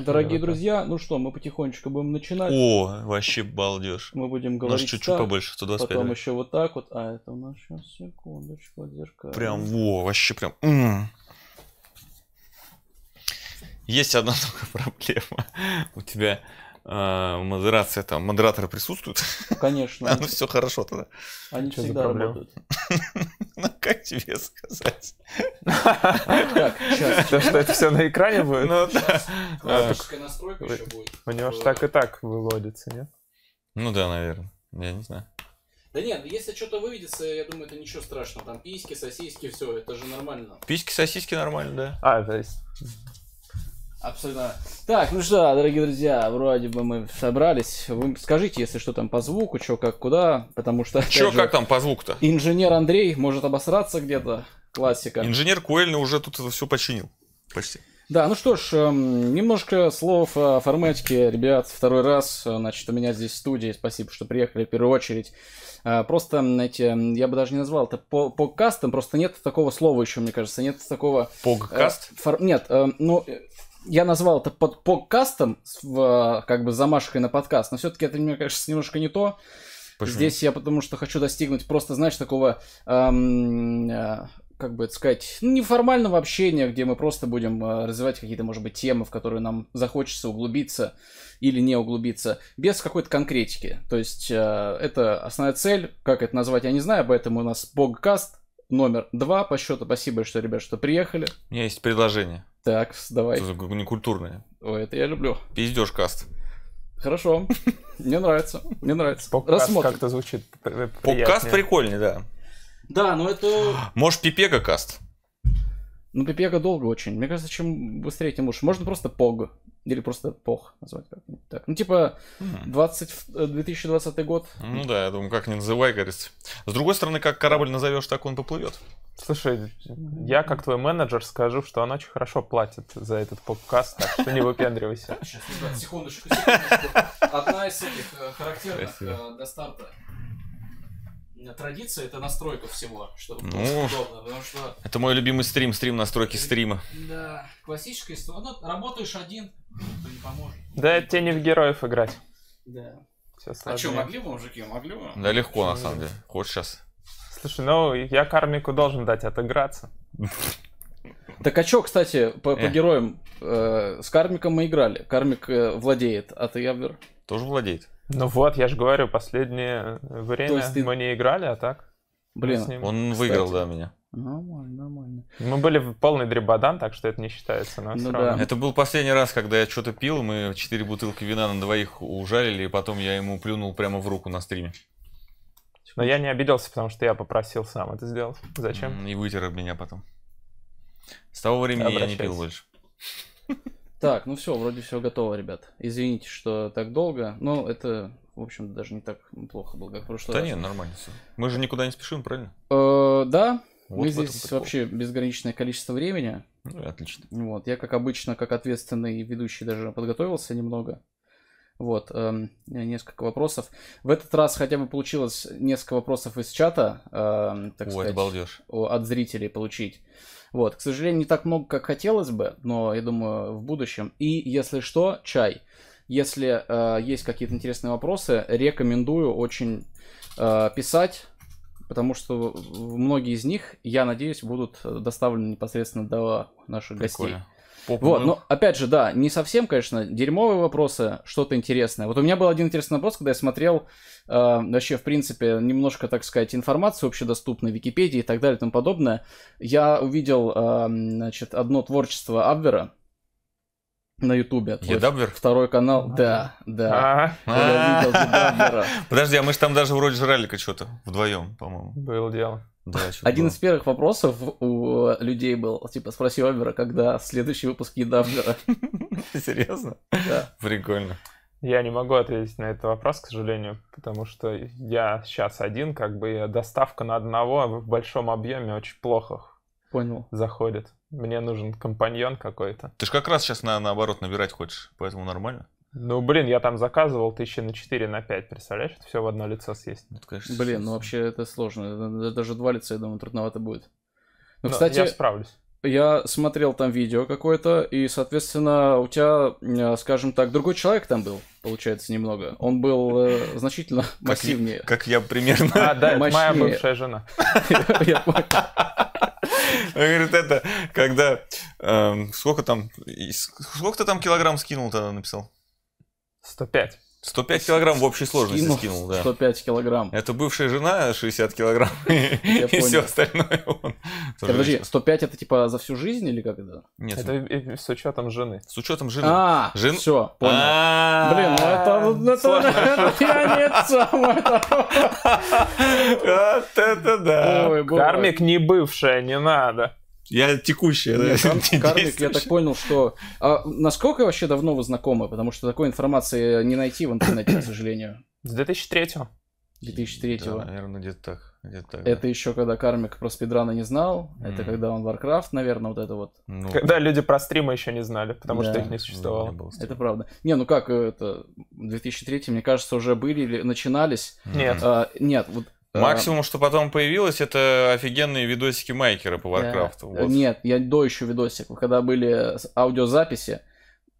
Дорогие Ах, друзья, ну что, мы потихонечку будем начинать. О, вообще балдеж. Мы будем говорить. У нас чуть-чуть побольше, 125. Потом еще вот так вот. А, это у нас сейчас секундочку, зеркало. Прям, во, вообще прям. М -м. Есть одна только проблема. У тебя а, модерация там, модераторы присутствуют? Конечно. ну все хорошо тогда. Они Что всегда работают. Ну как тебе сказать? То, что это все на экране будет? Ну да. А, у него же э, так и так выводится, нет? Ну да, наверное. Я не знаю. Да нет, ну, если что-то выведется, я думаю, это ничего страшного. Там письки, сосиски, все, это же нормально. Письки, сосиски нормально, да. А, то есть Абсолютно. Так, ну что, дорогие друзья, вроде бы мы собрались. Вы скажите, если что там по звуку, что как куда, потому что... что как там по звуку-то? Инженер Андрей может обосраться где-то, классика. Инженер Куэльный уже тут это все починил, почти. Да, ну что ж, эм, немножко слов о форматике, ребят, второй раз. Э, значит, у меня здесь студия, спасибо, что приехали в первую очередь. Э, просто, знаете, я бы даже не назвал это покастом, просто нет такого слова еще, мне кажется, нет такого... Погкаст? Э, фор... Нет, ну, я назвал это под подкастом, в, как бы замашкой на подкаст, но все-таки это, мне кажется, немножко не то. Почему? Здесь я потому что хочу достигнуть просто, знаешь, такого, эм, э, как бы это сказать, ну, неформального общения, где мы просто будем э, развивать какие-то, может быть, темы, в которые нам захочется углубиться или не углубиться, без какой-то конкретики. То есть э, это основная цель, как это назвать, я не знаю, поэтому у нас богкаст, номер два по счету. Спасибо большое, ребят, что приехали. У меня есть предложение. Так, давай. Это культурное. Ой, это я люблю. Пиздешь каст. Хорошо. Мне нравится. Мне нравится. Попкаст как-то звучит Попкаст прикольный, да. Да, но это... Может, Пипега каст? Ну, Пипега долго очень. Мне кажется, чем быстрее, тем лучше. Можно просто Пог. Или просто пох назвать как-нибудь так. Ну, типа, 20, хм. 2020 э, год. Ну да, я думаю, как не называй, говорится. С другой стороны, как корабль назовешь, так он поплывет. Слушай, я как твой менеджер скажу, что она очень хорошо платит за этот подкаст, так что не выпендривайся. Сейчас, ребят, секундочку, секундочку. Одна из этих э, характерных Спасибо. Э, до старта традиция это настройка всего, чтобы ну, удобно, что... Это мой любимый стрим, стрим настройки стрима. Да, классическая история. Ну, работаешь один, Никто не поможет. Да, это тебе не в героев играть. Да. Все а что, могли бы, мужики, могли бы? Да легко, на самом деле. Хочешь сейчас? Слушай, ну я кармику должен дать отыграться. Так а что, кстати, по, по э. героям? Э, с кармиком мы играли. Кармик э, владеет, а ты Явер? Тоже владеет. Ну вот, я же говорю, последнее время мы не играли, а так? Блин, он кстати. выиграл, да, меня. Нормально, нормально. Мы были в полный дребодан, так что это не считается. Но ну, да. Это был последний раз, когда я что-то пил, мы четыре бутылки вина на двоих ужалили, и потом я ему плюнул прямо в руку на стриме. Но я не обиделся, потому что я попросил сам это сделать. Зачем? И вытер меня потом. С того времени я не пил больше. Так, ну все, вроде все готово, ребят. Извините, что так долго, но это, в общем даже не так плохо было, как в прошлый да раз. Да нет, нормально все. Мы же никуда не спешим, правильно? Э -э да, вот Мы здесь прикол. вообще безграничное количество времени. Ну, отлично. Вот, я, как обычно, как ответственный ведущий даже подготовился немного. Вот, э, несколько вопросов. В этот раз хотя бы получилось несколько вопросов из чата, э, так Ой, сказать, балдеж. от зрителей получить. Вот, к сожалению, не так много, как хотелось бы, но я думаю, в будущем. И, если что, чай. Если э, есть какие-то интересные вопросы, рекомендую очень э, писать потому что многие из них, я надеюсь, будут э, доставлены непосредственно до наших Прикольно. гостей. Попу вот, но опять же, да, не совсем, конечно, дерьмовые вопросы, что-то интересное. Вот у меня был один интересный вопрос, когда я смотрел э, вообще, в принципе, немножко, так сказать, информацию общедоступной, Википедии и так далее и тому подобное. Я увидел, э, значит, одно творчество Абвера, на Ютубе. Едабвер? Второй канал, а. да, да. А. Подожди, а мы же там даже вроде жрали что-то вдвоем, по-моему. Было дело. Да, Один было. из первых вопросов у людей был, типа, спроси Овера, когда следующий выпуск Едабвера. Серьезно? Да. Прикольно. Я не могу ответить на этот вопрос, к сожалению, потому что я сейчас один, как бы доставка на одного в большом объеме очень плохо Понял. Заходит. Мне нужен компаньон какой-то. Ты же как раз сейчас на, наоборот набирать хочешь, поэтому нормально. Ну, блин, я там заказывал тысячи на 4, на 5, представляешь? Это все в одно лицо съесть. Ну, это, конечно, блин, ну вообще это сложно. Даже два лица, я думаю, трудновато будет. Ну, кстати... Я справлюсь. Я смотрел там видео какое-то, и, соответственно, у тебя, э, скажем так, другой человек там был, получается, немного. Он был э, значительно как массивнее. Я, как я примерно. А, да, это моя бывшая жена. Я понял. Он говорит, это когда... Эм, сколько там... Сколько ты там килограмм скинул тогда написал? 105. 105 килограмм в общей сложности скинул, скинул да. 105 килограмм. Это бывшая жена 60 килограмм и, все остальное он. Подожди, 105 это типа за всю жизнь или как это? Нет. Это с учетом жены. С учетом жены. А, Жен... все, понял. Блин, ну это пионец ну Вот это да. Кармик не бывшая, не надо. Я текущая, да. Карлик, я так понял, что... А насколько вообще давно вы знакомы? Потому что такой информации не найти в интернете, к сожалению. С 2003 2003 -го. Да, наверное, где-то так. Где то так это да. еще когда Кармик про спидрана не знал. Mm. Это когда он Warcraft, наверное, вот это вот. Ну, когда люди про стримы еще не знали, потому да. что их не существовало. Ну, не, не это правда. Не, ну как э, это... 2003, мне кажется, уже были или начинались. Нет. Mm. А, нет, вот Э, Максимум, что потом появилось, это офигенные видосики Майкера по Warcraft. Э, вот. Нет, я до еще видосиков, когда были аудиозаписи,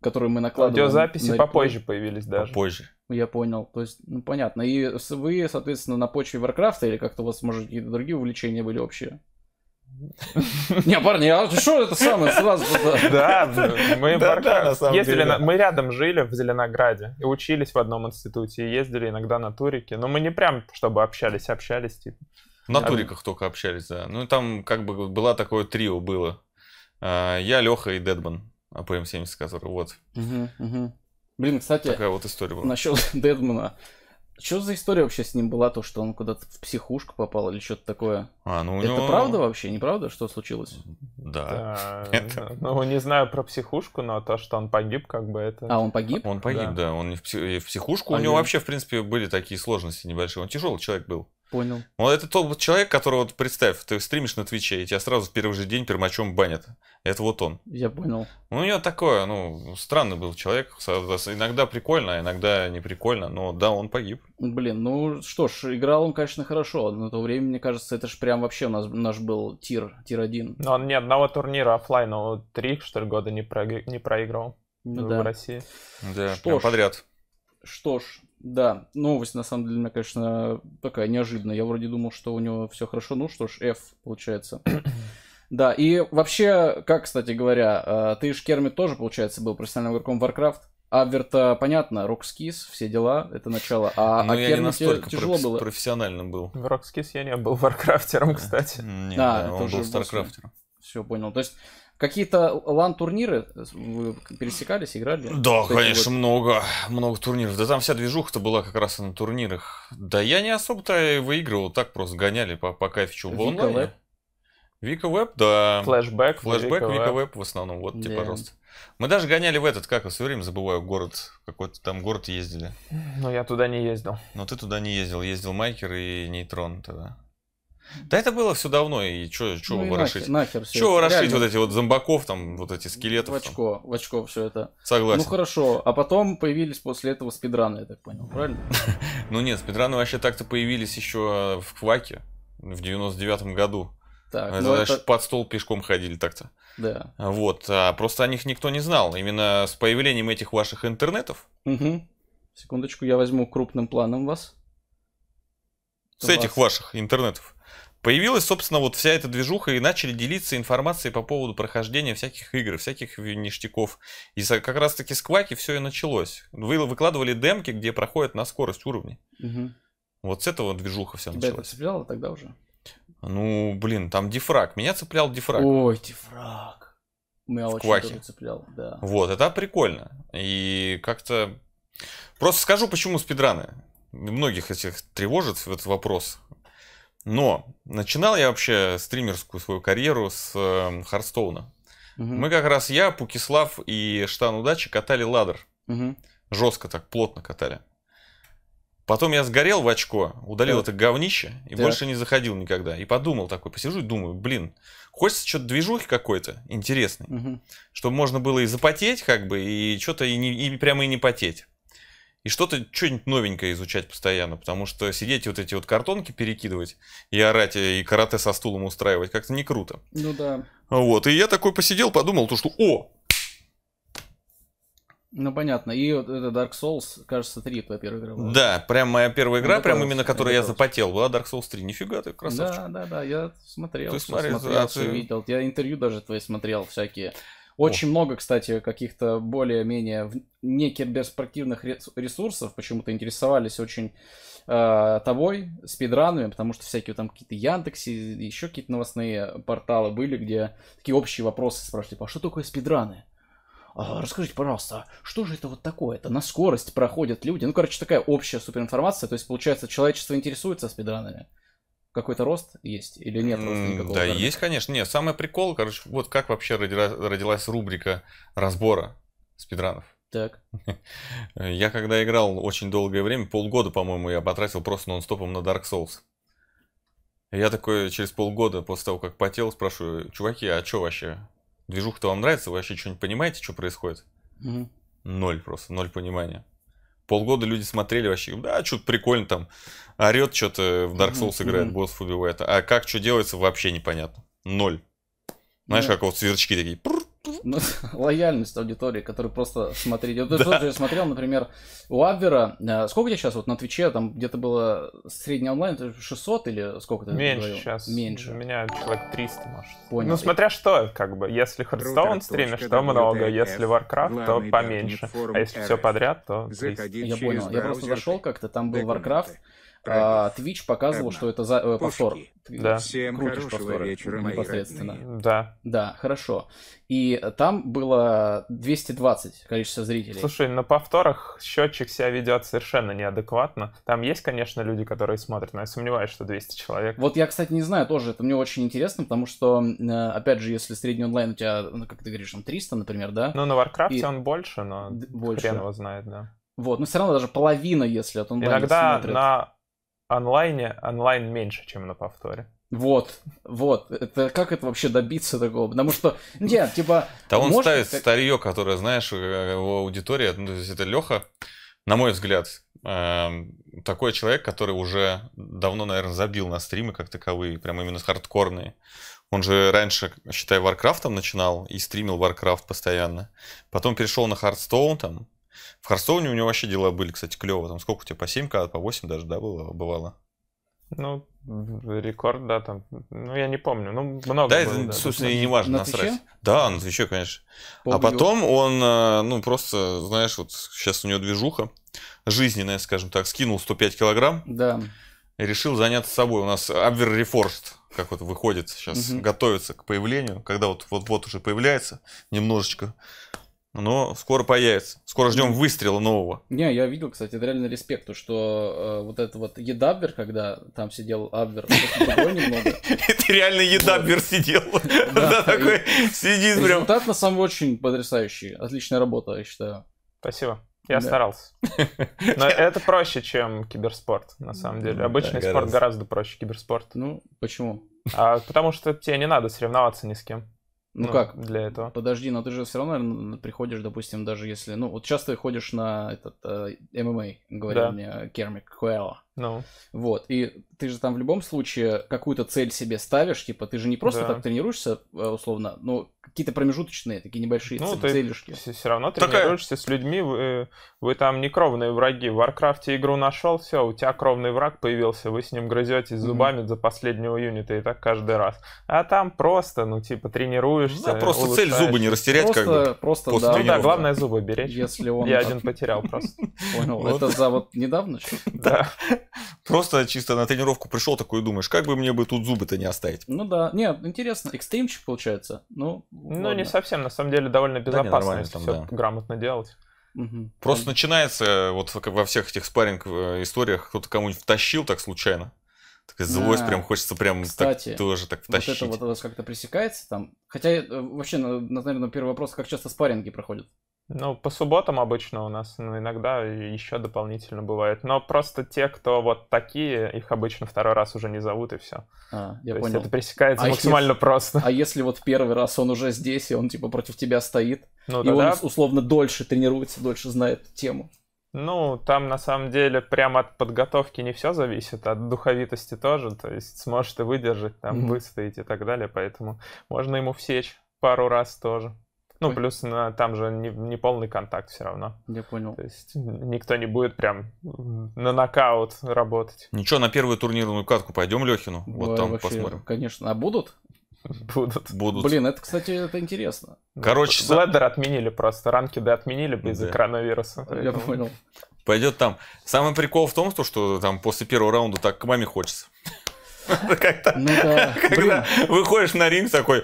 которые мы накладывали. Аудиозаписи на... попозже появились даже. Попозже. Я понял. То есть, ну понятно. И вы, соответственно, на почве Warcraft или как-то у вас, может, какие-то другие увлечения были общие? Не, парни, а что это самое сразу Да, мы ездили, мы рядом жили в Зеленограде и учились в одном институте, ездили иногда на турике, но мы не прям, чтобы общались, общались, типа. На а туриках только общались, да. Ну, там как бы было такое трио было. А, я, Леха и Дедман, АПМ-70, который вот. Блин, кстати, такая вот история была. Насчет Дедмана. Что за история вообще с ним была, то, что он куда-то в психушку попал или что-то такое? А, ну, это него... правда вообще, не правда, что случилось? Да. это... Ну, ну, не знаю про психушку, но то, что он погиб, как бы это... А, он погиб? Он погиб, да. он не в, псих... в психушку. У а него вообще, в принципе, были такие сложности небольшие. Он тяжелый человек был. Понял. Вот ну, это тот человек, которого, вот, представь, ты стримишь на Твиче, и тебя сразу в первый же день пермачом банят. Это вот он. Я понял. Ну, у него такое, ну, странный был человек. Иногда прикольно, а иногда не прикольно, но да, он погиб. Блин, ну что ж, играл он, конечно, хорошо. На то время, мне кажется, это же прям вообще у нас наш был тир, тир один. Но он ни одного турнира офлайн, но три, что ли, года не, про... не проигрывал ну, в да. России. Да, что прям ж, подряд. Что ж, да, новость, на самом деле, меня, конечно, такая неожиданная. Я вроде думал, что у него все хорошо. Ну что ж, F получается. да, и вообще, как, кстати говоря, а, ты же Кермит тоже, получается, был профессиональным игроком Warcraft. Аверта, понятно, Рокскис, все дела, это начало. А, а ну, а я Кермите не настолько тяжело проф... было. профессиональным был. В Рокскис я не был варкрафтером, э, кстати. Нет, да, да он был старкрафтером. Все, понял. То есть Какие-то лан-турниры э, вы пересекались, играли? Да, конечно, вот... много, много турниров. Да там вся движуха-то была как раз на турнирах. Да я не особо-то и выигрывал, так просто гоняли по, по кайфичу в онлайне. Вика Веб, да. Флэшбэк. Флэшбэк, Вика Веб в основном, вот тебе, yeah. пожалуйста. Мы даже гоняли в этот, как я все время забываю, город, какой-то там город ездили. Но я туда не ездил. Но ты туда не ездил, ездил Майкер и Нейтрон тогда. Да это было все давно, и что ну, ворошить? Нахер все. Чего ворошить реально. вот эти вот зомбаков, там, вот эти скелетов? В очко, там. в очко все это. Согласен. Ну хорошо, а потом появились после этого спидраны, я так понял, правильно? ну нет, спидраны вообще так-то появились еще а, в Кваке в 99-м году. Так, ну это, ну, это... под стол пешком ходили так-то. Да. Вот, а просто о них никто не знал. Именно с появлением этих ваших интернетов. Угу. Секундочку, я возьму крупным планом вас. С вас. этих ваших интернетов. Появилась, собственно, вот вся эта движуха и начали делиться информацией по поводу прохождения всяких игр, всяких ништяков. И как раз-таки с Кваки все и началось. Вы выкладывали демки, где проходят на скорость уровней. Угу. Вот с этого движуха вся Тебя началась. это цепляло тогда уже? Ну, блин, там дифраг. Меня цеплял дифраг. Ой, дифраг. Меня в очень цеплял, да. Вот, это прикольно. И как-то... Просто скажу, почему спидраны. Многих этих тревожит этот вопрос. Но начинал я вообще стримерскую свою карьеру с э, Харстоуна. Угу. Мы как раз я, Пукислав и Штан Удачи катали ладер. Угу. Жестко так, плотно катали. Потом я сгорел в очко, удалил так. это говнище и так. больше не заходил никогда. И подумал такой, посижу и думаю, блин, хочется что-то движухи какой-то интересный, угу. чтобы можно было и запотеть как бы, и что-то и, не, и прямо и не потеть и что-то, что-нибудь новенькое изучать постоянно, потому что сидеть и вот эти вот картонки перекидывать и орать, и карате со стулом устраивать, как-то не круто. Ну да. Вот, и я такой посидел, подумал, то что, о, ну понятно. И вот это Dark Souls, кажется, 3 твоя первая игра была. Да, прям моя первая игра, ну, прям именно которую я запотел, была Dark Souls 3. Нифига ты красавчик. Да, да, да, я смотрел. Ты смотрел, смотрел а ты... видел. Я интервью даже твои смотрел всякие. Очень О. много, кстати, каких-то более-менее неких киберспортивных ресурсов почему-то интересовались очень э, тобой, спидранами, потому что всякие там какие-то Яндексы, еще какие-то новостные порталы были, где такие общие вопросы спрашивали, типа, а что такое спидраны? «А, расскажите, пожалуйста, а что же это вот такое? Это на скорость проходят люди. Ну, короче, такая общая суперинформация. То есть, получается, человечество интересуется спидранами какой-то рост есть или нет роста никакого? Да, есть, конечно. Нет, самый прикол, короче, вот как вообще родилась, родилась рубрика разбора спидранов. Так. Я когда играл очень долгое время, полгода, по-моему, я потратил просто нон-стопом на Dark Souls. Я такой через полгода после того, как потел, спрашиваю, чуваки, а что вообще? Движуха-то вам нравится? Вы вообще что-нибудь понимаете, что происходит? Угу. Ноль просто, ноль понимания полгода люди смотрели вообще, да, что-то прикольно там, орет что-то в Dark Souls mm-hmm. играет, Босс убивает. А как что делается, вообще непонятно. Ноль. Знаешь, yeah. как вот сверчки такие, пр ну, лояльность аудитории, которая просто смотрит. Вот да. я смотрел, например, у Абвера, э, сколько тебе сейчас вот на Твиче, там где-то было средний онлайн, 600 или сколько то Меньше говорил? сейчас. Меньше. У меня человек 300, может. Понял. Ну, смотря что, как бы, если Хардстоун стримишь, то много, если Warcraft, то поменьше, а если все подряд, то 300. Я понял, я просто зашел как-то, там был Warcraft, Твич а, показывал, Одна. что это за, э, повтор. да. Всем крутишь повторы вечера, непосредственно. Родные. Да. Да, хорошо. И там было 220 количество зрителей. Слушай, на повторах счетчик себя ведет совершенно неадекватно. Там есть, конечно, люди, которые смотрят, но я сомневаюсь, что 200 человек. Вот я, кстати, не знаю тоже, это мне очень интересно, потому что, э, опять же, если средний онлайн у тебя, ну, как ты говоришь, там 300, например, да? Ну, на Варкрафте и... он больше, но больше. хрен его знает, да. Вот, но ну, все равно даже половина, если от онлайн Иногда смотрит. на онлайне онлайн меньше, чем на повторе. Вот, вот. Это как это вообще добиться такого? Потому что, нет, типа... Да он может... ставит старье, которое, знаешь, э, его аудитория, ну, то есть это Леха, на мой взгляд, эм, такой человек, который уже давно, наверное, забил на стримы как таковые, прям именно хардкорные. Он же раньше, считай, Варкрафтом начинал и стримил Warcraft постоянно. Потом перешел на Hearthstone там, в Харстоуне у него вообще дела были, кстати, клево. Там сколько у тебя, по 7к, по 8 даже, да, было, бывало? Ну, рекорд, да, там, ну, я не помню, ну, много Да, было, это, да, собственно, и не важно, на насрать. Твиче? Да, на Твиче, конечно. Помню. А потом он, э, ну, просто, знаешь, вот сейчас у него движуха жизненная, скажем так, скинул 105 килограмм. Да. И решил заняться собой. У нас Абвер Рефорст, как вот выходит сейчас, готовится к появлению, когда вот вот-вот уже появляется немножечко но скоро появится. Скоро ждем выстрела нового. Не, я видел, кстати, это реально респект, то, что э, вот это вот едабер, когда там сидел Абвер, Это реально едабер сидел. Да, такой сидит прям. Результат на самом очень потрясающий. Отличная работа, я считаю. Спасибо. Я да. старался. Но это проще, чем киберспорт, на самом деле. Обычный да, спорт гораздо. гораздо проще киберспорт. Ну, почему? А, потому что тебе не надо соревноваться ни с кем. Ну, ну как? Для этого. Подожди, но ты же все равно наверное, приходишь, допустим, даже если... Ну, вот часто ходишь на этот э, MMA, а, говорил да. мне э, Кермик Куэлла. No. Ну. Вот, и ты же там в любом случае какую-то цель себе ставишь, типа ты же не просто да. так тренируешься, э, условно, но какие-то промежуточные, такие небольшие ну, цели, целишки. Все, равно тренируешься Такая... с людьми, вы, э, вы там не кровные враги. В Варкрафте игру нашел, все, у тебя кровный враг появился, вы с ним грызетесь зубами mm-hmm. за последнего юнита и так каждый раз. А там просто, ну, типа, тренируешься. Ну, да, просто цель зубы не растерять, просто, как бы. Просто, после да. Ну да, главное зубы беречь. Если он... Я один потерял просто. Понял, это за вот недавно? Да. Просто чисто на тренировку пришел такой и думаешь, как бы мне бы тут зубы-то не оставить. Ну да, нет, интересно, экстримчик получается. Ну, ну не совсем, на самом деле довольно безопасно, да, если там, все да. грамотно делать. Угу. Просто начинается вот во всех этих спаринг э, историях кто-то кому-нибудь втащил так случайно. Такая злость, а, прям хочется прям кстати, так, тоже так втащить. Вот это вот у вас как-то пресекается там. Хотя э, вообще, наверное, первый вопрос, как часто спарринги проходят? Ну, по субботам обычно у нас, но ну, иногда еще дополнительно бывает. Но просто те, кто вот такие, их обычно второй раз уже не зовут, и все. А, я То понял. Есть это пресекается а максимально если, просто. А если вот первый раз он уже здесь, и он типа против тебя стоит, ну, и тогда... он условно дольше тренируется, дольше знает тему? Ну, там на самом деле прямо от подготовки не все зависит, от духовитости тоже. То есть сможешь ты выдержать, там, mm-hmm. выстоять и так далее. Поэтому можно ему всечь пару раз тоже. Ну, Ой. плюс на, там же не, не полный контакт все равно. Я понял. То есть никто не будет прям на нокаут работать. Ничего, на первую турнирную катку пойдем Лехину. Да, вот там вообще, посмотрим. Конечно. А будут? Будут. Будут. Блин, это, кстати, это интересно. Короче, Блэддер отменили просто, ранки да отменили из-за да. коронавируса. Я понял. Пойдет там. Самый прикол в том, что там после первого раунда так к маме хочется. ну, да. когда Блин. выходишь на ринг такой,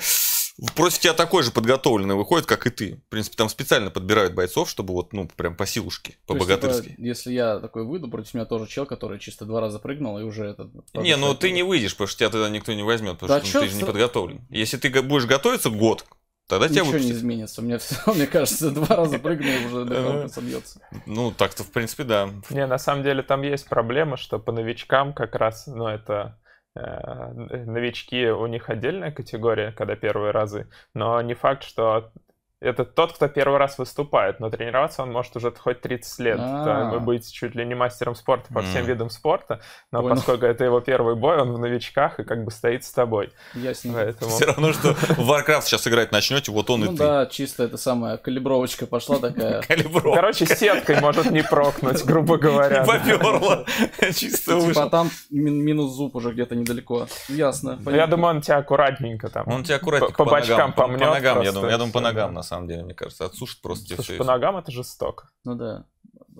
против тебя такой же подготовленный выходит, как и ты. В принципе, там специально подбирают бойцов, чтобы вот, ну, прям по силушке, по богатырски. Типа, если я такой выйду, против меня тоже чел, который чисто два раза прыгнул и уже этот. Не, ну ты не выйдешь, потому что тебя тогда никто не возьмет, потому да что ну, ты же не подготовлен. Если ты будешь готовиться год, Тогда Ничего тебя выпустят. не изменится. Мне все, мне кажется, два раза прыгнул, уже до собьется. Ну, так-то, в принципе, да. Не, на самом деле там есть проблема, что по новичкам как раз, ну, это Э, новички, у них отдельная категория, когда первые разы, но не факт, что это тот, кто первый раз выступает, но тренироваться он может уже хоть 30 лет, там, и быть чуть ли не мастером спорта по всем видам спорта, но поскольку это его первый бой, он в новичках и как бы стоит с тобой. Ясно. Поэтому... Все равно, что в Warcraft сейчас играть начнете, вот он и ну ты. да, чисто это самая калибровочка пошла такая. Калибровка. Короче, сеткой может не прокнуть, грубо говоря. Поперло. Чисто типа вышел. А там минус зуб уже где-то недалеко. Ясно. Ну, я думаю, он тебя аккуратненько там. Он тебя аккуратненько по бочкам помнет. По ногам, я думаю, по ногам нас самом деле, мне кажется. Отсушит просто Слушай, по ногам это жестоко. Ну да.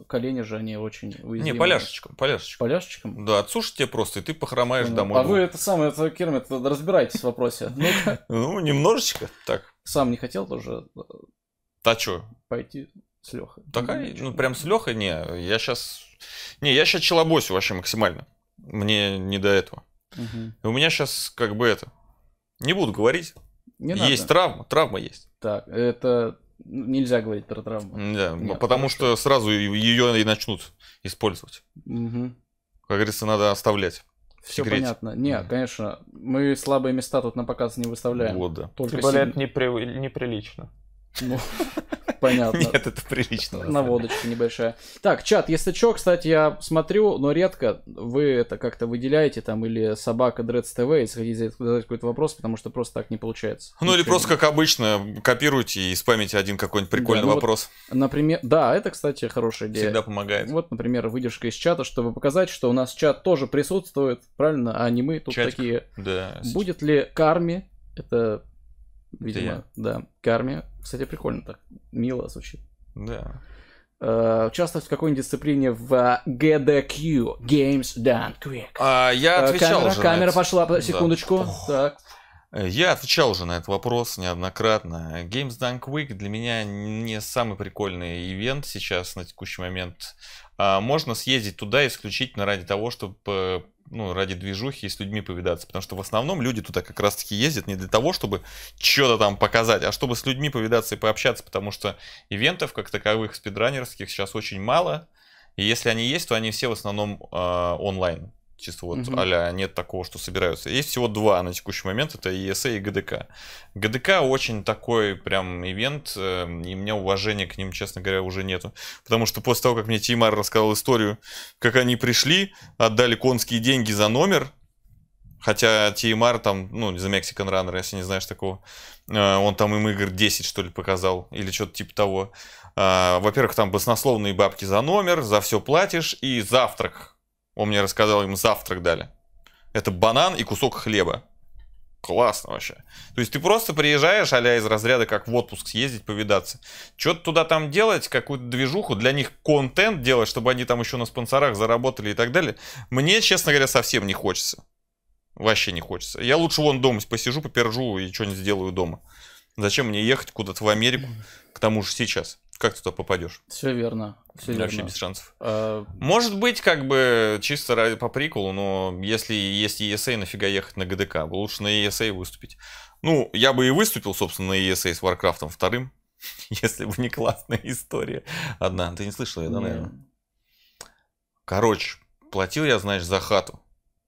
Колени же они очень уязвимые. Не, поляшечком, поляшечком. Поляшечком? Да, отсушит тебе просто, и ты похромаешь ну, домой. А ну, вы это самое, это, Кирм, разбирайтесь в вопросе. Ну, ну, немножечко так. Сам не хотел тоже... Та э, чё? Пойти с Лехой. Такая, ну, ну прям с Лехой, не, я сейчас... Не, я сейчас челобосю вообще максимально. Мне не до этого. Угу. У меня сейчас как бы это... Не буду говорить, не надо. Есть травма, травма есть. Так, это нельзя говорить про травму. Да, Нет, потому хорошо. что сразу ее и начнут использовать. Угу. Как говорится, надо оставлять. Все секрете. понятно. Не, mm. конечно, мы слабые места тут на показ не выставляем. Вот, да. Только Тем более это непри... неприлично. Ну, понятно. Нет, это прилично. Наводочка небольшая. Так, чат, если что, кстати, я смотрю, но редко вы это как-то выделяете там или собака Дредс ТВ, если хотите задать какой-то вопрос, потому что просто так не получается. Ну или просто, как обычно, копируйте из памяти один какой-нибудь ну прикольный вопрос. Например, да, это, кстати, хорошая идея. Всегда помогает. Вот, например, выдержка из чата, чтобы показать, что у нас чат тоже присутствует, правильно, а не мы тут такие. Да. Будет ли карме, это, видимо, да, карме кстати, прикольно так, мило звучит. Да. Uh, участвовать в какой-нибудь дисциплине в uh, GDQ Games Done Quick. А, я э, отвечал камера, же камера пошла, это. секундочку. Да. Так. Э, я отвечал уже на этот вопрос неоднократно. Games Done Quick для меня не самый прикольный ивент сейчас на текущий момент. А, можно съездить туда исключительно ради того, чтобы э, ну, ради движухи и с людьми повидаться. Потому что в основном люди туда как раз-таки ездят не для того, чтобы что-то там показать, а чтобы с людьми повидаться и пообщаться, потому что ивентов как таковых спидранерских сейчас очень мало. И если они есть, то они все в основном э, онлайн. Чисто вот угу. а нет такого, что собираются. Есть всего два на текущий момент, это ESA и ГДК. ГДК очень такой прям ивент, эм, и у меня уважения к ним, честно говоря, уже нету. Потому что после того, как мне Тимар рассказал историю, как они пришли, отдали конские деньги за номер, Хотя TMR там, ну, за Mexican Runner, если не знаешь такого, э, он там им игр 10, что ли, показал, или что-то типа того. А, во-первых, там баснословные бабки за номер, за все платишь, и завтрак он мне рассказал, им завтрак дали. Это банан и кусок хлеба. Классно вообще. То есть ты просто приезжаешь, аля из разряда, как в отпуск съездить, повидаться. Что-то туда там делать, какую-то движуху, для них контент делать, чтобы они там еще на спонсорах заработали и так далее. Мне, честно говоря, совсем не хочется. Вообще не хочется. Я лучше вон дома посижу, попержу и что-нибудь сделаю дома. Зачем мне ехать куда-то в Америку, к тому же сейчас как ты туда попадешь? Все верно. Все Вообще верно. без шансов. А... Может быть, как бы чисто ради, по приколу, но если есть ESA, нафига ехать на ГДК? Лучше на ESA выступить. Ну, я бы и выступил, собственно, на ESA с Warcraft вторым, если бы не классная история одна. Ты не слышал ее, да, наверное? Короче, платил я, знаешь, за хату.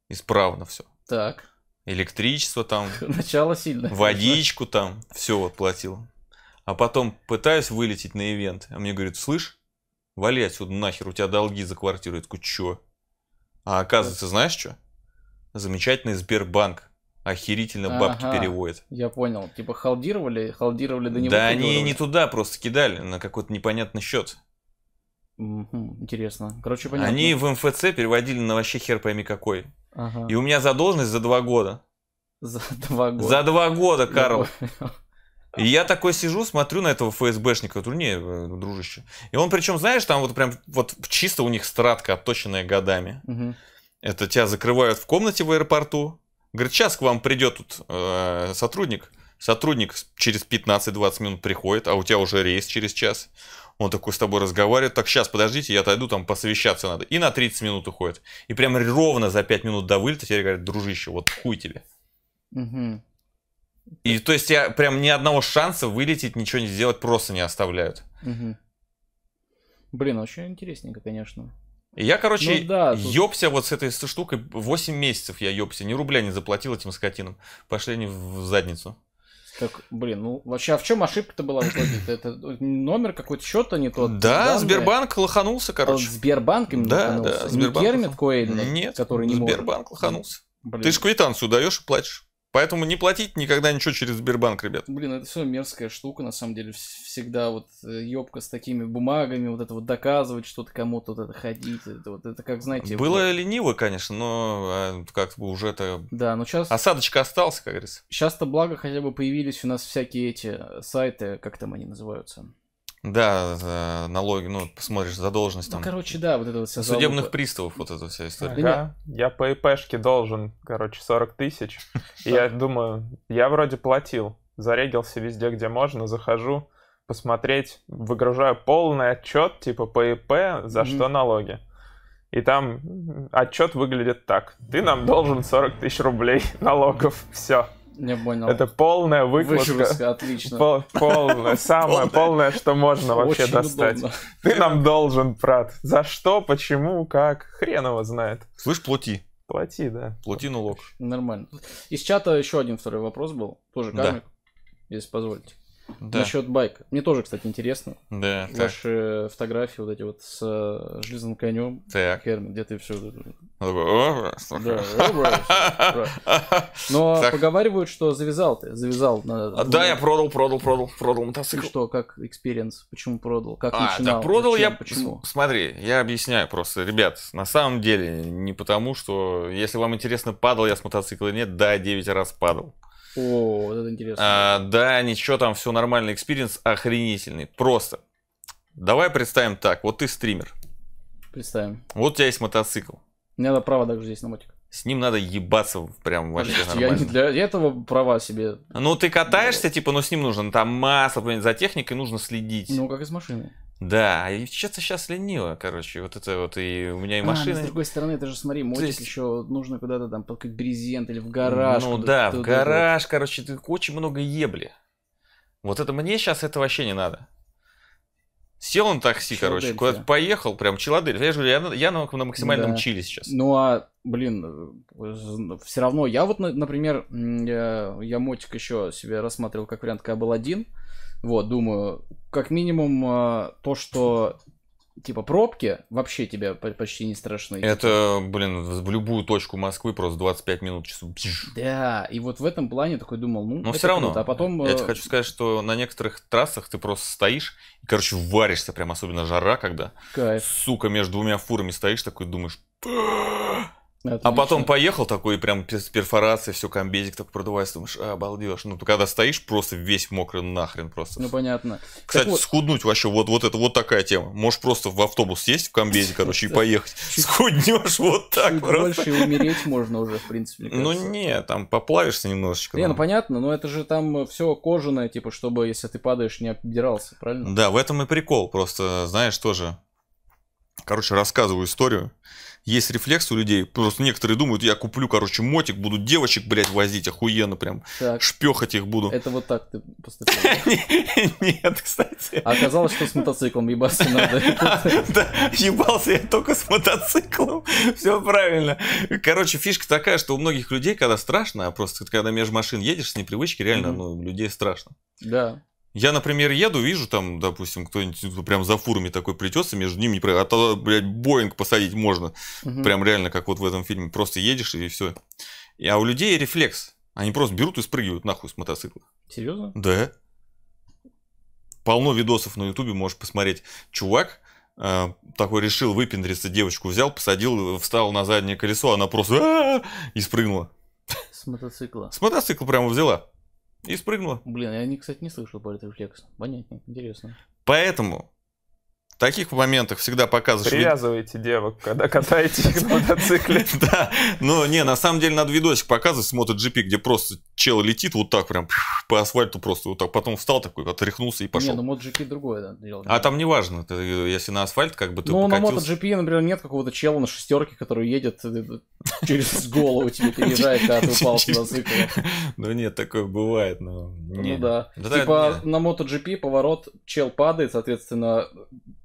Исправно все. Так. Электричество там. Начало сильно. Водичку там. Все вот платил. А потом пытаюсь вылететь на ивент, а мне говорит, слышь, вали отсюда нахер, у тебя долги за квартиру. Я такой, чё? А оказывается, знаешь что? Замечательный Сбербанк охерительно бабки ага, переводит. Я понял. Типа халдировали, халдировали до него. Да они не туда просто кидали, на какой-то непонятный счет. интересно. Короче, понятно. Они в МФЦ переводили на вообще хер пойми какой. Ага. И у меня задолженность за два года. За два года. За два года, Карл. И я такой сижу, смотрю на этого ФСБшника, говорю, не, э, дружище. И он причем, знаешь, там вот прям вот чисто у них стратка, отточенная годами. Угу. Это тебя закрывают в комнате в аэропорту. Говорит, сейчас к вам придет тут э, сотрудник. Сотрудник через 15-20 минут приходит, а у тебя уже рейс через час. Он такой с тобой разговаривает. Так, сейчас, подождите, я отойду, там посовещаться надо. И на 30 минут уходит. И прям ровно за 5 минут до вылета тебе говорят, дружище, вот хуй тебе. Угу. И то есть я прям ни одного шанса вылететь, ничего не сделать просто не оставляют. Угу. Блин, очень интересненько, конечно. И я, короче, ну, да, тут... ёбся вот с этой штукой. 8 месяцев я ёбся. Ни рубля не заплатил этим скотинам. Пошли они в задницу. Так, блин, ну вообще, а в чем ошибка-то была? Это номер какой-то что-то не тот? Да, данные. Сбербанк лоханулся, а короче. А, Сбербанк им да, лоханулся? Да, Сбербанк не Гермит Коэль, Нет, который не Сбербанк может. лоханулся. Блин. Ты же квитанцию даешь и платишь. Поэтому не платить никогда ничего через Сбербанк, ребят. Блин, это все мерзкая штука, на самом деле. Всегда вот э, ёбка с такими бумагами, вот это вот доказывать что-то кому-то, вот это ходить, это вот это как, знаете... Было вот... лениво, конечно, но а, как бы уже это... Да, но сейчас... Осадочка остался, как говорится. Сейчас-то благо хотя бы появились у нас всякие эти э, сайты, как там они называются? Да, за налоги, ну, посмотришь, задолженность ну, там. Ну, короче, да, вот это вот вся Судебных залупа. приставов, вот эта вся история. А, я по ИПшке должен, короче, 40 тысяч. я думаю, я вроде платил, зарегился везде, где можно, захожу посмотреть, выгружаю полный отчет, типа по ИП, за что налоги. И там отчет выглядит так. Ты нам должен 40 тысяч рублей налогов. Все. Не понял. Это полная выкладка. Выкладка, отлично. Пол, полная, самое полное, что можно вообще достать. Ты нам должен, прат. За что, почему, как, хрен его знает. Слышь, плоти. Плати, да. Плати налог. Нормально. Из чата еще один второй вопрос был, тоже камик, если позволите. Да. Насчет байка. Мне тоже, кстати, интересно. Да. Ваши так. Э, фотографии вот эти вот с э, железным конем. Так. Херн, где ты все... Ну, Но поговаривают, что завязал ты. Завязал. На... А, да, я продал, продал, продал, продал мотоцикл. И что, как экспириенс? Почему продал? Как а, начинал? Да, продал Зачем? я... Почему? Смотри, я объясняю просто. Ребят, на самом деле не потому, что... Если вам интересно, падал я с мотоцикла нет, да, 9 раз падал. О, вот это интересно. А, да, ничего, там все нормально, экспириенс, охренительный. Просто. Давай представим так, вот ты стример. Представим. Вот у тебя есть мотоцикл. Мне надо право также здесь на мотик. С ним надо ебаться прям вообще Подожди, нормально. Я не для этого права себе. Ну, ты катаешься, типа, но с ним нужно там масло, блин, за техникой нужно следить. Ну, как из машины. Да, а и что-то сейчас ленило, короче, вот это вот, и у меня и машина... А, ну, с другой стороны, это же, смотри, мотик есть... еще нужно куда-то там под брезент или в гараж. Ну да, в гараж, короче, ты очень много ебли. Вот это мне сейчас это вообще не надо. Сел он такси, Челодельфия. короче, куда-то поехал, прям челодель. Я же говорю, я, я на, на максимальном да. чиле сейчас. Ну а, блин, все равно, я вот, например, я, я мотик еще себе рассматривал как вариант, когда был один, вот, думаю, как минимум а, то, что типа пробки вообще тебе почти не страшны. Это, блин, в любую точку Москвы просто 25 минут часу. Да, и вот в этом плане такой думал, ну, Но все равно, круто. а потом... Я э, тебе хочу сказать, что на некоторых трассах ты просто стоишь и, короче, варишься, прям особенно жара, когда, Кайф. сука, между двумя фурами стоишь, такой думаешь... А отлично. А потом поехал такой, прям с перфорацией, все, комбезик так продувается, думаешь, «А, обалдешь. Ну, ты когда стоишь, просто весь мокрый нахрен просто. Ну, понятно. Кстати, вот... схуднуть вообще, вот, вот это вот такая тема. Можешь просто в автобус сесть в комбезе, короче, и поехать. Схуднешь вот так просто. больше умереть можно уже, в принципе, Ну, не, там поплавишься немножечко. Не, ну, понятно, но это же там все кожаное, типа, чтобы, если ты падаешь, не обдирался, правильно? Да, в этом и прикол просто, знаешь, тоже. Короче, рассказываю историю есть рефлекс у людей. Просто некоторые думают, я куплю, короче, мотик, буду девочек, блядь, возить, охуенно прям. Так. Шпехать их буду. Это вот так ты поступил. Нет, кстати. Оказалось, что с мотоциклом ебаться надо. Да, ебался я только с мотоциклом. Все правильно. Короче, фишка такая, что у многих людей, когда страшно, а просто когда между машин едешь с непривычки, реально, ну, людей страшно. Да. Я, например, еду, вижу там, допустим, кто-нибудь прям за фурами такой плетется, между ними не А то, блядь, Боинг посадить можно. Угу. Прям реально, как вот в этом фильме. Просто едешь и все. А у людей рефлекс. Они просто берут и спрыгивают нахуй с мотоцикла. Серьезно? Да. Полно видосов на Ютубе можешь посмотреть. Чувак э, такой решил выпендриться, девочку взял, посадил, встал на заднее колесо, она просто и спрыгнула. С мотоцикла. С мотоцикла прямо взяла. И спрыгнула. Блин, я, кстати, не слышал про этот рефлекс. Понятно, интересно. Поэтому таких моментах всегда показываешь... Привязываете вид... девок, когда катаете их на мотоцикле. Да, но ну, не, на самом деле надо видосик показывать с MotoGP, где просто чел летит вот так прям по асфальту просто вот так, потом встал такой, отряхнулся и пошел. Не, ну MotoGP другое дело. А там не важно, если на асфальт как бы ты Ну, на MotoGP, например, нет какого-то чела на шестерке, который едет э, э, через голову тебе переезжает, когда ты упал с мотоцикла. Ну нет, такое бывает, но... Ну да. Типа на MotoGP поворот, чел падает, соответственно,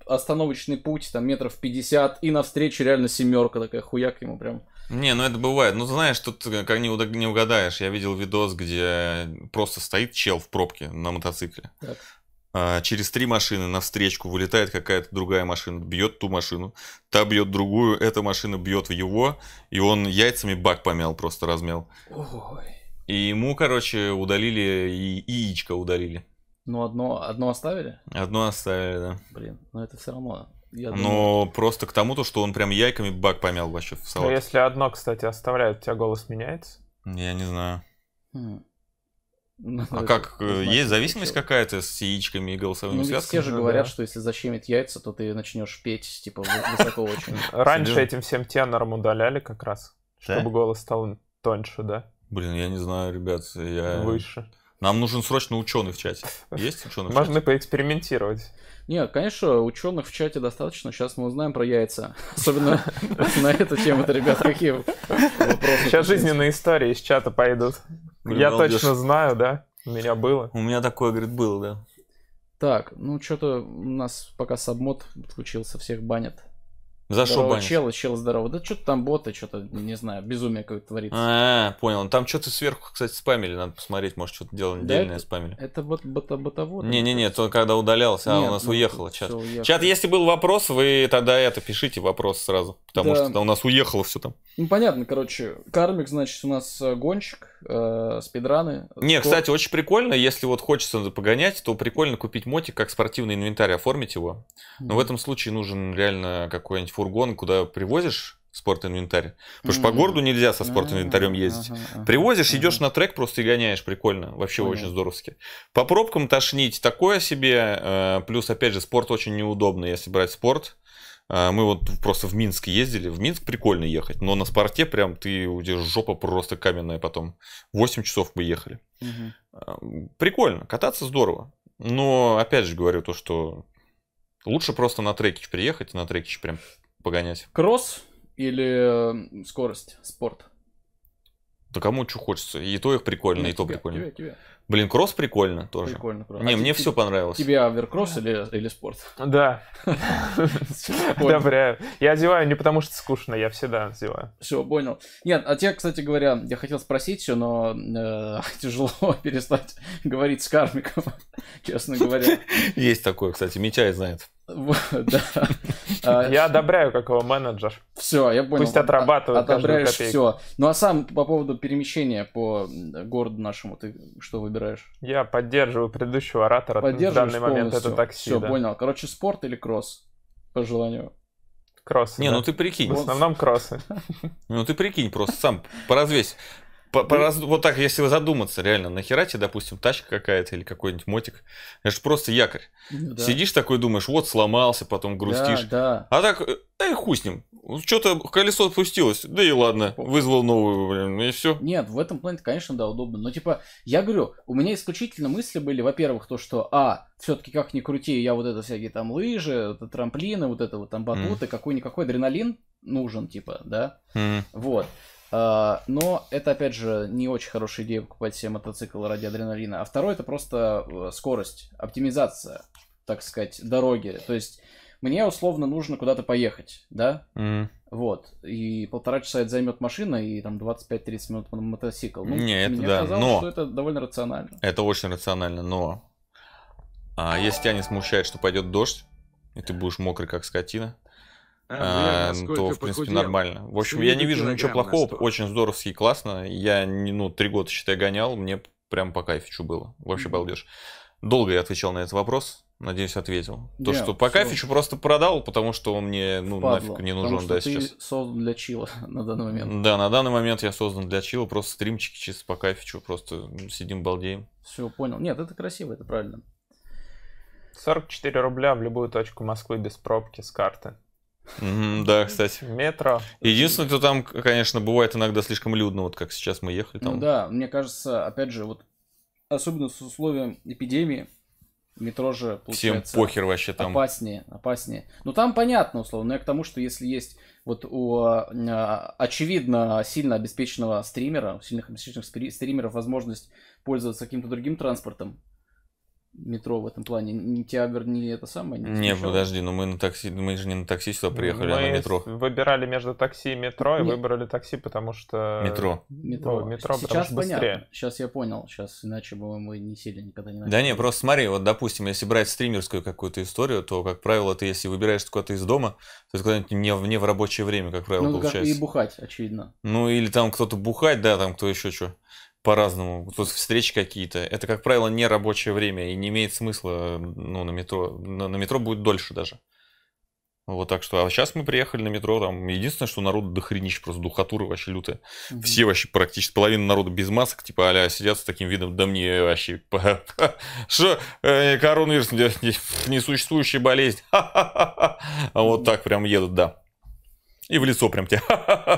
остановочный путь, там метров 50, и навстречу реально семерка такая, хуяк ему прям. Не, ну это бывает. Ну, знаешь, тут э, как не, не угадаешь. Я видел видос, где просто стоит чел в пробке на мотоцикле. Так а, через три машины навстречку вылетает какая-то другая машина, бьет ту машину, та бьет другую, эта машина бьет в его, и он яйцами бак помял, просто размял. Ой. И ему, короче, удалили, и яичко удалили. Ну, одно, одно оставили? Одно оставили, да. Блин, но ну это все равно. Я ну, думаю... но просто к тому, то, что он прям яйками бак помял вообще в салат. Но ну, если одно, кстати, оставляют, у тебя голос меняется? Я не знаю. Хм. А ну, а как, э, значит, есть зависимость какая-то с яичками и голосовыми ну, связками? Все же говорят, да. что если защемит яйца, то ты начнешь петь, типа, высоко очень. Раньше этим всем тенором удаляли как раз, чтобы голос стал тоньше, да? Блин, я не знаю, ребят, я... Выше. Нам нужен срочно ученый в чате. Есть ученый Можно поэкспериментировать. Не, конечно, ученых в чате достаточно. Сейчас мы узнаем про яйца. Особенно на эту тему-то, ребят, какие вопросы. Сейчас жизненные истории из чата пойдут. Я точно знаю, да? У меня было. У меня такое, говорит, было, да. Так, ну что-то у нас пока сабмод подключился, всех банят. За что банишь? Чела, чела здорово. Да что-то там боты, что-то, не знаю, безумие какое-то творится. А, понял. Ну, там что-то сверху, кстати, спамили. Надо посмотреть, может, что-то дело недельное да, спамили. Это бот ботовод? Не-не-не, то когда удалялся, а у нас ну, уехало чат. Чат, если был вопрос, вы тогда это пишите вопрос сразу, потому что у нас уехало все там. Ну, понятно, короче. Кармик, значит, у нас э, гонщик, э, спидраны. Не, кстати, очень прикольно, если вот хочется погонять, то прикольно купить мотик как спортивный инвентарь, оформить его. Но в этом случае нужен реально какой-нибудь фургон, куда привозишь спорт-инвентарь. Потому что mm-hmm. по городу нельзя со спорт-инвентарем ездить. Mm-hmm. Привозишь, идешь mm-hmm. на трек просто и гоняешь, прикольно. Вообще mm-hmm. очень здоровски. По пробкам тошнить такое себе. Э, плюс, опять же, спорт очень неудобно, если брать спорт. Э, мы вот просто в Минск ездили. В Минск прикольно ехать, но на спорте прям ты у тебя жопа просто каменная потом. 8 часов мы ехали. Угу. Прикольно, кататься здорово. Но опять же говорю то, что лучше просто на трекич приехать, на трекич прям погонять? Кросс или э, скорость, спорт? Да кому что хочется. И то их прикольно, Нет, ну, и тебе, то прикольно. Тебе, тебе. Блин, кросс прикольно тоже. Прикольно, правда. Не, а мне ты, все понравилось. Тебе оверкросс или, или спорт? Да. Одобряю. Я одеваю не потому что скучно, я всегда одеваю. Все, понял. Нет, а тебе, кстати говоря, я хотел спросить все, но э, тяжело перестать говорить с кармиком, честно говоря. Есть такое, кстати, Мечай знает. А я одобряю как его менеджер. Все, я понял. Пусть а- отрабатывает Одобряешь все. Ну а сам по поводу перемещения по городу нашему, ты что выбираешь? выбираешь? Я поддерживаю предыдущего оратора. Поддерживаю. в данный момент это такси. Все, да. понял. Короче, спорт или кросс? По желанию. Кросс. Не, да. ну ты прикинь. В основном кроссы. Ну ты прикинь просто сам, поразвесь. По, по ну. раз, вот так, если вы задуматься, реально, нахера тебе, допустим, тачка какая-то или какой-нибудь мотик? Это же просто якорь. Ну да. Сидишь такой, думаешь, вот сломался, потом грустишь. Да, да. А так, э, да и хуй с ним. Что-то колесо отпустилось, да и ладно, вызвал новую, блин, и все. Нет, в этом плане, конечно, да, удобно. Но типа, я говорю, у меня исключительно мысли были, во-первых, то, что, а, все-таки как ни крути, я вот это всякие там лыжи, это трамплины, вот это вот там батуты, mm. какой-никакой адреналин нужен, типа, да? Mm. Вот. А, но это, опять же, не очень хорошая идея покупать себе мотоцикл ради адреналина. А второе, это просто э, скорость, оптимизация, так сказать, дороги. То есть мне условно нужно куда-то поехать, да? Mm. Вот. И полтора часа это займет машина, и там 25-30 минут мотоцикл. Ну, не, это мне да, казалось, но... что это довольно рационально. Это очень рационально, но... А если тебя не смущает, что пойдет дождь, и ты будешь мокрый, как скотина, а, э, то, в принципе, похудел. нормально. В общем, я не вижу ничего плохого, очень здоровски, классно. Я, не, ну, три года, считай, гонял, мне прям по кайфичу было. Вообще балдеж. Долго я отвечал на этот вопрос, надеюсь, ответил. То, Нет, что по все. кайфичу просто продал, потому что он мне, ну, Впадло, нафиг не нужен, потому, да, ты сейчас. создан для чила на данный момент. Да, на данный момент я создан для чила, просто стримчики чисто по кайфичу, просто сидим балдеем. Все, понял. Нет, это красиво, это правильно. 44 рубля в любую точку Москвы без пробки с карты. Mm-hmm, да, кстати. Метро. Единственное, кто там, конечно, бывает иногда слишком людно, вот как сейчас мы ехали ну там. Ну, да, мне кажется, опять же, вот особенно с условием эпидемии, метро же получается... Всем похер вообще там. Опаснее, опаснее. Ну там понятно, условно, но я к тому, что если есть вот у а, очевидно сильно обеспеченного стримера, у сильных обеспеченных стримеров возможность пользоваться каким-то другим транспортом, метро в этом плане? не Тиагр, не это самое? Не, не смешало? подожди, но ну мы на такси, мы же не на такси сюда ну, приехали, а мы а на метро. выбирали между такси и метро, и Нет. выбрали такси, потому что... Метро. Метро, ну, метро Сейчас потому что понятно. быстрее. Сейчас я понял, сейчас иначе бы мы не сели никогда не начали. Да не, просто смотри, вот допустим, если брать стримерскую какую-то историю, то, как правило, ты если выбираешь куда-то из дома, то это когда-нибудь не, не в рабочее время, как правило, ну, получается. Ну, и бухать, очевидно. Ну, или там кто-то бухать, да, там кто еще что по-разному. Тут встречи какие-то. Это, как правило, не рабочее время и не имеет смысла ну, на метро. На, на метро будет дольше даже. Вот так что. А сейчас мы приехали на метро. Там единственное, что народ дохренище, просто духотура вообще лютая. Mm-hmm. Все вообще практически половина народа без масок, типа аля сидят с таким видом, да мне вообще. Что? Э, коронавирус несуществующая болезнь. А вот так прям едут, да. И в лицо прям тебе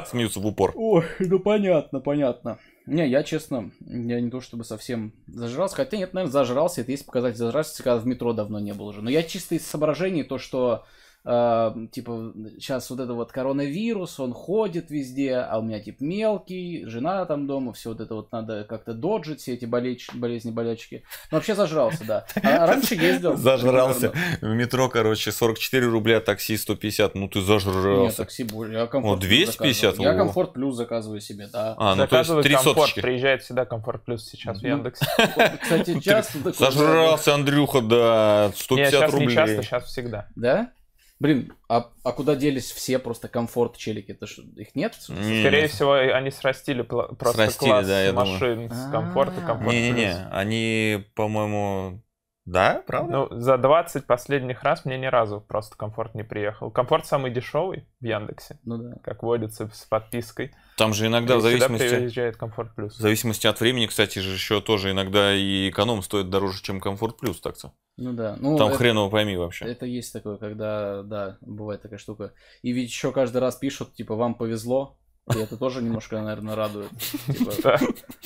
смеются в упор. Ой, ну понятно, понятно. Не, я честно, я не то чтобы совсем зажрался, хотя нет, наверное, зажрался, это есть показатель зажрался, когда в метро давно не был уже. Но я чисто из соображений то, что э, типа, сейчас вот это вот коронавирус, он ходит везде, а у меня, типа, мелкий, жена там дома, все вот это вот надо как-то доджить, все эти болеч... болезни, болячки. Ну, вообще зажрался, да. А раньше ездил. Зажрался. В метро, короче, 44 рубля, такси 150, ну ты зажрался. Нет, такси больше. я комфорт 250? Я комфорт плюс заказываю себе, да. А, ну то есть 3 комфорт, приезжает всегда комфорт плюс сейчас в ну, Яндексе. Кстати, часто... Зажрался, Андрюха, да, 150 рублей. сейчас не часто, сейчас всегда. Да? Блин, а, а куда делись все просто комфорт челики? Это что, их нет? Не, Скорее всего, они срастили просто срастили, класс да, я машин думаю. с комфорта. Не-не-не, а. они, по-моему, да, правда? Ну, за 20 последних раз мне ни разу просто комфорт не приехал. Комфорт самый дешевый в Яндексе, ну, да. как водится с подпиской. Там же иногда и в зависимости... приезжает комфорт плюс. В зависимости от времени, кстати же, еще тоже иногда и эконом стоит дороже, чем комфорт плюс так-то. Ну да. Ну, Там это, хреново пойми вообще. Это есть такое, когда, да, бывает такая штука. И ведь еще каждый раз пишут, типа, вам повезло, и это тоже немножко, наверное, радует. Типа,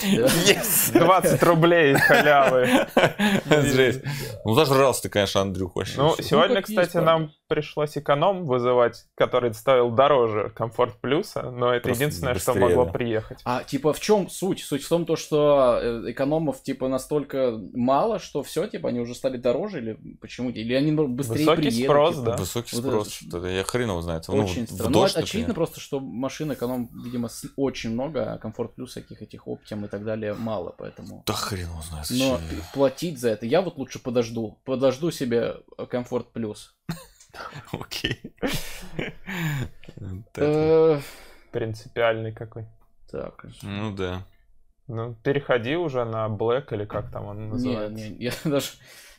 есть 20 рублей халявы. Ну, зажрался ты, конечно, Андрюх вообще. Ну, сегодня, ну, кстати, нам пришлось эконом вызывать, который стоил дороже комфорт плюса, но это Просто единственное, что могло приехать. А типа в чем суть? Суть в том, то, что э, экономов типа настолько мало, что все, типа они уже стали дороже или почему? Или они ну, быстрее Высокий приедут? спрос, типа? да. Высокий вот спрос. Это... Я хрен его знает. Очень ну, странно. Ну, очевидно например. просто, что машин эконом, видимо, очень много, а комфорт плюс всяких этих оптим и так далее мало, поэтому... Да хрен его знает. Но платить за это я вот лучше подожду. Подожду себе комфорт плюс. Окей. Э, Принципиальный какой. Так. Ну да. Ну, переходи уже на Black или как там он называется. Не, не, я даже,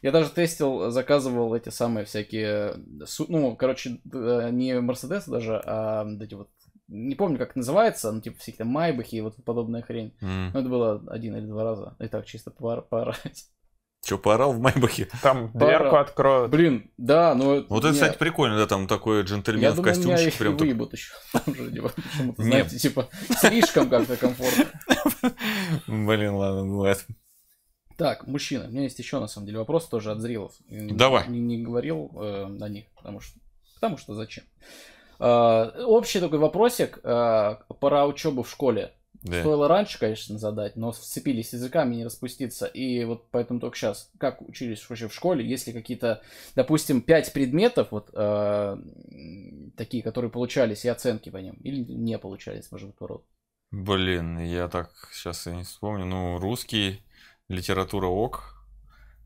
я даже тестил, заказывал эти самые всякие, э, ну, короче, э, не Mercedes даже, а эти вот, не помню, как называется, ну, типа всякие там Майбахи и вот подобная хрень. Mm. Ну, это было один или два раза. И так чисто пора поорать. Че, поорал в Майбахе? Там Пора. дверку откроют. Блин, да, но... Ну, вот это, кстати, прикольно, да, там такой джентльмен Я в думаю, костюмчике. Я прям выебут еще. Там же, типа, знаете, типа, слишком как-то комфортно. Блин, ладно, бывает. Ну, так, мужчина, у меня есть еще, на самом деле, вопрос тоже от зрелов. Давай. Не, не говорил э, о них, потому что, потому что зачем? Э, общий такой вопросик э, а, про учебу в школе. Да. Стоило раньше, конечно, задать, но вцепились языками не распуститься. И вот поэтому только сейчас. Как учились вообще в школе? Если какие-то, допустим, пять предметов, вот э, такие, которые получались, и оценки по ним, или не получались, может быть, урод? Блин, я так сейчас и не вспомню. Ну, русский, литература ок,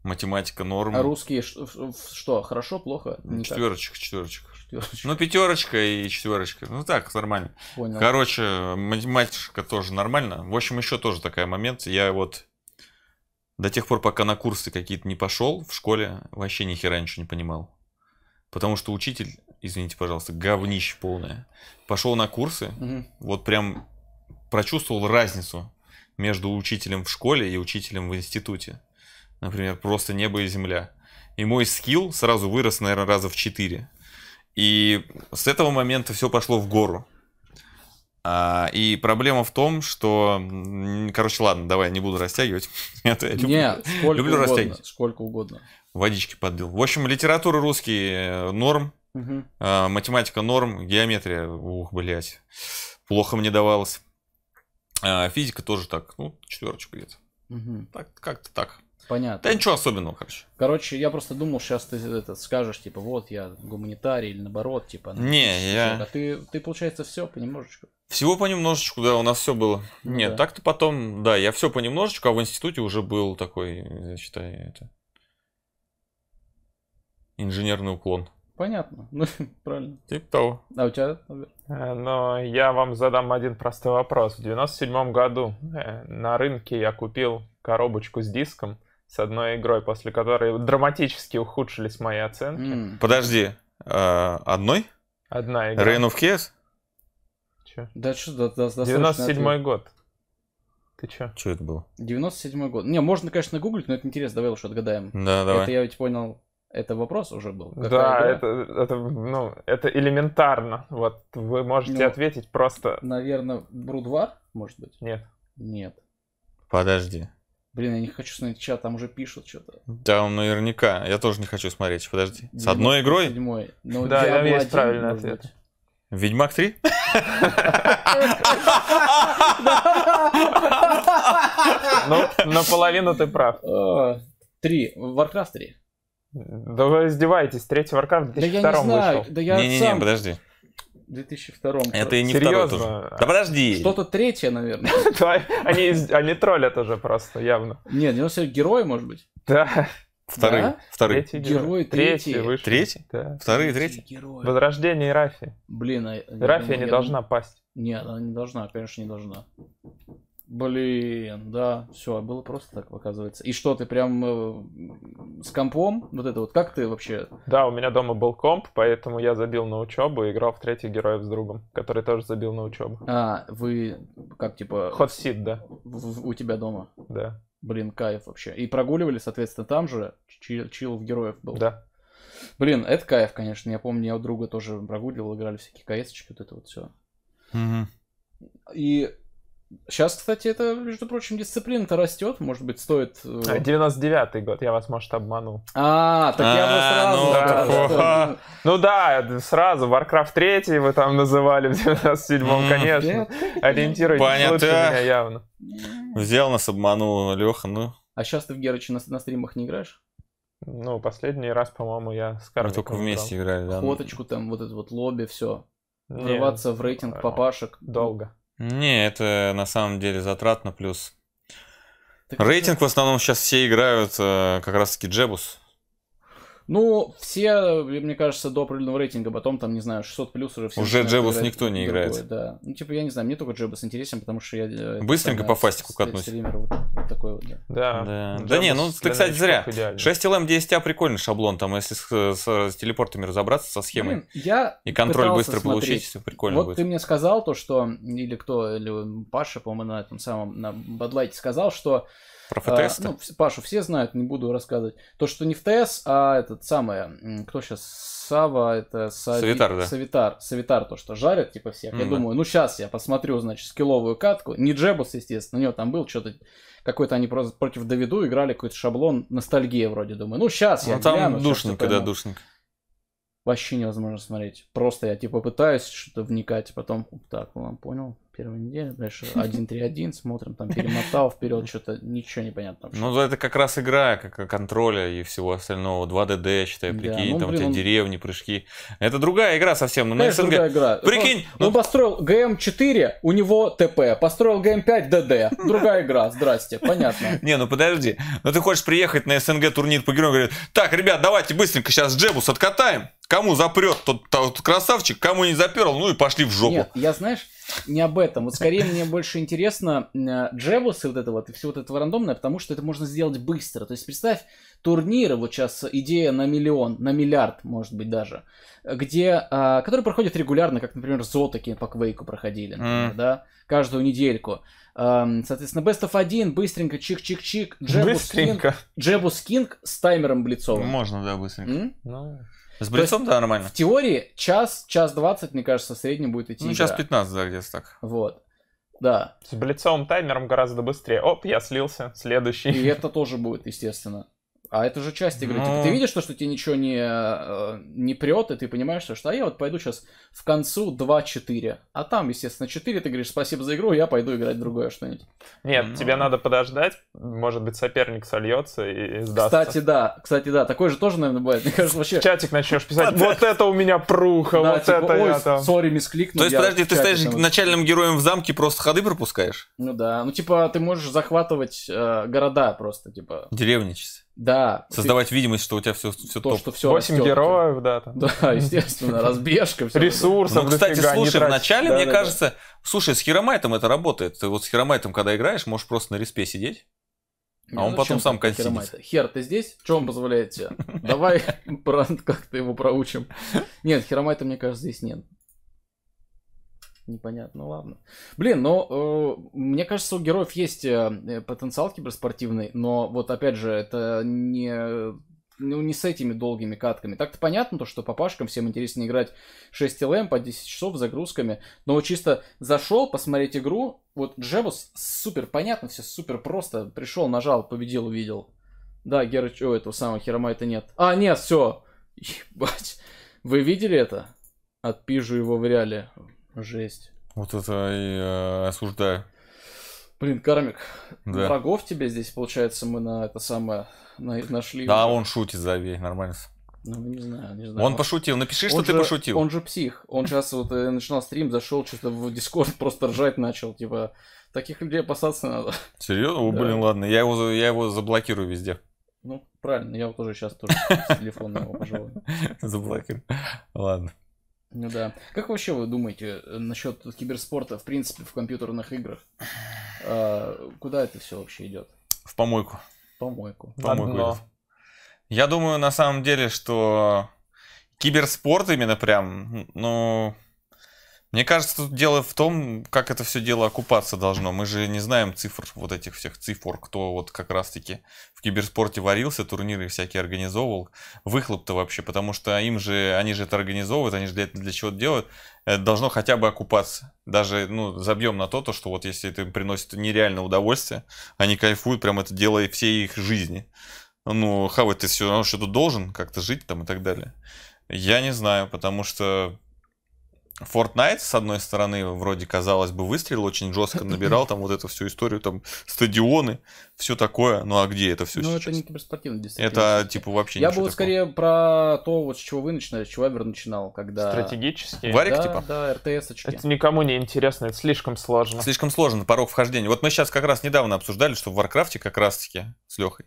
математика норм. А русский что, хорошо, плохо? Не четверочек, четверочек четверочка. Ну, пятерочка и четверочка. Ну так, нормально. Понял. Короче, математика тоже нормально. В общем, еще тоже такой момент. Я вот до тех пор, пока на курсы какие-то не пошел, в школе вообще ни хера ничего не понимал. Потому что учитель, извините, пожалуйста, говнище полное. Пошел на курсы, угу. вот прям прочувствовал разницу между учителем в школе и учителем в институте. Например, просто небо и земля. И мой скилл сразу вырос, наверное, раза в 4. И с этого момента все пошло в гору. А, и проблема в том, что, короче, ладно, давай, не буду растягивать. Это люблю, Нет, сколько люблю угодно, растягивать. сколько угодно. Водички подбил. В общем, литература русский э, норм, угу. математика норм, геометрия, ух, блядь, плохо мне давалось. А, физика тоже так, ну, четверочку где-то. Угу. Так, как-то так. Понятно. Да ничего особенного, короче. Короче, я просто думал, сейчас ты это скажешь, типа, вот я гуманитарий или наоборот, типа. Ну, Не, я. А ты, ты получается все понемножечку. Всего понемножечку, да, у нас все было. Ну, Нет, да. так-то потом, да, я все понемножечку, а в институте уже был такой, я э, считаю, это инженерный уклон. Понятно, ну правильно. Типа того. А у тебя? Э, но я вам задам один простой вопрос. В 97 году э, на рынке я купил коробочку с диском с одной игрой, после которой драматически ухудшились мои оценки. Mm. Подожди, э, одной? Одна игра. Rain of Chaos? Че? Да что, да, да, 97 год. Ты чё? Что это было? 97-й год. Не, можно, конечно, гуглить, но это интересно. Давай лучше отгадаем. Да, давай. Это я ведь понял, это вопрос уже был. Какая да, это, это, ну, это элементарно. Вот вы можете ну, ответить просто... Наверное, Брудвар, может быть? Нет. Нет. Подожди. Блин, я не хочу смотреть чат, там уже пишут что-то. Там наверняка. Я тоже не хочу смотреть. Подожди. С одной игрой? Седьмой. Ну, да, я есть правильный ответ. Быть. Ведьмак 3? Ну, наполовину ты прав. Три. Warcraft 3. Э, да вы издеваетесь, третий Warcraft в 2002 вышел. Да я не, не, не, подожди. 2002 -м. Это и не Серьезно? второй тоже. Да подожди. Что-то третье, наверное. они, они троллят уже просто, явно. Нет, у него герои, может быть? Да. Второй. Да? Вторые. Третий герой. третий. Третий? Вышел. третий? Да. Вторые, третий? Герой. Возрождение Рафи. Блин, а... Рафия не должна пасть. Нет, она не должна, конечно, не должна. Блин, да, все, было просто так, оказывается. И что, ты прям э, с компом? Вот это вот, как ты вообще? Да, у меня дома был комп, поэтому я забил на учебу и играл в третьих героев с другом, который тоже забил на учебу. А, вы как типа... Hot да. В, в, у тебя дома? Да. Блин, кайф вообще. И прогуливали, соответственно, там же чил, чил в героев был. Да. Блин, это кайф, конечно. Я помню, я у друга тоже прогуливал, играли всякие кс вот это вот все. Угу. И Сейчас, кстати, это, между прочим, дисциплина-то растет. Может быть, стоит... 99-й э, а, год, я вас, может, обманул. А, так я бы а, сразу... Ну, ну да, сразу. Warcraft 3 вы там называли в 97-м, конечно. Ориентируйтесь лучше меня явно. Взял нас, обманул Леха, ну... А сейчас ты в Герыча на стримах не играешь? Ну, последний раз, по-моему, я с Мы только вместе играли, да. Фоточку там, вот это вот лобби, все. Врываться в ну, рейтинг э, папашек. Долго. Не, это на самом деле затратно, плюс так Рейтинг это... в основном сейчас все играют э, как раз таки Джебус. Ну, все, мне кажется, до определенного рейтинга, потом там, не знаю, 600 плюс уже все. Уже Джебус никто не другой, играет. Да. Ну, типа, я не знаю, мне только Джебус интересен, потому что я... Э, Быстренько по э, фастику катнусь. Стример, вот, такой вот, да. Да, да. да не, ну, ну ты, кстати, зря. 6LM 10A а прикольный шаблон, там, если с, с, с телепортами разобраться, со схемой. Блин, я и контроль быстро смотреть. получить, все прикольно вот будет. ты мне сказал то, что, или кто, или Паша, по-моему, на этом самом, на Бадлайте сказал, что про ФТС? А, ну, Пашу все знают, не буду рассказывать. То, что не ФТС, а этот самое, кто сейчас Сава, это Сави... Савитар, да. Савитар, Савитар то, что жарят типа всех. Mm-hmm. Я думаю, ну сейчас я посмотрю, значит, скилловую катку. Не Джебус, естественно, у него там был что-то какой-то они просто против Давиду играли какой-то шаблон ностальгия вроде, думаю. Ну сейчас ну, я там гляну, душненько, да, душненько. Вообще невозможно смотреть. Просто я типа пытаюсь что-то вникать, потом так, ну, понял, Первая неделя, дальше 1-3-1, смотрим, там перемотал вперед, что-то ничего не понятно. Ну, это как раз игра как контроля и всего остального. 2DD, считай, прикинь, ну, там блин, у тебя деревни, прыжки. Это другая игра совсем. Ну, Конечно, другая игра. Прикинь. Он, ну... построил ГМ-4, эм у него ТП. Построил ГМ-5, эм ДД. Другая игра, здрасте, понятно. Не, ну подожди. Ну ты хочешь приехать на СНГ турнир по героям, говорят, так, ребят, давайте быстренько сейчас джебус откатаем, Кому запрет тот, тот красавчик, кому не заперл, ну и пошли в жопу. Нет, я знаешь, не об этом. Вот скорее мне больше интересно э, джебусы вот это вот, и все вот это рандомное, потому что это можно сделать быстро. То есть представь турниры, вот сейчас идея на миллион, на миллиард, может быть, даже, где, а, которые проходят регулярно, как, например, зотаки по квейку проходили, например, mm. да, каждую недельку. А, соответственно, Best of 1, быстренько, чик-чик-чик, джебус кинг, джебус кинг с таймером блицовым. Можно, да, быстренько. Mm? Ну... С блицом, есть, да, нормально. В теории час, час двадцать, мне кажется, средний будет идти. Ну, час пятнадцать, да, где-то так. Вот. Да. С блицовым таймером гораздо быстрее. Оп, я слился. Следующий. И это тоже будет, естественно. А это же часть игры. Но... Типа, ты ну. видишь то, что тебе ничего не, э, не прет, и ты понимаешь, что а я вот пойду сейчас в концу 2-4. А там, естественно, 4 ты говоришь спасибо за игру, я пойду играть другое что-нибудь. Нет, Но... Ну. тебе надо подождать. Может быть, соперник сольется и, и сдастся. Кстати, да. Кстати, да. Такое же тоже, наверное, бывает. Мне кажется, вообще... В чатик начнешь писать, вот это у меня пруха, вот типа, это ой, я там... сори, мискликнул. То есть, подожди, ты стоишь начальным героем в замке, просто ходы пропускаешь? Ну да. Ну типа, ты можешь захватывать э, города просто, типа. Деревни часы. Да. Создавать ты... видимость, что у тебя все, все то, топ. Что все 8 растет, героев, да. Там. Да, естественно, разбежка. Все Ресурсов Ну, кстати, слушай, вначале, мне кажется... Слушай, с Хиромайтом это работает. Ты вот с Хиромайтом, когда играешь, можешь просто на респе сидеть. А ну он потом сам консидит. Хер, ты здесь? Что он позволяет тебе? Давай, брат, как-то его проучим. Нет, Хиромайта, мне кажется, здесь нет непонятно, ну ладно. Блин, но э, мне кажется, у героев есть э, э, потенциал киберспортивный, но вот опять же, это не ну, не с этими долгими катками. Так-то понятно, то, что папашкам всем интересно играть 6 ЛМ эм по 10 часов с загрузками. Но чисто зашел посмотреть игру, вот Джебус супер понятно, все супер просто. Пришел, нажал, победил, увидел. Да, Герыч, о, этого самого херома это нет. А, нет, все. Ебать. Вы видели это? Отпижу его в реале. Жесть. Вот это и э, осуждаю. Блин, кармик, да. врагов тебе здесь, получается, мы на это самое на, нашли. Да, он шутит, забей, нормально. Ну, не знаю, не знаю. Он пошутил. Напиши, он что же, ты пошутил. Он же псих. Он сейчас вот э, начинал стрим, зашел, что-то в Дискорд просто ржать начал. Типа, таких людей опасаться надо. Серьезно? да. блин, ладно. Я его, я его заблокирую везде. Ну, правильно, я вот тоже сейчас тоже с телефона его пожалуй. Заблокирую. Ладно. Ну да. Как вообще вы думаете э, насчет киберспорта, в принципе, в компьютерных играх? А, куда это все вообще идет? В помойку. помойку. помойку. Одно. Я думаю, на самом деле, что киберспорт именно прям, ну, мне кажется, тут дело в том, как это все дело окупаться должно. Мы же не знаем цифр, вот этих всех цифр, кто вот как раз-таки в киберспорте варился, турниры всякие организовывал. Выхлоп-то вообще, потому что им же, они же это организовывают, они же для, для чего-то делают. Это должно хотя бы окупаться. Даже, ну, забьем на то, то, что вот если это им приносит нереальное удовольствие, они кайфуют, прям это дело всей их жизни. Ну, хавать ты все равно что-то должен, как-то жить там и так далее. Я не знаю, потому что Fortnite, с одной стороны, вроде, казалось бы, выстрел очень жестко набирал там вот эту всю историю, там, стадионы, все такое. Ну, а где это все Ну, сейчас? это не киберспортивная дисциплина. Это, типа, вообще не Я бы вот скорее про то, вот с чего вы начинали, с чего Эвер начинал, когда... Стратегически? Варик, да, типа? Да, РТС-очки. Это никому не интересно, это слишком сложно. Слишком сложно, порог вхождения. Вот мы сейчас как раз недавно обсуждали, что в Варкрафте как раз-таки с Лехой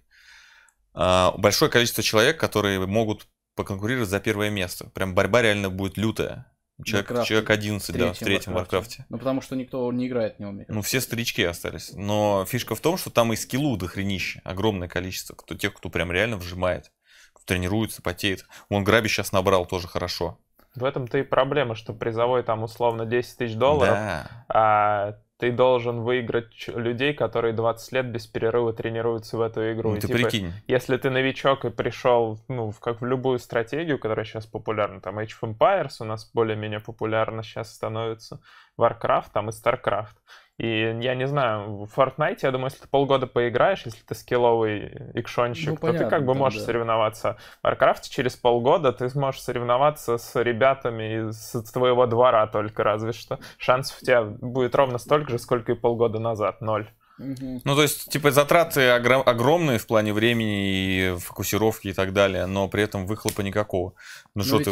а, большое количество человек, которые могут поконкурировать за первое место. Прям борьба реально будет лютая. Человек, Warcraft, человек 11, в да, в третьем Варкрафте. Ну, потому что никто не играет не умеет. ну, все старички остались. Но фишка в том, что там и скиллу дохренище, Огромное количество. Кто, тех, кто прям реально вжимает. Кто тренируется, потеет. Вон Граби сейчас набрал тоже хорошо. В этом-то и проблема, что призовой там условно 10 тысяч долларов, да. а ты должен выиграть людей, которые 20 лет без перерыва тренируются в эту игру. Ну, ты типа, прикинь. Если ты новичок и пришел, ну, в, как в любую стратегию, которая сейчас популярна, там Age of Empires у нас более-менее популярно сейчас становится, Warcraft там и StarCraft. И я не знаю, в Fortnite, я думаю, если ты полгода поиграешь, если ты скилловый экшонщик ну, понятно, то ты как бы можешь да. соревноваться. В Warcraft через полгода ты сможешь соревноваться с ребятами из твоего двора только, разве что. Шансов у тебя будет ровно столько же, сколько и полгода назад, ноль. Ну, то есть, типа, затраты огромные в плане времени и фокусировки и так далее, но при этом выхлопа никакого. Ну, ну что ты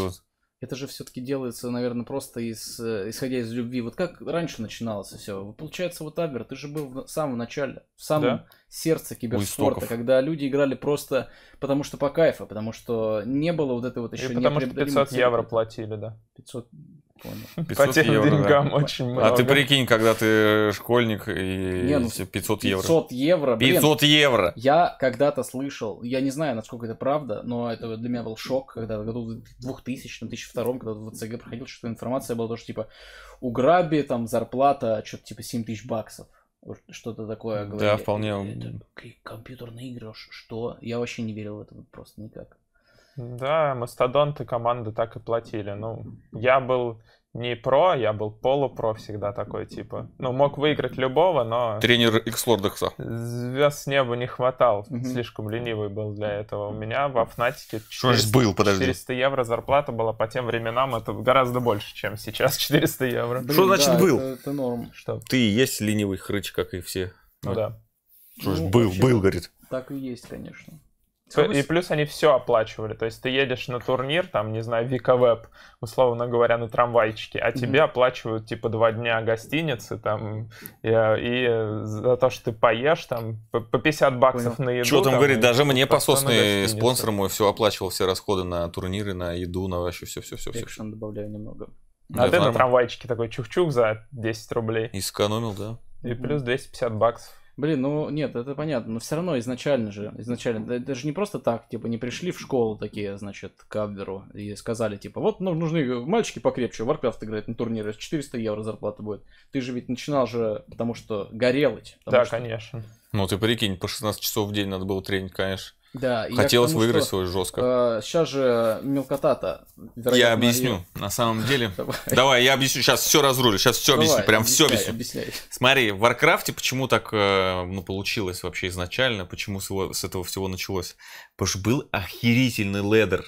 это же все-таки делается, наверное, просто из, э, исходя из любви. Вот как раньше начиналось все? Получается, вот Абер, ты же был в самом начале, в самом да? сердце киберспорта, когда люди играли просто потому что по кайфу, потому что не было вот этой вот еще... И потому что 500 евро платили, да. 500, 500 По тем евро, деньгам да. очень а много. А ты прикинь, когда ты школьник и не, ну, 500, 500 евро. 500 евро, блин. 500 евро! Я когда-то слышал, я не знаю, насколько это правда, но это для меня был шок, когда в году 2000, 2002, когда в ЦГ проходил, что информация была то, что типа у Граби там зарплата что-то типа 7 тысяч баксов что-то такое. Да, говорили. вполне. Это компьютерные игры, что? Я вообще не верил в это просто никак. Да, мастодонты команды так и платили. Ну, я был не про, я был полупро всегда такой, типа. Ну, мог выиграть любого, но... Тренер x Звезд с неба не хватал. Угу. Слишком ленивый был для этого. У меня во Фнатике 400, был, подожди. 400 евро зарплата была по тем временам. Это гораздо больше, чем сейчас 400 евро. Что значит да, был? Это, это норм. Что? Ты и есть ленивый хрыч, как и все. Ну, ну да. ну, был, вообще, был, говорит. Так и есть, конечно. И плюс они все оплачивали. То есть ты едешь на турнир, там, не знаю, Викавеб, условно говоря, на трамвайчике, а тебе mm-hmm. оплачивают типа два дня гостиницы там, э, и, и э, за то, что ты поешь, там, по 50 баксов Понял. на еду. Что там, там говорит, даже мне пососный спонсор мой все оплачивал, все расходы на турниры, на еду, на вообще все-все-все. Я все. добавляю немного. А Нет, ты на трамвайчике такой чух-чух за 10 рублей. И сэкономил, да. И плюс 250 баксов. Блин, ну нет, это понятно, но все равно изначально же, изначально, даже не просто так, типа, не пришли в школу такие, значит, к Абверу и сказали, типа, вот ну, нужны мальчики покрепче, Warcraft играет на турнире, 400 евро зарплата будет. Ты же ведь начинал же, потому что горел этим. Да, что... конечно. Ну, ты прикинь, по 16 часов в день надо было тренить, конечно. Да, Хотелось тому, выиграть что, свой жестко. Э, сейчас же мелкота-то. Я объясню, и... на самом деле. Давай. я объясню, сейчас все разрулю, сейчас все объясню, прям все объясню. Смотри, в Варкрафте почему так э, ну, получилось вообще изначально, почему с, этого всего началось? Потому что был охерительный ледер.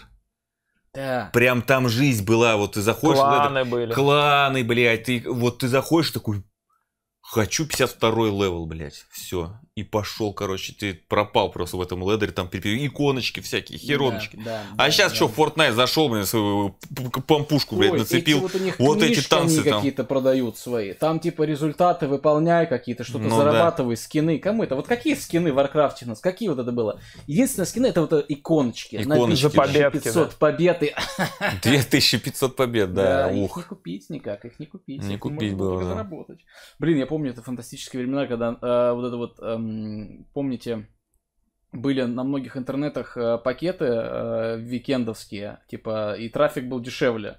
Да. Прям там жизнь была, вот ты заходишь... Кланы ледер, были. Кланы, блядь, ты, вот ты заходишь такой, Хочу 52-й левел, блядь. Все. И пошел, короче, ты пропал просто в этом ледере, там иконочки всякие, хероночки. Да, да, а да, сейчас да. что, Fortnite зашел, мне свою пампушку, блядь, Ой, нацепил. Эти вот у них вот эти танцы они там. какие-то продают свои. Там типа результаты выполняй какие-то, что-то ну, зарабатывай, да. скины. Кому это? Вот какие скины в Warcraft у нас? Какие вот это было? Единственное скины это вот э, иконочки. Иконочки. За 500 да. побед 2500 побед, да. да ух. их не купить никак, их не купить. Не их купить было. Да. Заработать. Блин, я помню помню, это фантастические времена, когда э, вот это вот, э, помните, были на многих интернетах э, пакеты э, викендовские, типа, и трафик был дешевле.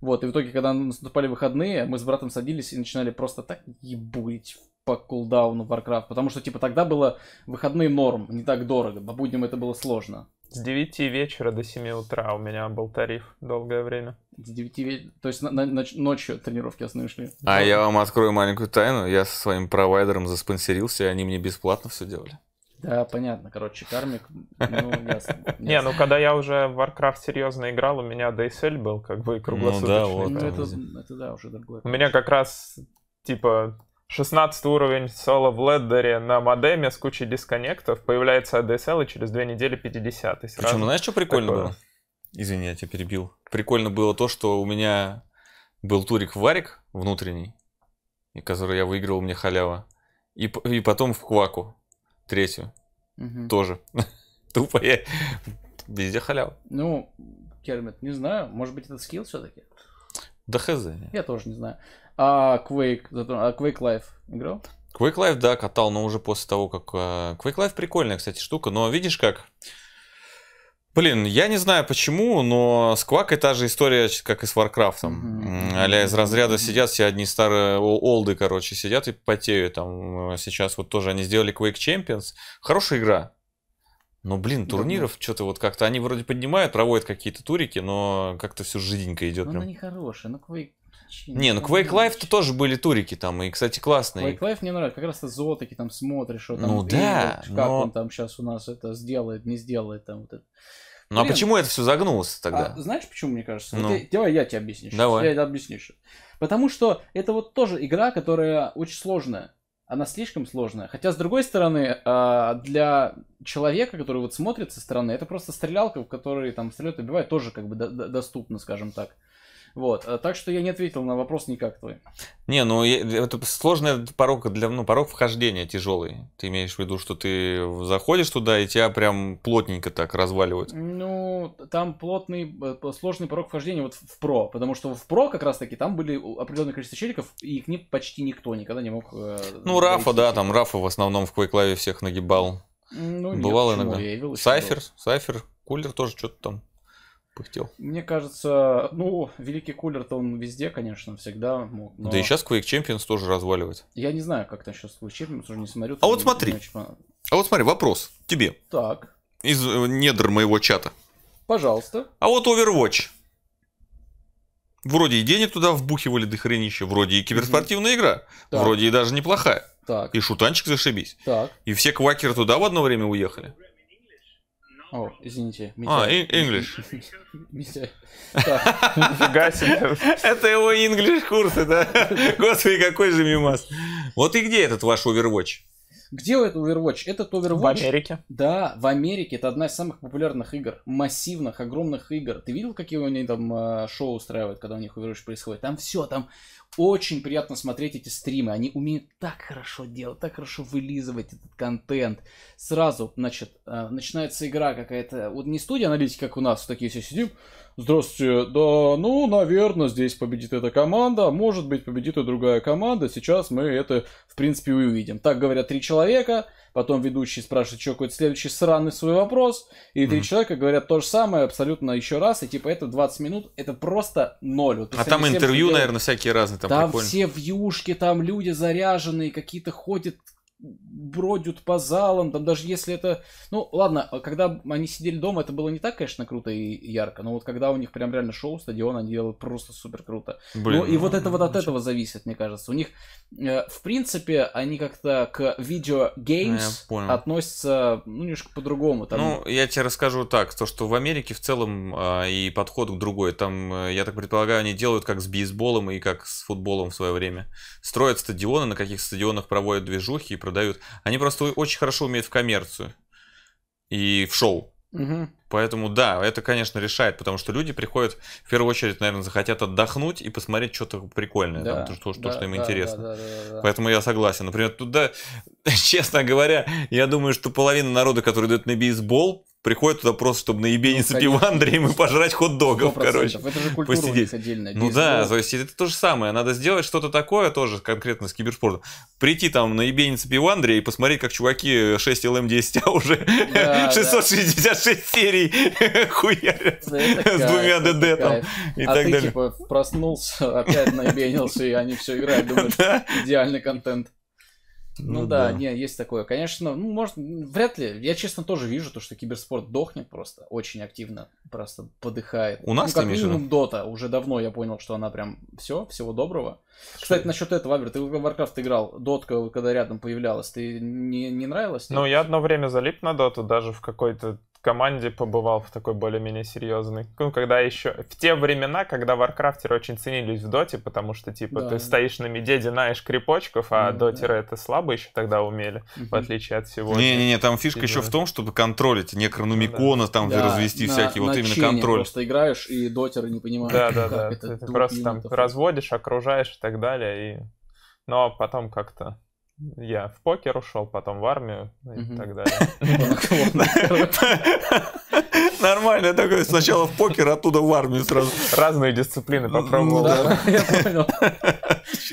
Вот, и в итоге, когда наступали выходные, мы с братом садились и начинали просто так ебурить по кулдауну Warcraft, потому что, типа, тогда было выходные норм, не так дорого, по будням это было сложно. С 9 вечера до 7 утра у меня был тариф долгое время. С 9 вечера, то есть на, на, ночью тренировки основные А я вам открою маленькую тайну, я со своим провайдером заспонсорился, и они мне бесплатно все делали. Да, понятно, короче, кармик, ну, ясно. Не, ну, когда я уже в Warcraft серьезно играл, у меня DSL был, как бы, круглосуточный. Ну, да, вот. Ну, это, это, да, уже другое. У меня как раз, типа, 16 уровень соло в леддере на модеме с кучей дисконнектов, появляется ADSL и через две недели 50. Причем, знаешь, что прикольно такое? было? Извини, я тебя перебил. Прикольно было то, что у меня был турик Варик внутренний, который я выиграл, мне халява. И, и потом в Кваку, третью. Угу. Тоже. Тупо я везде халява. Ну, Кермит, не знаю. Может быть, это скилл все-таки? Да хз. Я тоже не знаю. А Quake, а Quake Life играл? Quake Life, да, катал, но уже после того, как... Э, Quake Life прикольная, кстати, штука, но видишь как... Блин, я не знаю почему, но с Квакой та же история, как и с Варкрафтом. Аля из разряда сидят все одни старые олды, короче, сидят и потеют. Там э, сейчас вот тоже они сделали Quake Champions. Хорошая игра. Но, блин, турниров да, что-то вот как-то они вроде поднимают, проводят какие-то турики, но как-то все жиденько идет. Ну, прям. она нехорошая. Ну, Quake очень. Не, ну Quake Life то тоже были турики там, и, кстати, классные. Quake Life мне нравится, как раз ты зотоки там смотришь, что там. Ну да. Как но... он там сейчас у нас это сделает, не сделает там вот это. Ну а Блин, а почему это все загнулось тогда? А, знаешь, почему, мне кажется? Ну. Вот давай я тебе объясню. Давай. Я тебе объясню Потому что это вот тоже игра, которая очень сложная. Она слишком сложная. Хотя, с другой стороны, а, для человека, который вот смотрит со стороны, это просто стрелялка, в которой там стреляют, убивают, тоже как бы доступно, скажем так. Вот, э, так что я не ответил на вопрос никак твой. Не, ну это сложный порог для, ну, порог вхождения тяжелый. Ты имеешь в виду, что ты заходишь туда и тебя прям плотненько так разваливают? Ну, там плотный, э, сложный порог вхождения вот в про, потому что в про как раз таки там были определенное количество челиков, и к ним почти никто никогда не мог. Э, ну, Рафа, да, там Рафа в основном в Квейклаве всех нагибал. Ну, Бывало нет, иногда. Сайфер, Сайфер, Кулер тоже что-то там пыхтел. Мне кажется, ну, великий кулер-то он везде, конечно, всегда мог. Но... Да и сейчас Quake Champions тоже разваливает. Я не знаю, как там сейчас Quake Champions, уже не смотрю. А вот не, смотри, не очень... а вот смотри, вопрос тебе. Так. Из э, недр моего чата. Пожалуйста. А вот Overwatch. Вроде и денег туда вбухивали дохренище, вроде и киберспортивная mm игра, так. вроде и даже неплохая. Так. И шутанчик зашибись. Так. И все квакеры туда в одно время уехали. О, извините. А, English. Митя. Нифига себе. Это его English курсы, да? Господи, какой же мимас. Вот и где этот ваш Overwatch? Где этот Overwatch? Этот Overwatch... В Америке. Да, в Америке. Это одна из самых популярных игр. Массивных, огромных игр. Ты видел, какие у них там а, шоу устраивают, когда у них Overwatch происходит? Там все, там очень приятно смотреть эти стримы. Они умеют так хорошо делать, так хорошо вылизывать этот контент. Сразу, значит, а, начинается игра какая-то... Вот не студия аналитики, как у нас, такие все сидим здравствуйте, да, ну, наверное, здесь победит эта команда, может быть, победит и другая команда, сейчас мы это, в принципе, увидим. Так говорят три человека, потом ведущий спрашивает, что какой-то следующий сраный свой вопрос, и три mm-hmm. человека говорят то же самое абсолютно еще раз, и типа это 20 минут, это просто ноль. Вот, а там интервью, делают... наверное, всякие разные, там, там прикольно. все вьюшки, там люди заряженные, какие-то ходят, бродят по залам, там даже если это... Ну, ладно, когда они сидели дома, это было не так, конечно, круто и ярко, но вот когда у них прям реально шоу, стадион, они делают просто супер круто. Ну, Блин, ну, и ну, вот ну, это ну, вот от ничего. этого зависит, мне кажется. У них, э, в принципе, они как-то к видео ну, games относятся ну, немножко по-другому. Там... Ну, я тебе расскажу так, то, что в Америке в целом э, и подход к другой, там, э, я так предполагаю, они делают как с бейсболом и как с футболом в свое время. Строят стадионы, на каких стадионах проводят движухи и продают. Они просто очень хорошо умеют в коммерцию и в шоу. Угу. Поэтому да, это, конечно, решает, потому что люди приходят, в первую очередь, наверное, захотят отдохнуть и посмотреть что-то прикольное, да, там, то, что, да, то, что им да, интересно. Да, да, да, да, Поэтому я согласен. Например, туда, честно говоря, я думаю, что половина народа, который идет на бейсбол, приходят туда просто, чтобы наебениться ну, пивандрием и пожрать хот-догов, короче. Это же культура посидеть. у них отдельная. Ну да, то есть это то же самое. Надо сделать что-то такое тоже конкретно с киберспортом. Прийти там на ебенице пивандрия и посмотреть, как чуваки 6 LM10 а уже да, 666 да. серий хуярят с двумя ДД там и а так ты, далее. типа проснулся, опять наебенился, и они все играют, думают, идеальный контент. Ну, ну да, да, не, есть такое. Конечно, ну, может, вряд ли. Я, честно, тоже вижу то, что киберспорт дохнет просто очень активно, просто подыхает. У нас, ну, как минимум, Дота. Уже давно я понял, что она прям все, всего доброго. Что? Кстати, насчет этого, Абер, ты в Warcraft играл, Дотка, когда рядом появлялась, ты не, не нравилась? Ну, я одно время залип на Доту, даже в какой-то команде побывал в такой более-менее серьезный, Ну, когда еще... В те времена, когда варкрафтеры очень ценились в доте, потому что, типа, да, ты стоишь на меде, динаешь крепочков, а да, дотеры да. это слабо еще тогда умели, угу. в отличие от сегодня. Не-не-не, там фишка Тебе... еще в том, чтобы контролить некрономикона, ну да. там да, развести на, всякие, на вот именно контроль. просто играешь, и дотеры не понимают, да, да, да. это. Ты просто там разводишь, окружаешь и так далее, и... Но потом как-то я в покер ушел, потом в армию и так далее. Нормально, такой сначала в покер, а оттуда в армию сразу. Разные дисциплины ну попробовал. Да, Я понял.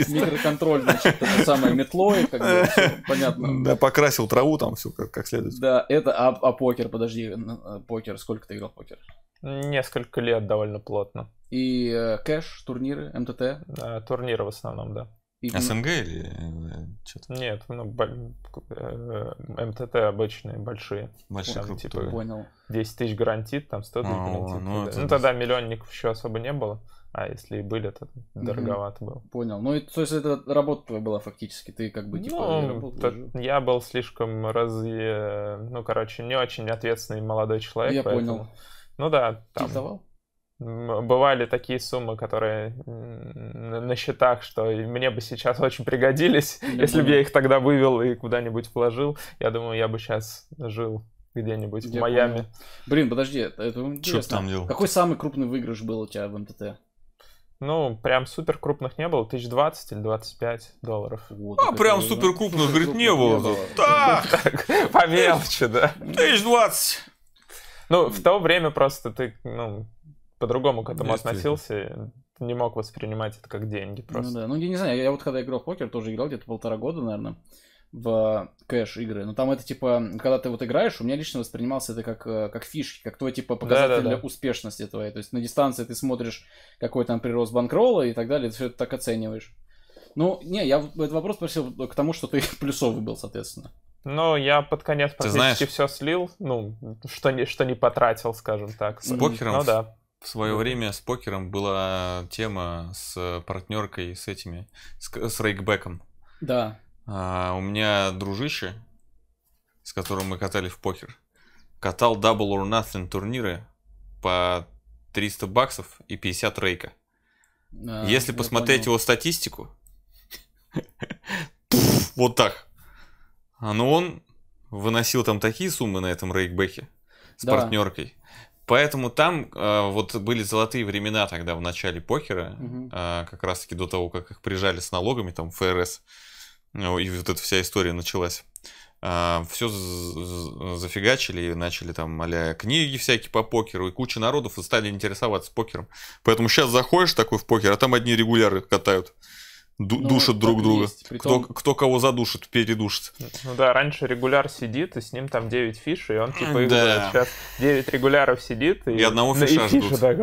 Микроконтроль, значит, самое метлое, как бы, понятно. Да, покрасил траву там, все как следует. Да, это, а, а покер, подожди, а покер, сколько ты играл покер? Несколько лет довольно плотно. И э, кэш, турниры, МТТ? Э, турниры в основном, да. И... СНГ или э, что-то? Нет, ну, б... Э, МТТ обычные, большие. Большие, там, типа, понял. 10 тысяч гарантит, там 100 тысяч а, гарантит. Ну, это... ну, тогда миллионников еще особо не было. А если и были, то дороговато угу. было. Понял. Ну, и, то есть это работа твоя была фактически, ты как бы ну, типа... Ну, то, я был слишком раз... Э, ну, короче, не очень ответственный молодой ну, человек, Я поэтому... понял. Ну да, там... Ты сдавал? бывали такие суммы, которые на счетах, что мне бы сейчас очень пригодились. Я Если бы я их тогда вывел и куда-нибудь вложил, я думаю, я бы сейчас жил где-нибудь я в Майами. Понял. Блин, подожди, это интересно. Что там делал? Какой самый крупный выигрыш был у тебя в МТТ? Ну, прям супер крупных не было, тысяч двадцать или двадцать пять долларов. Вот, а, прям супер крупных, говорит, не было. Не было. Так, по мелочи, да. Тысяч двадцать. Ну, в то время просто ты, ну, по-другому к этому относился, не мог воспринимать это как деньги ну просто. Ну да, ну я не знаю, я, вот когда играл в покер, тоже играл где-то полтора года, наверное, в э, кэш игры. Но там это типа, когда ты вот играешь, у меня лично воспринимался это как, э, как фишки, как твой типа показатель да, да, да. успешности твоей. То есть на дистанции ты смотришь, какой там прирост банкролла и так далее, ты все это так оцениваешь. Ну, не, я этот вопрос спросил к тому, что ты плюсовый был, соответственно. Ну, я под конец практически все слил, ну, что не, что не потратил, скажем так. С покером ну, да. В свое время с покером была тема с партнеркой, с этими, с, с рейкбеком. Да. А, у меня дружище, с которым мы катали в покер, катал Double or Nothing турниры по 300 баксов и 50 рейка. Да, Если посмотреть понял. его статистику, вот так. А ну он выносил там такие суммы на этом рейкбеке с да. партнеркой. Поэтому там э, вот были золотые времена тогда в начале покера, угу. э, как раз-таки до того, как их прижали с налогами, там ФРС, э, и вот эта вся история началась. Э, все зафигачили, и начали там а книги всякие по покеру, и куча народов стали интересоваться покером. Поэтому сейчас заходишь такой в покер, а там одни регуляры катают. Ду- ну, душат друг друга. Есть. Притом... Кто, кто кого задушит, передушит. Ну да, раньше регуляр сидит, и с ним там 9 фиш, и он типа играет. да. Сейчас 9 регуляров сидит, и, и одного фиша, и фиша так,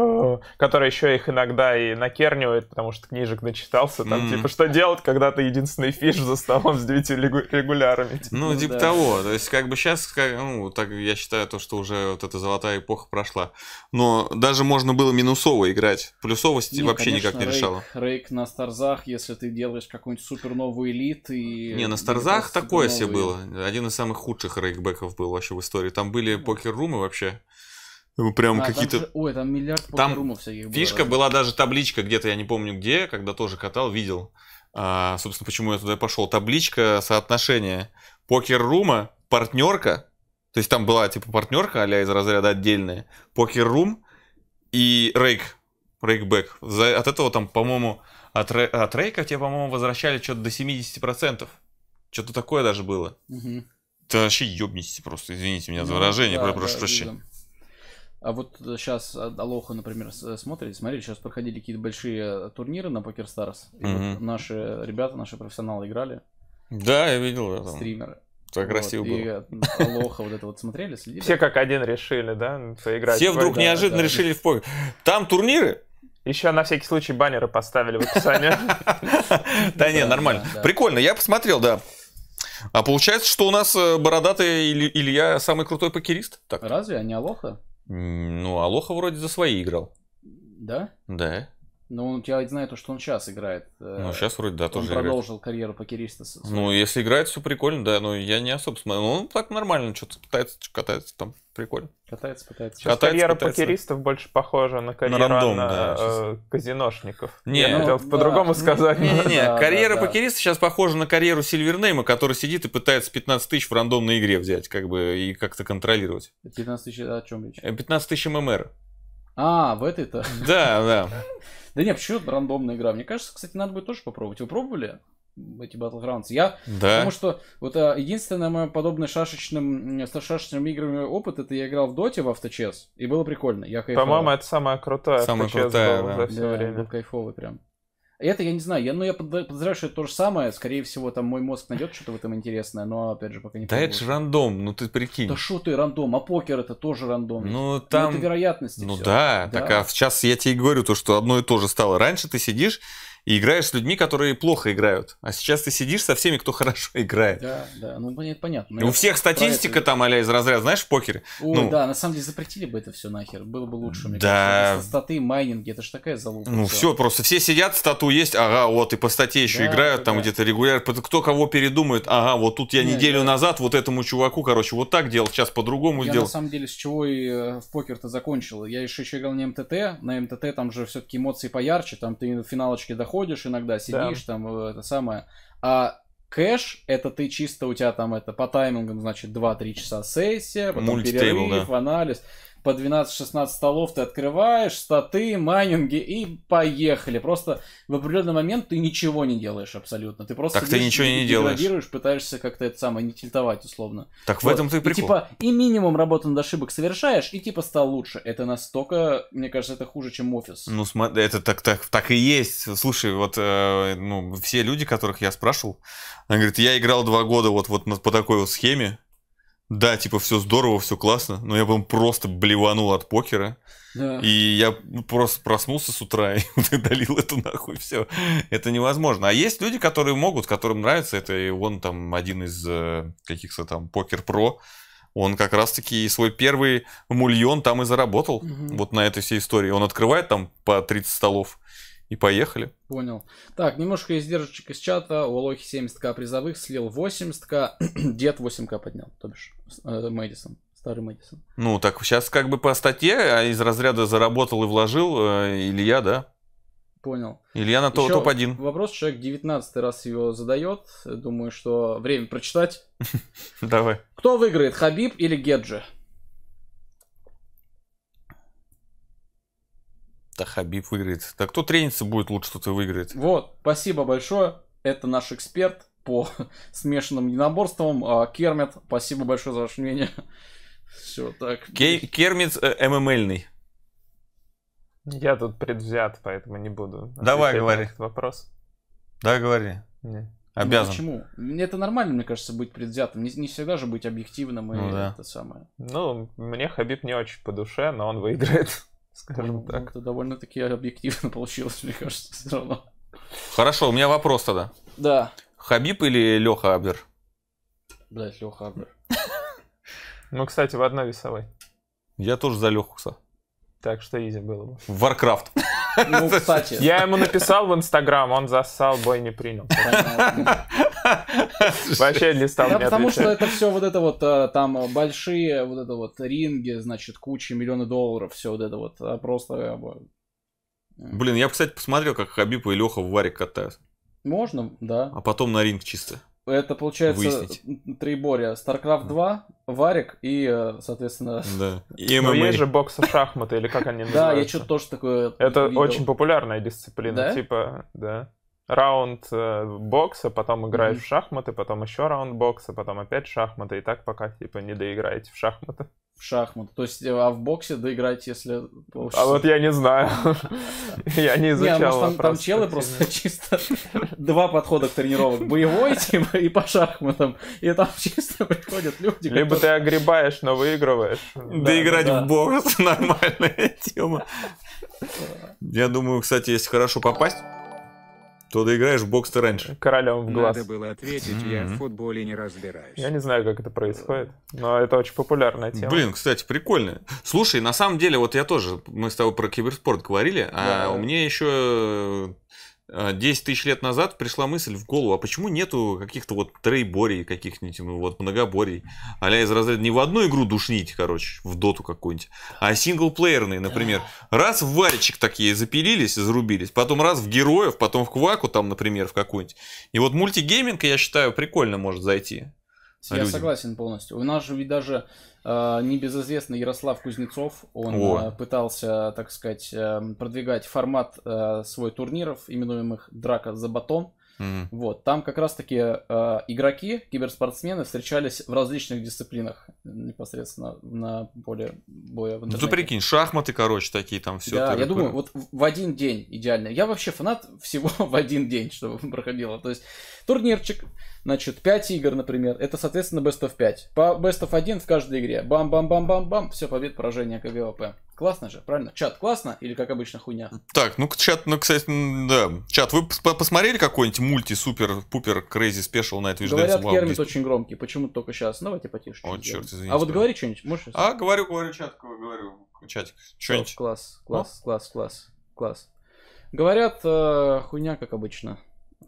который еще их иногда и накернивает, потому что книжек начитался. Там, mm. типа, что делать, когда ты единственный фиш за столом с 9 регулярами. Типа. Ну, типа да. того. То есть, как бы сейчас, как, ну, так я считаю, то, что уже вот эта золотая эпоха прошла. Но даже можно было минусово играть. Плюсовость не, вообще конечно, никак не рейк, решала. Рейк на старзах, если ты ты делаешь какую-нибудь супер новую элит и... Не, на Старзах такое себе было. Один из самых худших рейкбеков был вообще в истории. Там были покер-румы вообще. Ну, прям а, какие-то... Там же... Ой, там миллиард там всяких Фишка раз. была даже табличка где-то, я не помню где, когда тоже катал, видел. А, собственно, почему я туда пошел. Табличка соотношение покер-рума, партнерка. То есть там была типа партнерка, а из разряда отдельная. Покер-рум и рейк. Рейкбэк. От этого там, по-моему, от, от Рейка тебе, по-моему, возвращали что-то до 70%. Что-то такое даже было. Угу. Да вообще ёбнись просто, извините меня ну, за выражение, да, прошу да, прощения. А вот сейчас э, э, Алоха, например, э, смотрите, смотрели, сейчас проходили какие-то большие турниры на Покер Старс. Угу. Вот наши ребята, наши профессионалы играли. Да, я видел это. Стримеры. Так красиво вот, было. И Алоха вот это вот смотрели, следили. Все как один решили, да, поиграть. Все вдруг неожиданно решили в покер. Там турниры, еще на всякий случай баннеры поставили в описании. Да не, нормально. Прикольно, я посмотрел, да. А получается, что у нас э, бородатый Илья самый крутой покерист? Так. Разве? А не Алоха? Ну, Алоха вроде за свои играл. Да? Да. Но он, я знаю то, что он сейчас играет. Э, ну, сейчас вроде, да, он тоже продолжил играет. карьеру покериста. Ну, если играет, все прикольно, да, но я не особо смотрю. Ну, он так нормально, что-то пытается, катается там, прикольно. Катается, пытается. Сейчас катается, карьера пытается. покеристов больше похожа на карьеру на а на, да, э, казиношников. Не, я ну, хотел да, по-другому да, ну, сказать. Не, не, не. Да, карьера да, покериста да. сейчас похожа на карьеру Сильвернейма, который сидит и пытается 15 тысяч в рандомной игре взять, как бы, и как-то контролировать. 15 тысяч о чем речь? 15 э, тысяч ММР. А, в этой-то? Да, да. Да нет, почему рандомная игра? Мне кажется, кстати, надо будет тоже попробовать. Вы пробовали? эти Battlegrounds. Я, да. потому что вот а, единственное мое подобное шашечным, шашечным играми опыт, это я играл в Доте в авточес, и было прикольно. Я кайфовал. По-моему, это самая крутая самая крутая, да. за все да, время. Был кайфовый прям. Это я не знаю, я, ну я подозреваю, что это то же самое, скорее всего, там мой мозг найдет что-то в этом интересное, но опять же пока не Да это же рандом, ну ты прикинь. Да что ты рандом, а покер это тоже рандом. Ну там... Ну, это вероятности Ну все. да, да, так а сейчас я тебе говорю то, что одно и то же стало. Раньше ты сидишь и играешь с людьми, которые плохо играют. А сейчас ты сидишь со всеми, кто хорошо играет. Да, да, ну это понятно. У всех статистика это... там аля из разряда, знаешь, в покере. О, ну, да, на самом деле запретили бы это все нахер, было бы лучше. Мне да. кажется, статы, майнинги, это же такая залупа. Ну все, просто все сидят, стату есть, ага, вот, и по статье еще да, играют да. там где-то регулярно. Кто кого передумает, ага, вот тут я Нет, неделю да. назад вот этому чуваку, короче, вот так делал, сейчас по-другому сделал. Я на самом деле с чего и э, в покер-то закончил. Я еще, еще играл на МТТ, на МТТ там же все-таки эмоции поярче, там ты финалочки доходишь, ходишь иногда, сидишь да. там, э, это самое. А кэш, это ты чисто у тебя там это по таймингам, значит, 2-3 часа сессия, потом Мультитейбл, перерыв, да. анализ по 12-16 столов ты открываешь, статы, майнинги и поехали. Просто в определенный момент ты ничего не делаешь абсолютно. Ты просто так ты ничего не делаешь. пытаешься как-то это самое не тильтовать условно. Так вот. в этом ты прикол. И, типа и минимум работы над ошибок совершаешь, и типа стал лучше. Это настолько, мне кажется, это хуже, чем офис. Ну, это так, так, так и есть. Слушай, вот э, ну, все люди, которых я спрашивал, они говорят, я играл два года вот, вот по такой вот схеме, да, типа, все здорово, все классно, но я бы просто блеванул от покера. Да. И я просто проснулся с утра и удалил это нахуй, все. Это невозможно. А есть люди, которые могут, которым нравится это, и он там один из э, каких-то там покер-про, он как раз-таки свой первый мульон там и заработал, угу. вот на этой всей истории. Он открывает там по 30 столов, и поехали. Понял. Так, немножко издержечек из чата. У Алохи 70к призовых, слил 80к, дед 8к поднял, то бишь э, Мэдисон старый Мэдисон. Ну, так сейчас как бы по статье а из разряда заработал и вложил э, Илья, да? Понял. Илья на то, топ-1. Вопрос человек 19 раз его задает. Думаю, что время прочитать. Давай. Кто выиграет, Хабиб или Геджи? Да Хабиб выиграет. Да кто тренится будет лучше, кто-то выиграет. Вот, спасибо большое. Это наш эксперт по смешанным единоборствам. А, Кермет. спасибо большое за ваше мнение. Все так. Кермит э, ММЛьный. Я тут предвзят, поэтому не буду. Давай говори. этот вопрос. Да, говори. Не. Обязан. Ну, почему? Это нормально, мне кажется, быть предвзятым. Не, не всегда же быть объективным и ну, да. это самое. Ну, мне Хабиб не очень по душе, но он выиграет скажем ну, так. Это довольно-таки объективно получилось, мне кажется, все равно. Хорошо, у меня вопрос тогда. Да. Хабиб или Леха Абер? Блять, Леха Абер. Ну, кстати, в одной весовой. Я тоже за Лехуса. Так что изи было бы. Варкрафт. Ну, кстати. Я ему написал в Инстаграм, он зассал, бой не принял. Вообще не стал Да, потому что это все вот это вот, э, там большие вот это вот ринги, значит, куча миллионы долларов, все вот это вот, э, просто... Э. Блин, я бы, кстати, посмотрел, как Хабиб и Леха в варе катаются. Можно, да. А потом на ринг чисто. Это получается выяснить. триборья. StarCraft 2, Варик и, соответственно... Да. И ну, ММА. Но есть же бокса-шахматы, или как они называются? Да, я что-то тоже такое Это очень популярная дисциплина, типа, да раунд э, бокса, потом играешь mm-hmm. в шахматы, потом еще раунд бокса, потом опять шахматы, и так пока типа не доиграете в шахматы. В шахматы. То есть, э, а в боксе доиграть, если получится. А вот я не знаю. Я не а изучал. там, челы просто чисто два подхода к тренировок. Боевой типа и по шахматам. И там чисто приходят люди. Либо ты огребаешь, но выигрываешь. Доиграть в бокс нормальная тема. Я думаю, кстати, если хорошо попасть, то доиграешь в бокс ты раньше. Королем в глаз. Надо было ответить, я в футболе не разбираюсь. Я не знаю, как это происходит, но это очень популярная тема. Блин, кстати, прикольно. Слушай, на самом деле, вот я тоже, мы с тобой про киберспорт говорили, а у меня еще 10 а, тысяч лет назад пришла мысль в голову, а почему нету каких-то вот трейборий, каких-нибудь ну, вот многоборий, а из разряда не в одну игру душнить, короче, в доту какую-нибудь, а синглплеерные, например. Раз в варечек такие запилились зарубились, потом раз в героев, потом в кваку там, например, в какую-нибудь. И вот мультигейминг, я считаю, прикольно может зайти. Я людям. согласен полностью. У нас же ведь даже э, небезызвестный Ярослав Кузнецов, он О. Э, пытался, так сказать, эм, продвигать формат э, свой турниров, именуемых «Драка за батон». Вот, там как раз-таки э, игроки, киберспортсмены встречались в различных дисциплинах непосредственно на поле боя. ну ты прикинь, шахматы, короче, такие там все. Да, я такое. думаю, вот в один день идеально. Я вообще фанат всего в один день, чтобы проходило. То есть турнирчик, значит, 5 игр, например, это, соответственно, best of 5. По best of 1 в каждой игре. Бам-бам-бам-бам-бам, все, побед, поражение, КГОП. Классно же, правильно? Чат классно или, как обычно, хуйня? Так, ну, чат, ну, кстати, да. Чат, вы посмотрели какой-нибудь мульти, супер, пупер, крейзи, спешл на это Говорят, Вау, Кермит очень громкий, почему только сейчас? Ну, давайте потише. О, черт, извините. А вот говори что-нибудь, можешь? А, говорю, говорю, чат, говорю, чат, что-нибудь. Класс, класс, класс, ну? класс, класс. Говорят, э, хуйня, как обычно.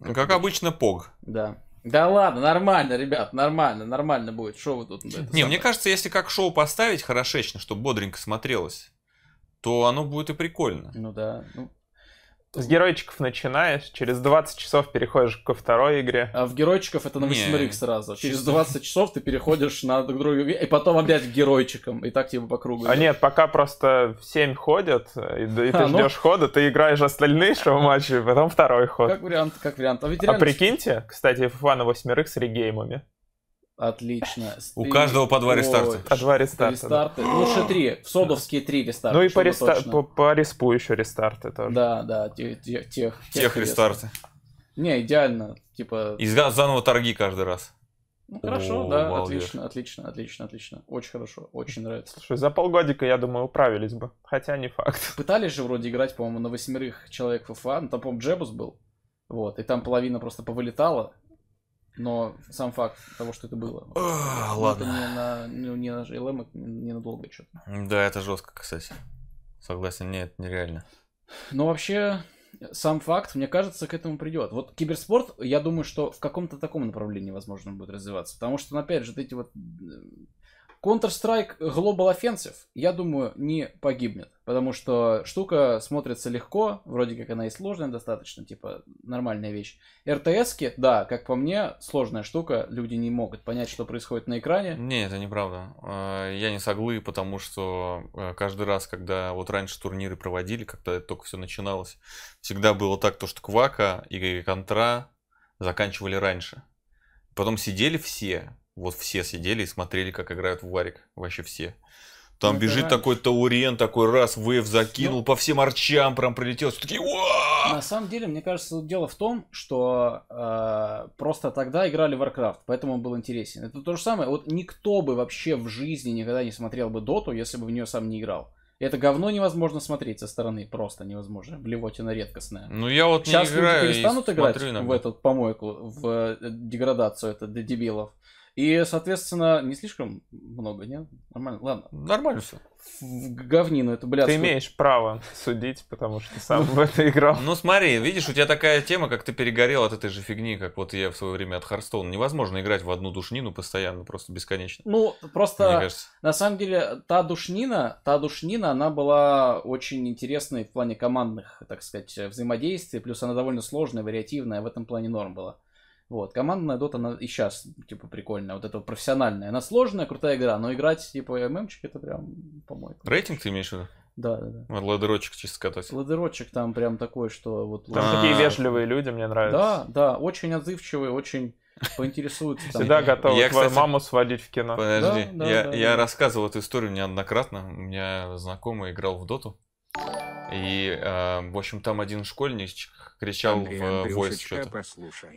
Ну, как обычно, пог. Да. Да ладно, нормально, ребят, нормально, нормально будет. Шоу тут. Не, самое. мне кажется, если как шоу поставить хорошечно, чтобы бодренько смотрелось, то оно будет и прикольно. Ну да. Ну... С геройчиков начинаешь, через 20 часов переходишь ко второй игре. А в геройчиков это на 8 сразу. Через 20 часов ты переходишь на другую игру, и потом опять к геройчикам, и так типа по кругу. А нет, пока просто 7 ходят, э, и, и ты а, ждешь ну... хода, ты играешь остальные шоу матчи, потом второй ход. Как вариант, как вариант. А, ведь реально... а прикиньте, кстати, FFA на 8 с регеймами. Отлично. У Ты... каждого по два рестарта. По два рестарта. рестарта. Да. Лучше три. В содовские три рестарта. Ну и по, реста... по, по респу еще рестарты тоже. Да, да, те, тех. Тех, тех рестарты. Не, идеально. Типа... И заново торги каждый раз. Ну, хорошо, О, да, молодец. отлично, отлично, отлично, отлично. Очень хорошо, очень нравится. Слушай, за полгодика, я думаю, управились бы. Хотя не факт. Пытались же вроде играть, по-моему, на восьмерых человек в ФА. Ну, там, по-моему, Джебус был. Вот, и там половина просто повылетала, но сам факт того, что это было. Ну, ладно. Это не на, ну, не на JLM, это ненадолго не что-то. Да, это жестко, кстати. Согласен, нет, это нереально. Но вообще, сам факт, мне кажется, к этому придет. Вот киберспорт, я думаю, что в каком-то таком направлении, возможно, будет развиваться. Потому что, ну, опять же, вот эти вот Counter-Strike Global Offensive, я думаю, не погибнет, потому что штука смотрится легко, вроде как она и сложная достаточно, типа нормальная вещь. РТСки, да, как по мне, сложная штука, люди не могут понять, что происходит на экране. Не, это неправда. А, я не соглы, потому что э, каждый раз, когда вот раньше турниры проводили, когда это только все начиналось, всегда было так, то что Квака и Контра заканчивали раньше. Потом сидели все, вот все сидели и смотрели, как играют в варик. Вообще все. Там ну, бежит да. такой Таурен, такой раз вейв закинул, ну, по всем арчам прям прилетел. Все такие, Уа! На самом деле, мне кажется, дело в том, что э, просто тогда играли в Warcraft, поэтому он был интересен. Это то же самое. Вот никто бы вообще в жизни никогда не смотрел бы Доту, если бы в нее сам не играл. Это говно невозможно смотреть со стороны, просто невозможно. Блевотина редкостная. Ну я вот Сейчас не играю перестанут играть в эту помойку, в э, деградацию это для дебилов. И, соответственно, не слишком много, нет? Нормально, ладно. Нормально все. Говнину это, блядь. Ты имеешь право судить, потому что сам в это играл. Ну смотри, видишь, у тебя такая тема, как ты перегорел от этой же фигни, как вот я в свое время от Харстоуна. Невозможно играть в одну душнину постоянно, просто бесконечно. Ну, просто, на самом деле, та душнина, та душнина, она была очень интересной в плане командных, так сказать, взаимодействий, плюс она довольно сложная, вариативная, в этом плане норм была. Вот, командная дота, она и сейчас, типа, прикольная. Вот это профессиональная. Она сложная, крутая игра, но играть, типа, ММчик, это прям помойка. Рейтинг ты имеешь в виду? Да, да, да. Вот ладерочек чисто катать. Ладерочек там прям такой, что вот... Там а такие вежливые люди, мне нравятся. Да, да, очень отзывчивые, очень поинтересуются. Всегда готов я, кстати, маму сводить в кино. Подожди, да, да, я, да, я да. рассказывал эту историю неоднократно. У меня знакомый играл в доту. И, э, в общем, там один школьничек кричал Андрей, в войс что-то.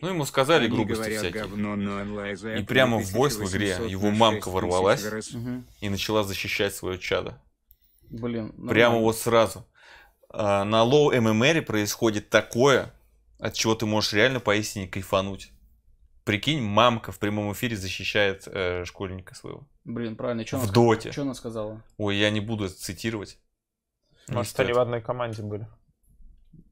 Ну, ему сказали Они грубости всякие. Говно, но и прямо в войс в игре его мамка ворвалась угу. и начала защищать свое чадо. Блин. Нормально. Прямо вот сразу. Э, на лоу ММР происходит такое, от чего ты можешь реально поистине кайфануть. Прикинь, мамка в прямом эфире защищает э, школьника своего. Блин, правильно, что в она, доте. Что она сказала? Ой, я не буду это цитировать. Может, они в одной команде были.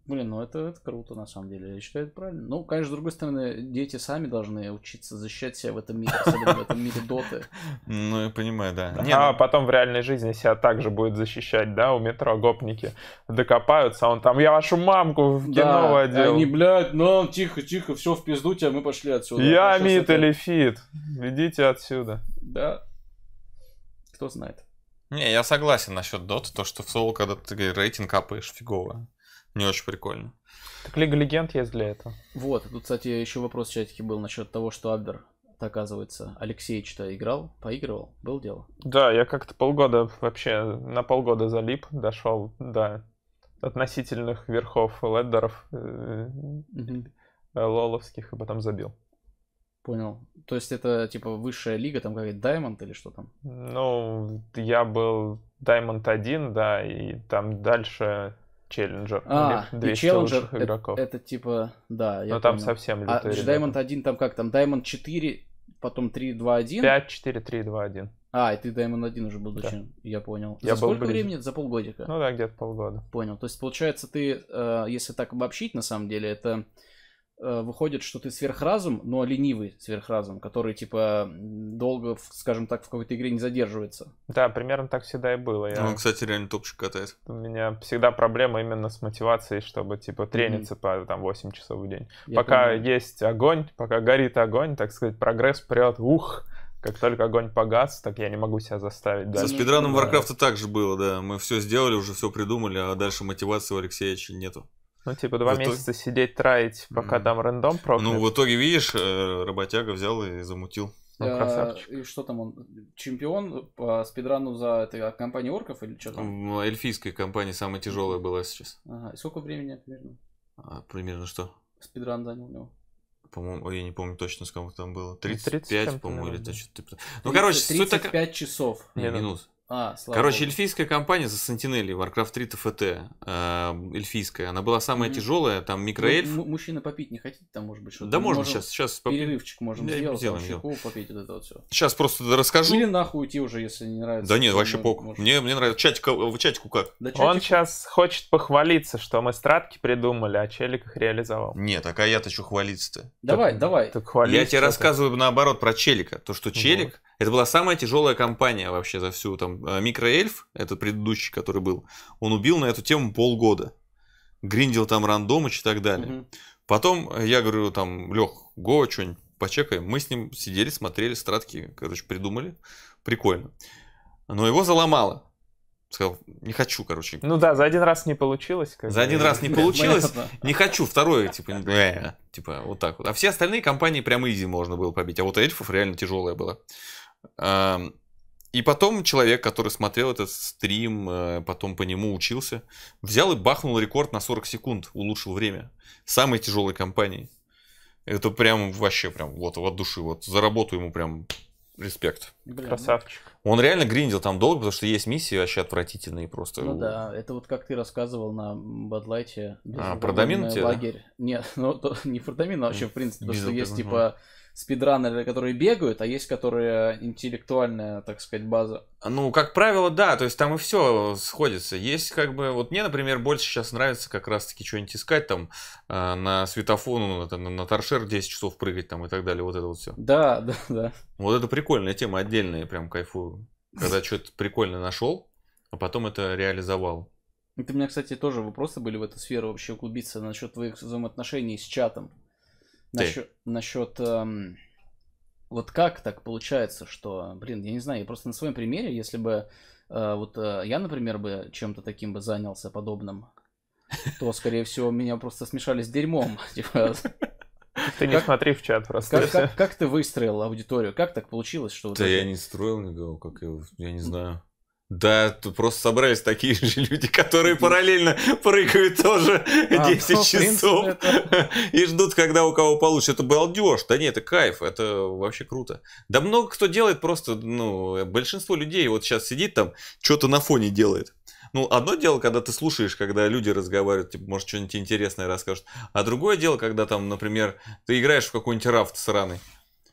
Блин, ну это, это круто, на самом деле. Я считаю, это правильно. Ну, конечно, с другой стороны, дети сами должны учиться защищать себя в этом мире, особенно в этом мире доты. Ну, я понимаю, да. да. а ну... потом в реальной жизни себя также будет защищать, да, у метро гопники докопаются, а он там, я вашу мамку в да, кино водил. они, блядь, ну, тихо, тихо, все в пизду тебя, мы пошли отсюда. Я а мид это... или фит, идите отсюда. Да, кто знает. Не, я согласен насчет Dota, то, что в соло, когда ты рейтинг капаешь, фигово. Не очень прикольно. Так Лига Легенд есть для этого. Вот, тут, кстати, еще вопрос в чатике был насчет того, что Абвер, оказывается, алексеевич что играл, поигрывал, был дело. Да, я как-то полгода вообще, на полгода залип, дошел до относительных верхов леддеров э, э, лоловских и потом забил. Понял. То есть это типа высшая лига, там какая-то Даймонд или что там? Ну, я был Даймонд 1, да, и там дальше челленджер. А, и челленджер это, игроков. Это, это типа, да, я Но ну, понял. там совсем а лютые А Даймонд 1 там как там? Даймонд 4, потом 3, 2, 1? 5, 4, 3, 2, 1. А, и ты Даймонд 1 уже был дочен, да. я понял. Я За сколько ближе. времени? За полгодика? Ну да, где-то полгода. Понял. То есть, получается, ты, э, если так обобщить, на самом деле, это Э, выходит, что ты сверхразум, но ленивый сверхразум, который, типа, долго, скажем так, в какой-то игре не задерживается. Да, примерно так всегда и было. Я... Он, кстати, реально топчик катает. У меня всегда проблема именно с мотивацией, чтобы, типа, трениться mm-hmm. по, там, 8 часов в день. Я пока понимаю. есть огонь, пока горит огонь, так сказать, прогресс прет, ух, как только огонь погас, так я не могу себя заставить. Со спидраном Варкрафта да. так же было, да. Мы все сделали, уже все придумали, а дальше мотивации у Алексеевича нету. Ну, типа, два в месяца сидеть, траить, пока mm. там рандом прокнет. Ну, в итоге, видишь, э, работяга взял и замутил. Ну, красавчик. И что там он? Чемпион по спидрану за этой а, компании орков или что там? Ну, эльфийская компания самая тяжелая была сейчас. Ага. И сколько времени примерно? А, примерно что? Спидран занял у него. По-моему, я не помню точно, сколько там было. 35, ну, 30 по-моему, или что-то типа. Ну, короче, 35 суть такая... часов. Не минус. А, слава Короче, Богу. эльфийская компания за Сентинели, Warcraft 3 ТФТ, э, эльфийская, она была самая mm-hmm. тяжелая, там микроэльф. М- м- мужчина попить не хотите, там может быть что-то. Да Мы ну, можно сейчас, сейчас поп... перерывчик можем Я сделать, сделаем, там, попить вот это вот все. Сейчас просто расскажу. Или нахуй уйти уже, если не нравится. Да нет, вообще ну, пок. Может... Мне, мне нравится. Чатик, в чатику как? Да, чатику... Он сейчас хочет похвалиться, что мы стратки придумали, а челик их реализовал. Нет, а я-то что хвалиться-то? Давай, так, давай. Так я тебе рассказываю наоборот про челика, то что челик это была самая тяжелая компания вообще за всю. Там э, микроэльф, Этот предыдущий, который был, он убил на эту тему полгода. Гриндил там рандомыч и так далее. Угу. Потом э, я говорю, там, Лех, Го, что-нибудь почекаем. Мы с ним сидели, смотрели, стратки, короче, придумали. Прикольно. Но его заломало. Сказал, не хочу, короче. Ну да, за один раз не получилось. за один раз не получилось, не хочу. Второе, типа, э, типа, вот так вот. А все остальные компании прям изи можно было побить. А вот эльфов реально тяжелая была. И потом человек, который смотрел этот стрим, э, потом по нему учился, взял и бахнул рекорд на 40 секунд, улучшил время. Самой тяжелой компании. Это прям вообще прям вот от души. Вот за работу ему прям респект. Блин, ну. Красавчик. Он реально гриндил там долго, потому что есть миссии вообще отвратительные просто. Ну да, это вот как ты рассказывал на Бадлайте. А, продамин тебе, лагерь. Да? Нет, ну то, не продамин, а вообще в принципе, потому что есть типа спидранеры, которые бегают, а есть, которые интеллектуальная, так сказать, база. Ну, как правило, да, то есть там и все сходится. Есть как бы, вот мне, например, больше сейчас нравится как раз-таки что-нибудь искать там э, на светофону, ну, на, на, на торшер 10 часов прыгать там и так далее, вот это вот все. Да, да, да. Вот это прикольная тема, отдельная, прям кайфую. Когда что-то прикольное нашел, а потом это реализовал. Это у меня, кстати, тоже вопросы были в эту сферу вообще углубиться насчет твоих взаимоотношений с чатом. Насчет, насчет эм, вот как так получается, что, блин, я не знаю, я просто на своем примере, если бы э, вот э, я, например, бы чем-то таким бы занялся подобным, то, скорее всего, меня просто смешали с дерьмом. Типа. Ты не смотри в чат просто. Как ты выстроил аудиторию? Как так получилось, что... Да я не строил никого, как я не знаю. Да, тут просто собрались такие же люди, которые параллельно прыгают тоже а, 10 ну, часов это... и ждут, когда у кого получится. Это балдеж, да нет, это кайф, это вообще круто. Да много кто делает просто, ну, большинство людей вот сейчас сидит там, что-то на фоне делает. Ну, одно дело, когда ты слушаешь, когда люди разговаривают, типа, может, что-нибудь интересное расскажут. А другое дело, когда там, например, ты играешь в какой-нибудь рафт сраный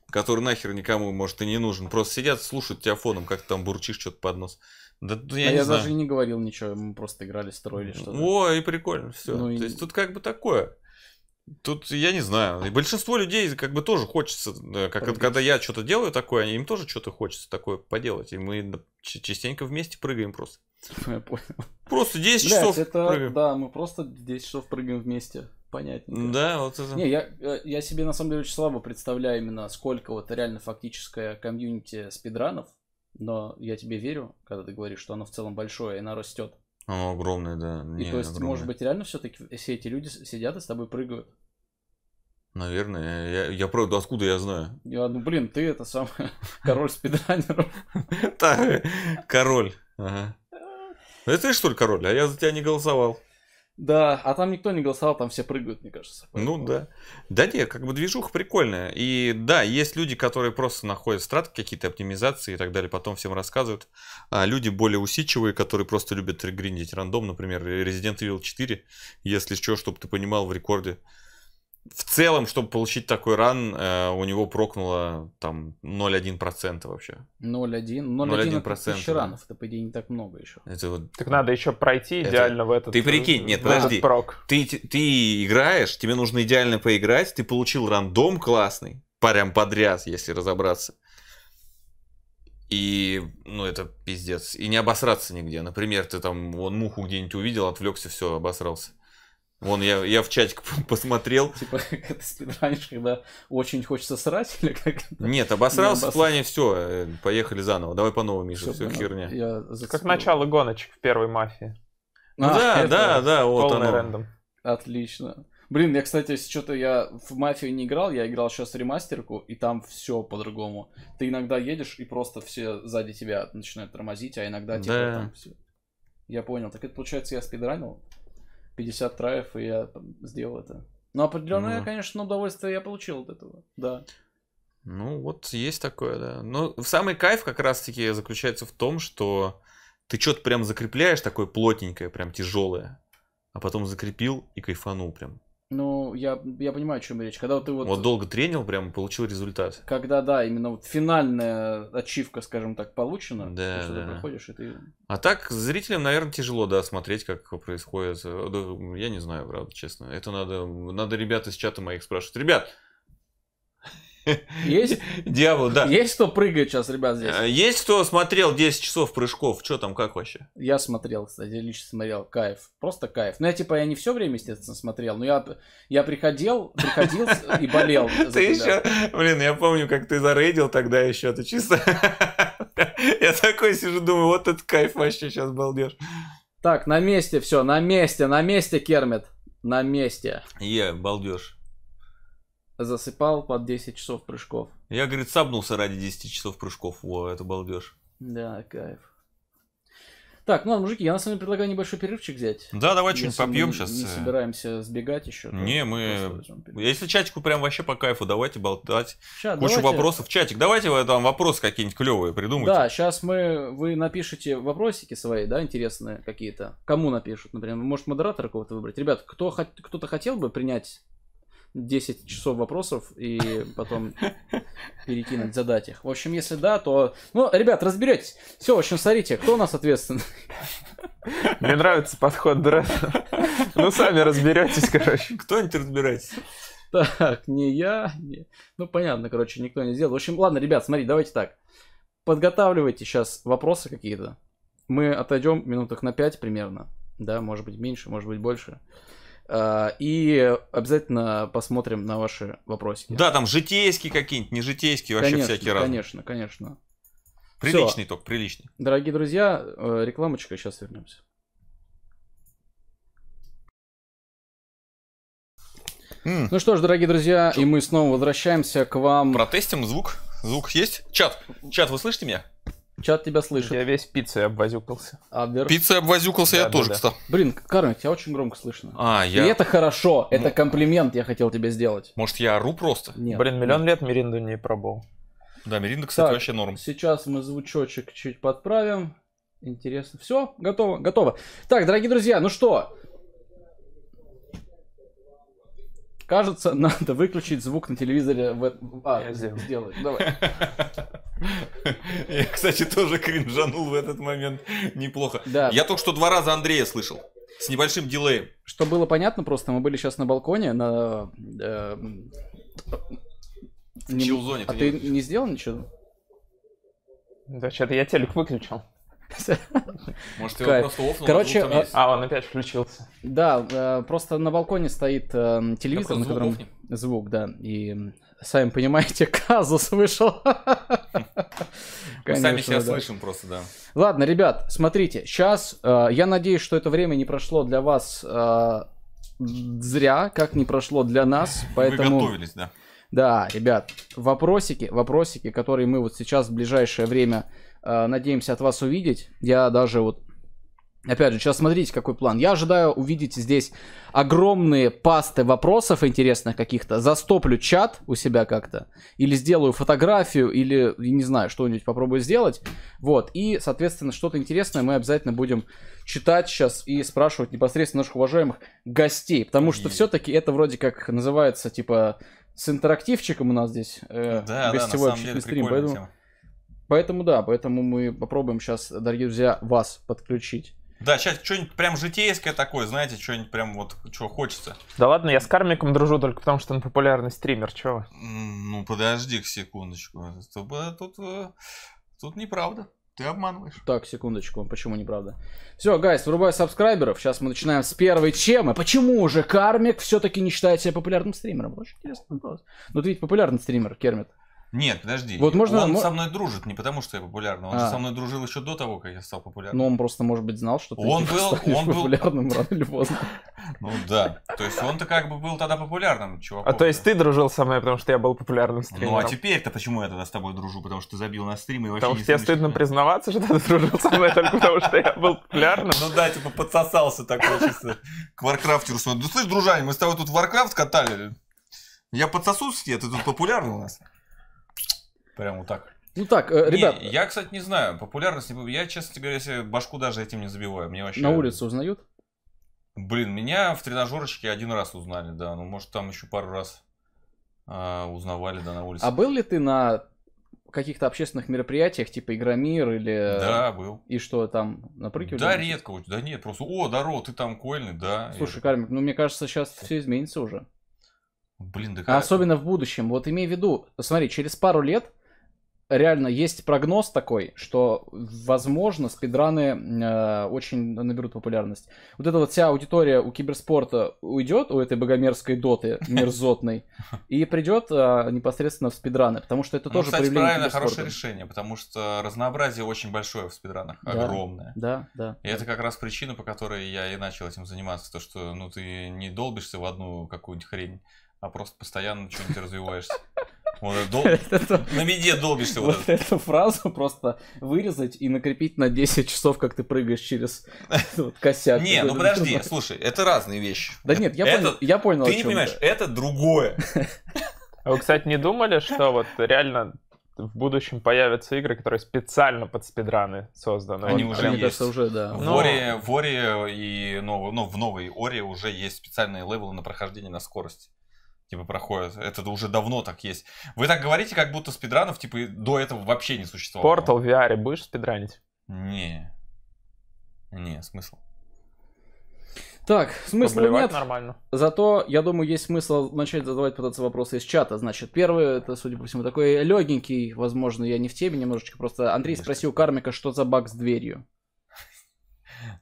который нахер никому, может, и не нужен. Просто сидят, слушают тебя фоном, как ты там бурчишь что-то под нос. Да, ну, я, а не я знаю. даже и не говорил ничего, мы просто играли, строили что-то. О, и прикольно, все. Ну, и... То есть тут как бы такое. Тут я не знаю. И большинство людей как бы тоже хочется, да, как Прыгать. когда я что-то делаю такое, им тоже что-то хочется такое поделать. И мы частенько вместе прыгаем просто. Я понял. Просто 10 Блядь, часов это, прыгаем. Да, мы просто 10 часов прыгаем вместе. Понятно. Да, вот это. Не, я, э, я себе на самом деле очень слабо представляю именно, сколько вот реально фактическое комьюнити спидранов но я тебе верю, когда ты говоришь, что оно в целом большое, и оно растет. Оно огромное, да. Не, и то есть, огромное. может быть, реально все-таки все эти люди сидят и с тобой прыгают. Наверное, я, я, я правда, откуда я знаю? Я, ну блин, ты это сам король спидранеров. король. Ага. Это ну, ты что ли король? А я за тебя не голосовал. Да, а там никто не голосовал, там все прыгают, мне кажется. Поэтому... Ну да. Да не, как бы движуха прикольная. И да, есть люди, которые просто находят страты, какие-то оптимизации и так далее, потом всем рассказывают. А люди более усидчивые, которые просто любят гриндить рандом, например, Resident Evil 4, если что, чтобы ты понимал в рекорде в целом, чтобы получить такой ран, э, у него прокнуло там 0,1% вообще. 0,1? 0,1% тысячи ранов, это, по идее, не так много еще. Это вот... Так надо еще пройти это... идеально в этот Ты прикинь, нет, подожди. Прок. Ты, ты играешь, тебе нужно идеально поиграть, ты получил рандом классный, парям подряд, если разобраться. И, ну, это пиздец. И не обосраться нигде. Например, ты там, вон, муху где-нибудь увидел, отвлекся, все, обосрался. Вон, я, я в чатик посмотрел. Типа, как ты спидранишь, когда очень хочется срать? Или как Нет, обосрался, в плане все, э, поехали заново. Давай по новому, Миша, все, херня. Как начало гоночек в первой мафии. Ну да, да, да, вот оно. рандом. Отлично. Блин, я, кстати, что-то я в мафию не играл, я играл сейчас ремастерку, и там все по-другому. Ты иногда едешь, и просто все сзади тебя начинают тормозить, а иногда типа да. там все. Я понял. Так это получается я спидранил? 50 траев, и я сделал это. Но определенное, ну. конечно, удовольствие я получил от этого, да. Ну, вот есть такое, да. Но самый кайф как раз-таки заключается в том, что ты что-то прям закрепляешь такое плотненькое, прям тяжелое, а потом закрепил и кайфанул прям. Ну, я, я понимаю, о чем речь. Когда ты вот... Вот долго тренил, прям получил результат. Когда, да, именно вот финальная ачивка, скажем так, получена. Да, то, да. ты проходишь, и ты... А так, зрителям, наверное, тяжело, да, смотреть, как происходит. Э, я не знаю, правда, честно. Это надо, надо ребята из чата моих спрашивать. Ребят, есть? Дьявол, да. Есть кто прыгает сейчас, ребят, здесь? Э, есть кто смотрел 10 часов прыжков? Что там, как вообще? Я смотрел, кстати, лично смотрел. Кайф. Просто кайф. Ну, я, типа, я не все время, естественно, смотрел, но я, я приходил, приходил и болел. Ты еще, блин, я помню, как ты зарейдил тогда еще, ты чисто... Я такой сижу, думаю, вот этот кайф вообще сейчас балдеж. Так, на месте все, на месте, на месте, Кермит. На месте. Е, балдеж засыпал под 10 часов прыжков. Я, говорит, сабнулся ради 10 часов прыжков. Во, это балдеж. Да, кайф. Так, ну ладно, мужики, я на самом деле предлагаю небольшой перерывчик взять. Да, давай Если что-нибудь попьем мы сейчас. Не э. собираемся сбегать еще. Не, мы. Если чатику прям вообще по кайфу, давайте болтать. Сейчас, Куча давайте... вопросов. Чатик, давайте вы там вопросы какие-нибудь клевые придумайте. Да, сейчас мы вы напишите вопросики свои, да, интересные какие-то. Кому напишут, например, может модератора кого-то выбрать. Ребят, кто хот... кто-то хотел бы принять 10 часов вопросов и потом перекинуть, задать их. В общем, если да, то... Ну, ребят, разберетесь. Все, в общем, смотрите, кто у нас ответственный? Мне нравится подход Дрэда. Ну, сами разберетесь, короче. Кто-нибудь разбирайтесь. Так, не я. Не... Ну, понятно, короче, никто не сделал. В общем, ладно, ребят, смотри, давайте так. Подготавливайте сейчас вопросы какие-то. Мы отойдем минутах на 5 примерно. Да, может быть меньше, может быть больше. Э, и обязательно посмотрим на ваши вопросы. Да, там житейские какие-нибудь, не житейские, вообще конечно, всякие разные. Конечно, конечно. Приличный Всё. ток, приличный. Дорогие друзья, э, рекламочка, сейчас вернемся. Mm. Ну что ж, дорогие друзья, Чё? и мы снова возвращаемся к вам. Протестим звук. Звук есть? Чат, чат, вы слышите меня? Чат тебя слышит. Я весь пиццей обвозюкался. Обвер... Пиццей обвозюкался да, я да, тоже, да. кстати. Блин, Кармен, тебя очень громко слышно. А, я... И это хорошо, это комплимент я хотел тебе сделать. Может, я ору просто? Нет. Блин, миллион нет. лет Миринду не пробовал. Да, Миринда, кстати, так, вообще норм. Сейчас мы звучочек чуть подправим. Интересно. Все, готово, готово. Так, дорогие друзья, ну что, Кажется, надо выключить звук на телевизоре. В... А, Я сделаю. сделай. Давай. Я, кстати, тоже кринжанул в этот момент неплохо. Да. Я только что два раза Андрея слышал. С небольшим дилеем. Что было понятно просто, мы были сейчас на балконе, на... Э, в чил-зоне. А ты не сделал ничего? Да, что-то я телек выключил. Может, его просто офнул, Короче, а-, а, он опять включился. Да, э, просто на балконе стоит э, телевизор, на котором звук, да. И сами понимаете, казус вышел. Мы сами сейчас слышим просто, да. Ладно, ребят, смотрите, сейчас, э, я надеюсь, что это время не прошло для вас зря, как не прошло для нас, поэтому... Вы готовились, да. Да, ребят, вопросики, вопросики, которые мы вот сейчас в ближайшее время Э, надеемся от вас увидеть. Я даже вот Опять же, сейчас смотрите, какой план. Я ожидаю увидеть здесь огромные пасты вопросов интересных каких-то. Застоплю чат у себя как-то. Или сделаю фотографию, или, не знаю, что-нибудь попробую сделать. Вот. И, соответственно, что-то интересное мы обязательно будем читать сейчас и спрашивать непосредственно наших уважаемых гостей. Потому что все-таки это вроде как называется, типа, с интерактивчиком у нас здесь. Э, да, гостевой да, на самом деле, стрим. Поэтому... Тема. Поэтому да, поэтому мы попробуем сейчас, дорогие друзья, вас подключить. Да, сейчас что-нибудь прям житейское такое, знаете, что-нибудь прям вот, что хочется. Да ладно, я с Кармиком дружу только потому, что он популярный стример, чего? Ну, подожди секундочку. Тут, э, тут неправда. Ты обманываешь. Так, секундочку, почему неправда? Все, гайс, врубай сабскрайберов. Сейчас мы начинаем с первой темы. Почему же Кармик все-таки не считает себя популярным стримером? Очень интересный вопрос. Ну, ты ведь популярный стример, Кермит. Нет, подожди. Вот можно, он мо... со мной дружит не потому, что я популярный. Он а. же со мной дружил еще до того, как я стал популярным. Ну, он просто, может быть, знал, что ты он был, он был популярным рано или поздно. Ну да. То есть он-то как бы был тогда популярным, чувак. А то есть ты дружил со мной, потому что я был популярным ну, стримером. Ну а теперь-то почему я тогда с тобой дружу? Потому что ты забил на стрим и вообще Потому что тебе стыдно признаваться, что ты дружил со мной только потому, что я был популярным. Ну да, типа подсосался такой чисто к Варкрафтеру. Да слышь, дружане, мы с тобой тут Варкрафт катали. Я подсосусь тебе, ты тут популярный у нас. Прям вот так. Ну так, э, ребят. Не, я, э, кстати, не знаю, популярность Я, честно говоря, себе башку даже этим не забиваю. Мне вообще... На улице узнают? Блин, меня в тренажерочке один раз узнали, да. Ну, может, там еще пару раз э, узнавали, да, на улице. А был ли ты на каких-то общественных мероприятиях, типа Игромир или... Да, был. И что, там напрыгивали? Да, редко. Да нет, просто, о, Даро, ты там кольный да. Слушай, я... Кармик, ну мне кажется, сейчас все изменится уже. Блин, да а как... Особенно в будущем. Вот имей в виду, смотри, через пару лет реально есть прогноз такой, что, возможно, спидраны э, очень наберут популярность. Вот эта вот вся аудитория у киберспорта уйдет, у этой богомерзкой доты мерзотной, и придет э, непосредственно в спидраны, потому что это ну, тоже кстати, проявление правильно, хорошее решение, потому что разнообразие очень большое в спидранах, да, огромное. Да, да. И да. это как раз причина, по которой я и начал этим заниматься, то что, ну, ты не долбишься в одну какую-нибудь хрень, а просто постоянно что-нибудь развиваешься. На меде долбишься вот, вот эту фразу просто вырезать и накрепить на 10 часов, как ты прыгаешь через косяк. Не, ну подожди, слушай, это разные вещи. Да нет, я понял, Ты не понимаешь, это другое. А вы, кстати, не думали, что вот реально в будущем появятся игры, которые специально под спидраны созданы. Они вот, уже есть. Кажется, уже, да. В, Но... Ну. Оре, в Оре и ну, ну, в новой Оре уже есть специальные левелы на прохождение на скорость типа проходят. Это уже давно так есть. Вы так говорите, как будто спидранов типа до этого вообще не существовало. Портал в VR будешь спидранить? Не. Не, смысл. Так, смысла Поблевать нет. нормально. Зато, я думаю, есть смысл начать задавать пытаться вопросы из чата. Значит, первый, это, судя по всему, такой легенький, возможно, я не в теме немножечко. Просто Андрей спросил Кармика, что за баг с дверью.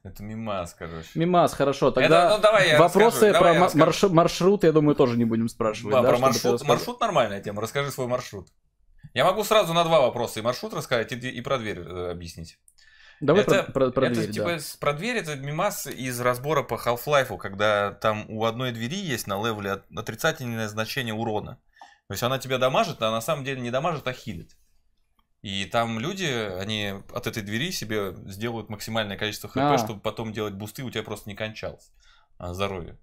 Это мимас, короче. Мимас, хорошо. Тогда это, ну, давай я вопросы расскажу. про давай я марш... маршрут, я думаю, тоже не будем спрашивать. Да, да про маршрут. Маршрут нормальная тема. Расскажи свой маршрут. Я могу сразу на два вопроса и маршрут рассказать, и, и про дверь э, объяснить. Давай это, про, про, про это, дверь. Типа, Про дверь это мимас из разбора по Half-Life, когда там у одной двери есть на левеле отрицательное значение урона. То есть она тебя дамажит, а на самом деле не дамажит, а хилит. И там люди, они от этой двери себе сделают максимальное количество хп, а чтобы потом делать бусты, у тебя просто не кончалось а, здоровье.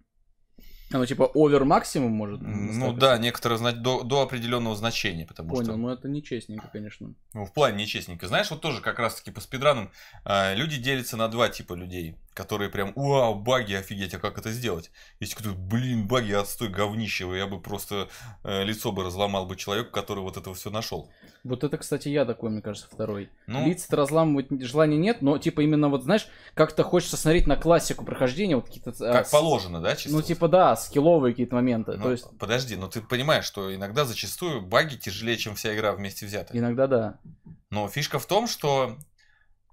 Оно типа овер максимум может? Ну да, некоторое до, до определенного значения, потому Понял, что... Понял, но это нечестненько, конечно. Ну, в плане нечестненько. Знаешь, вот тоже как раз-таки по спидранам э, люди делятся на два типа людей, которые прям, вау, баги, офигеть, а как это сделать? Если кто-то, блин, баги, отстой, говнище, я бы просто э, лицо бы разломал бы человеку, который вот этого все нашел. Вот это, кстати, я такой, мне кажется, второй. Ну... Лица-то разламывать желания нет, но типа именно вот, знаешь, как-то хочется смотреть на классику прохождения, вот какие-то... А, как положено, да, ну, чисто? Ну, типа, да, скилловые какие-то моменты. Ну, то есть... Подожди, но ну ты понимаешь, что иногда зачастую баги тяжелее, чем вся игра вместе взятая. Иногда да. Но фишка в том, что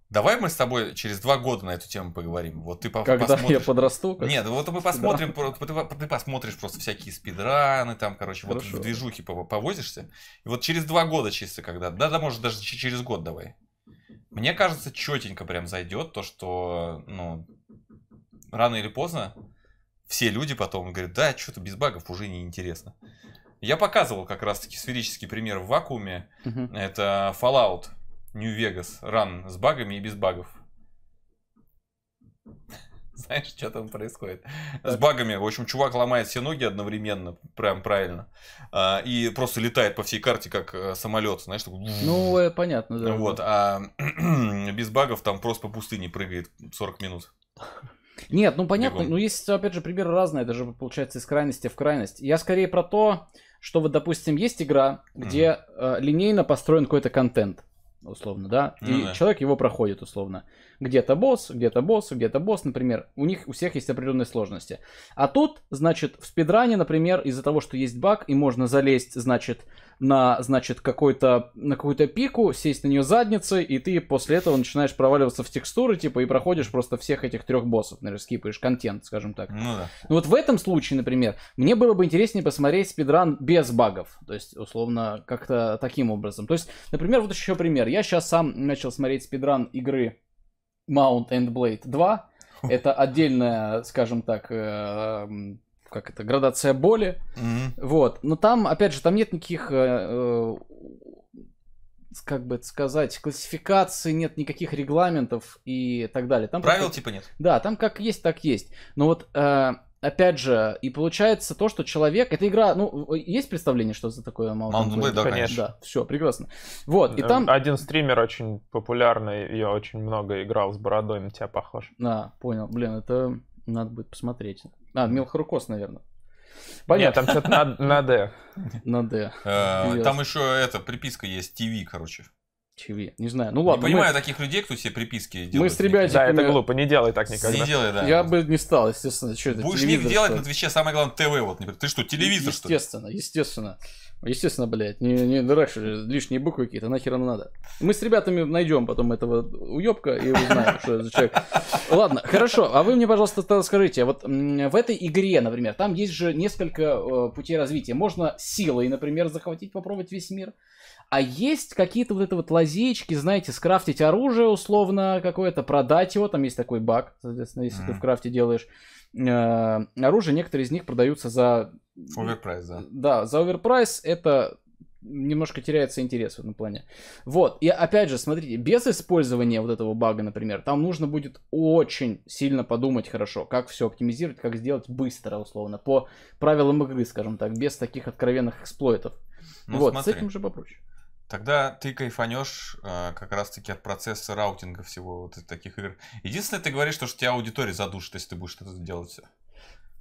Давай мы с тобой через два года на эту тему поговорим. Вот ты по Когда посмотришь... я подрасту? Как... Нет, вот мы посмотрим, ты, посмотришь просто всякие спидраны, там, короче, вот в движухе повозишься. И вот через два года чисто когда, да, да, может, даже через год давай. Мне кажется, четенько прям зайдет то, что, ну, рано или поздно все люди потом говорят, да, что-то без багов уже не интересно. Я показывал как раз-таки сферический пример в вакууме. Угу. Это Fallout New Vegas, Run с багами и без багов. Знаешь, что там происходит? С багами. В общем, чувак ломает все ноги одновременно, прям правильно. А, и просто летает по всей карте, как э, самолет, знаешь, такой... Ну, э, понятно, да. Вот, а без багов там просто по пустыне прыгает 40 минут. Нет, ну понятно, но ну, есть, опять же, примеры разные, даже получается из крайности в крайность. Я скорее про то, что вот, допустим, есть игра, где mm-hmm. э, линейно построен какой-то контент, условно, да, и mm-hmm. человек его проходит, условно. Где-то босс, где-то босс, где-то босс, например. У них у всех есть определенные сложности. А тут, значит, в спидране, например, из-за того, что есть баг, и можно залезть, значит, на, значит, какой-то, на какую-то пику, сесть на нее задницей, и ты после этого начинаешь проваливаться в текстуры, типа, и проходишь просто всех этих трех боссов, наверное, скипаешь контент, скажем так. Ну да. ну вот в этом случае, например, мне было бы интереснее посмотреть спидран без багов, то есть, условно, как-то таким образом. То есть, например, вот еще пример. Я сейчас сам начал смотреть спидран игры Mount and Blade 2, хм. это отдельная, скажем так, э, как это, градация боли. Mm-hmm. Вот. Но там, опять же, там нет никаких, э, э, как бы это сказать, классификаций, нет никаких регламентов и так далее. Там Правил как, типа нет? Да, там как есть, так есть. Но вот... Э, опять же, и получается то, что человек, эта игра, ну, э, есть представление, что за такое Mountain, Mountain Blade? Да, конечно. Да, все, прекрасно. Вот, и э, там... Один стример очень популярный, я очень много играл с бородой, на тебя похож. Да, понял, блин, это надо будет посмотреть. А, мелхрукос, наверное. Понятно. там что-то на, на D. На D. Э, там еще это, приписка есть, TV, короче чьи. Не знаю. Ну ладно. Не понимаю мы... таких людей, кто себе приписки делает. Мы с ребятами... Да, это глупо, не делай так никогда. Не делай, да. Я бы не стал, естественно. Что это, Будешь не делать на Твиче, самое главное, ТВ. Вот. Ты что, телевизор, что ли? Естественно, естественно. Естественно, блядь, не, не дальше ну лишние буквы какие-то, нахер нам надо. Мы с ребятами найдем потом этого уебка и узнаем, что это за человек. Ладно, хорошо, а вы мне, пожалуйста, тогда скажите, вот в этой игре, например, там есть же несколько э, путей развития. Можно силой, например, захватить, попробовать весь мир. А есть какие-то вот это вот лазеечки, знаете, скрафтить оружие условно какое-то, продать его, там есть такой баг, соответственно, если mm-hmm. ты в крафте делаешь э, оружие, некоторые из них продаются за... Оверпрайс, да. Да, за оверпрайс это немножко теряется интерес в этом плане. Вот, и опять же, смотрите, без использования вот этого бага, например, там нужно будет очень сильно подумать хорошо, как все оптимизировать, как сделать быстро, условно, по правилам игры, скажем так, без таких откровенных эксплойтов. Ну, вот, смотри. с этим же попроще. Тогда ты кайфанешь э, как раз-таки от процесса раутинга всего вот таких игр. Единственное, ты говоришь, что тебя аудитория задушит, если ты будешь что-то делать.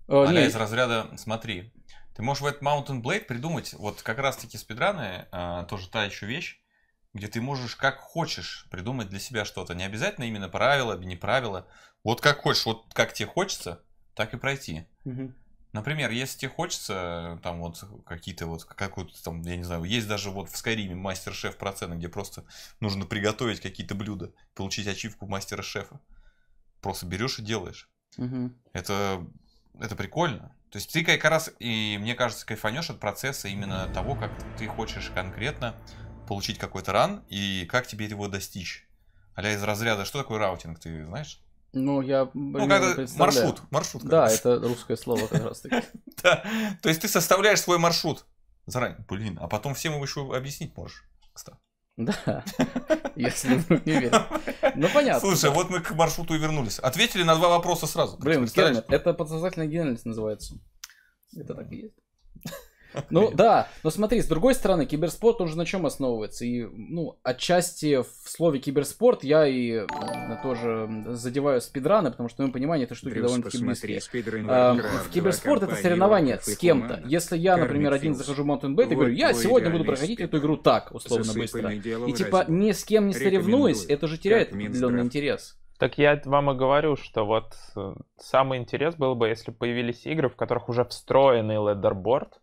О, э, а из разряда, смотри, ты можешь в этот Mountain Blade придумать, вот как раз-таки спидраны, э, тоже та еще вещь, где ты можешь как хочешь придумать для себя что-то. Не обязательно именно правила, не правила. Вот как хочешь, вот как тебе хочется, так и пройти. Угу. Например, если тебе хочется э, там вот какие-то вот какую-то там, я не знаю, есть даже вот в Скайриме мастер-шеф процент, где просто нужно приготовить какие-то блюда, получить ачивку мастера-шефа. Просто берешь и делаешь. Угу. Это, это прикольно. То есть ты как раз, и мне кажется, кайфанешь от процесса именно того, как ты хочешь конкретно получить какой-то ран и как тебе его достичь. Аля из разряда, что такое раутинг, ты знаешь? Ну, я ну, когда маршрут, маршрут. да, раз. это русское слово как раз таки. Да, то есть ты составляешь свой маршрут заранее, блин, а потом всем его еще объяснить можешь, кстати. Да, если не верю. Ну, понятно. Слушай, вот мы к маршруту и вернулись. Ответили на два вопроса сразу. Блин, это подсознательная гениальность называется. Это так и есть. Ну да, но смотри, с другой стороны, киберспорт, он же на чем основывается? И, ну, отчасти в слове киберспорт я и тоже задеваю спидраны, потому что, в моем понимании, это штуки довольно-таки быстрые. Эм, в киберспорт это соревнование с кем-то. Если я, например, один захожу в Mountain Blade и говорю, я сегодня буду проходить эту игру так, условно быстро. И типа ни с кем не соревнуюсь, это же теряет определенный интерес. Так я вам и говорю, что вот э, самый интерес был бы, если появились игры, в которых уже встроенный ледерборд,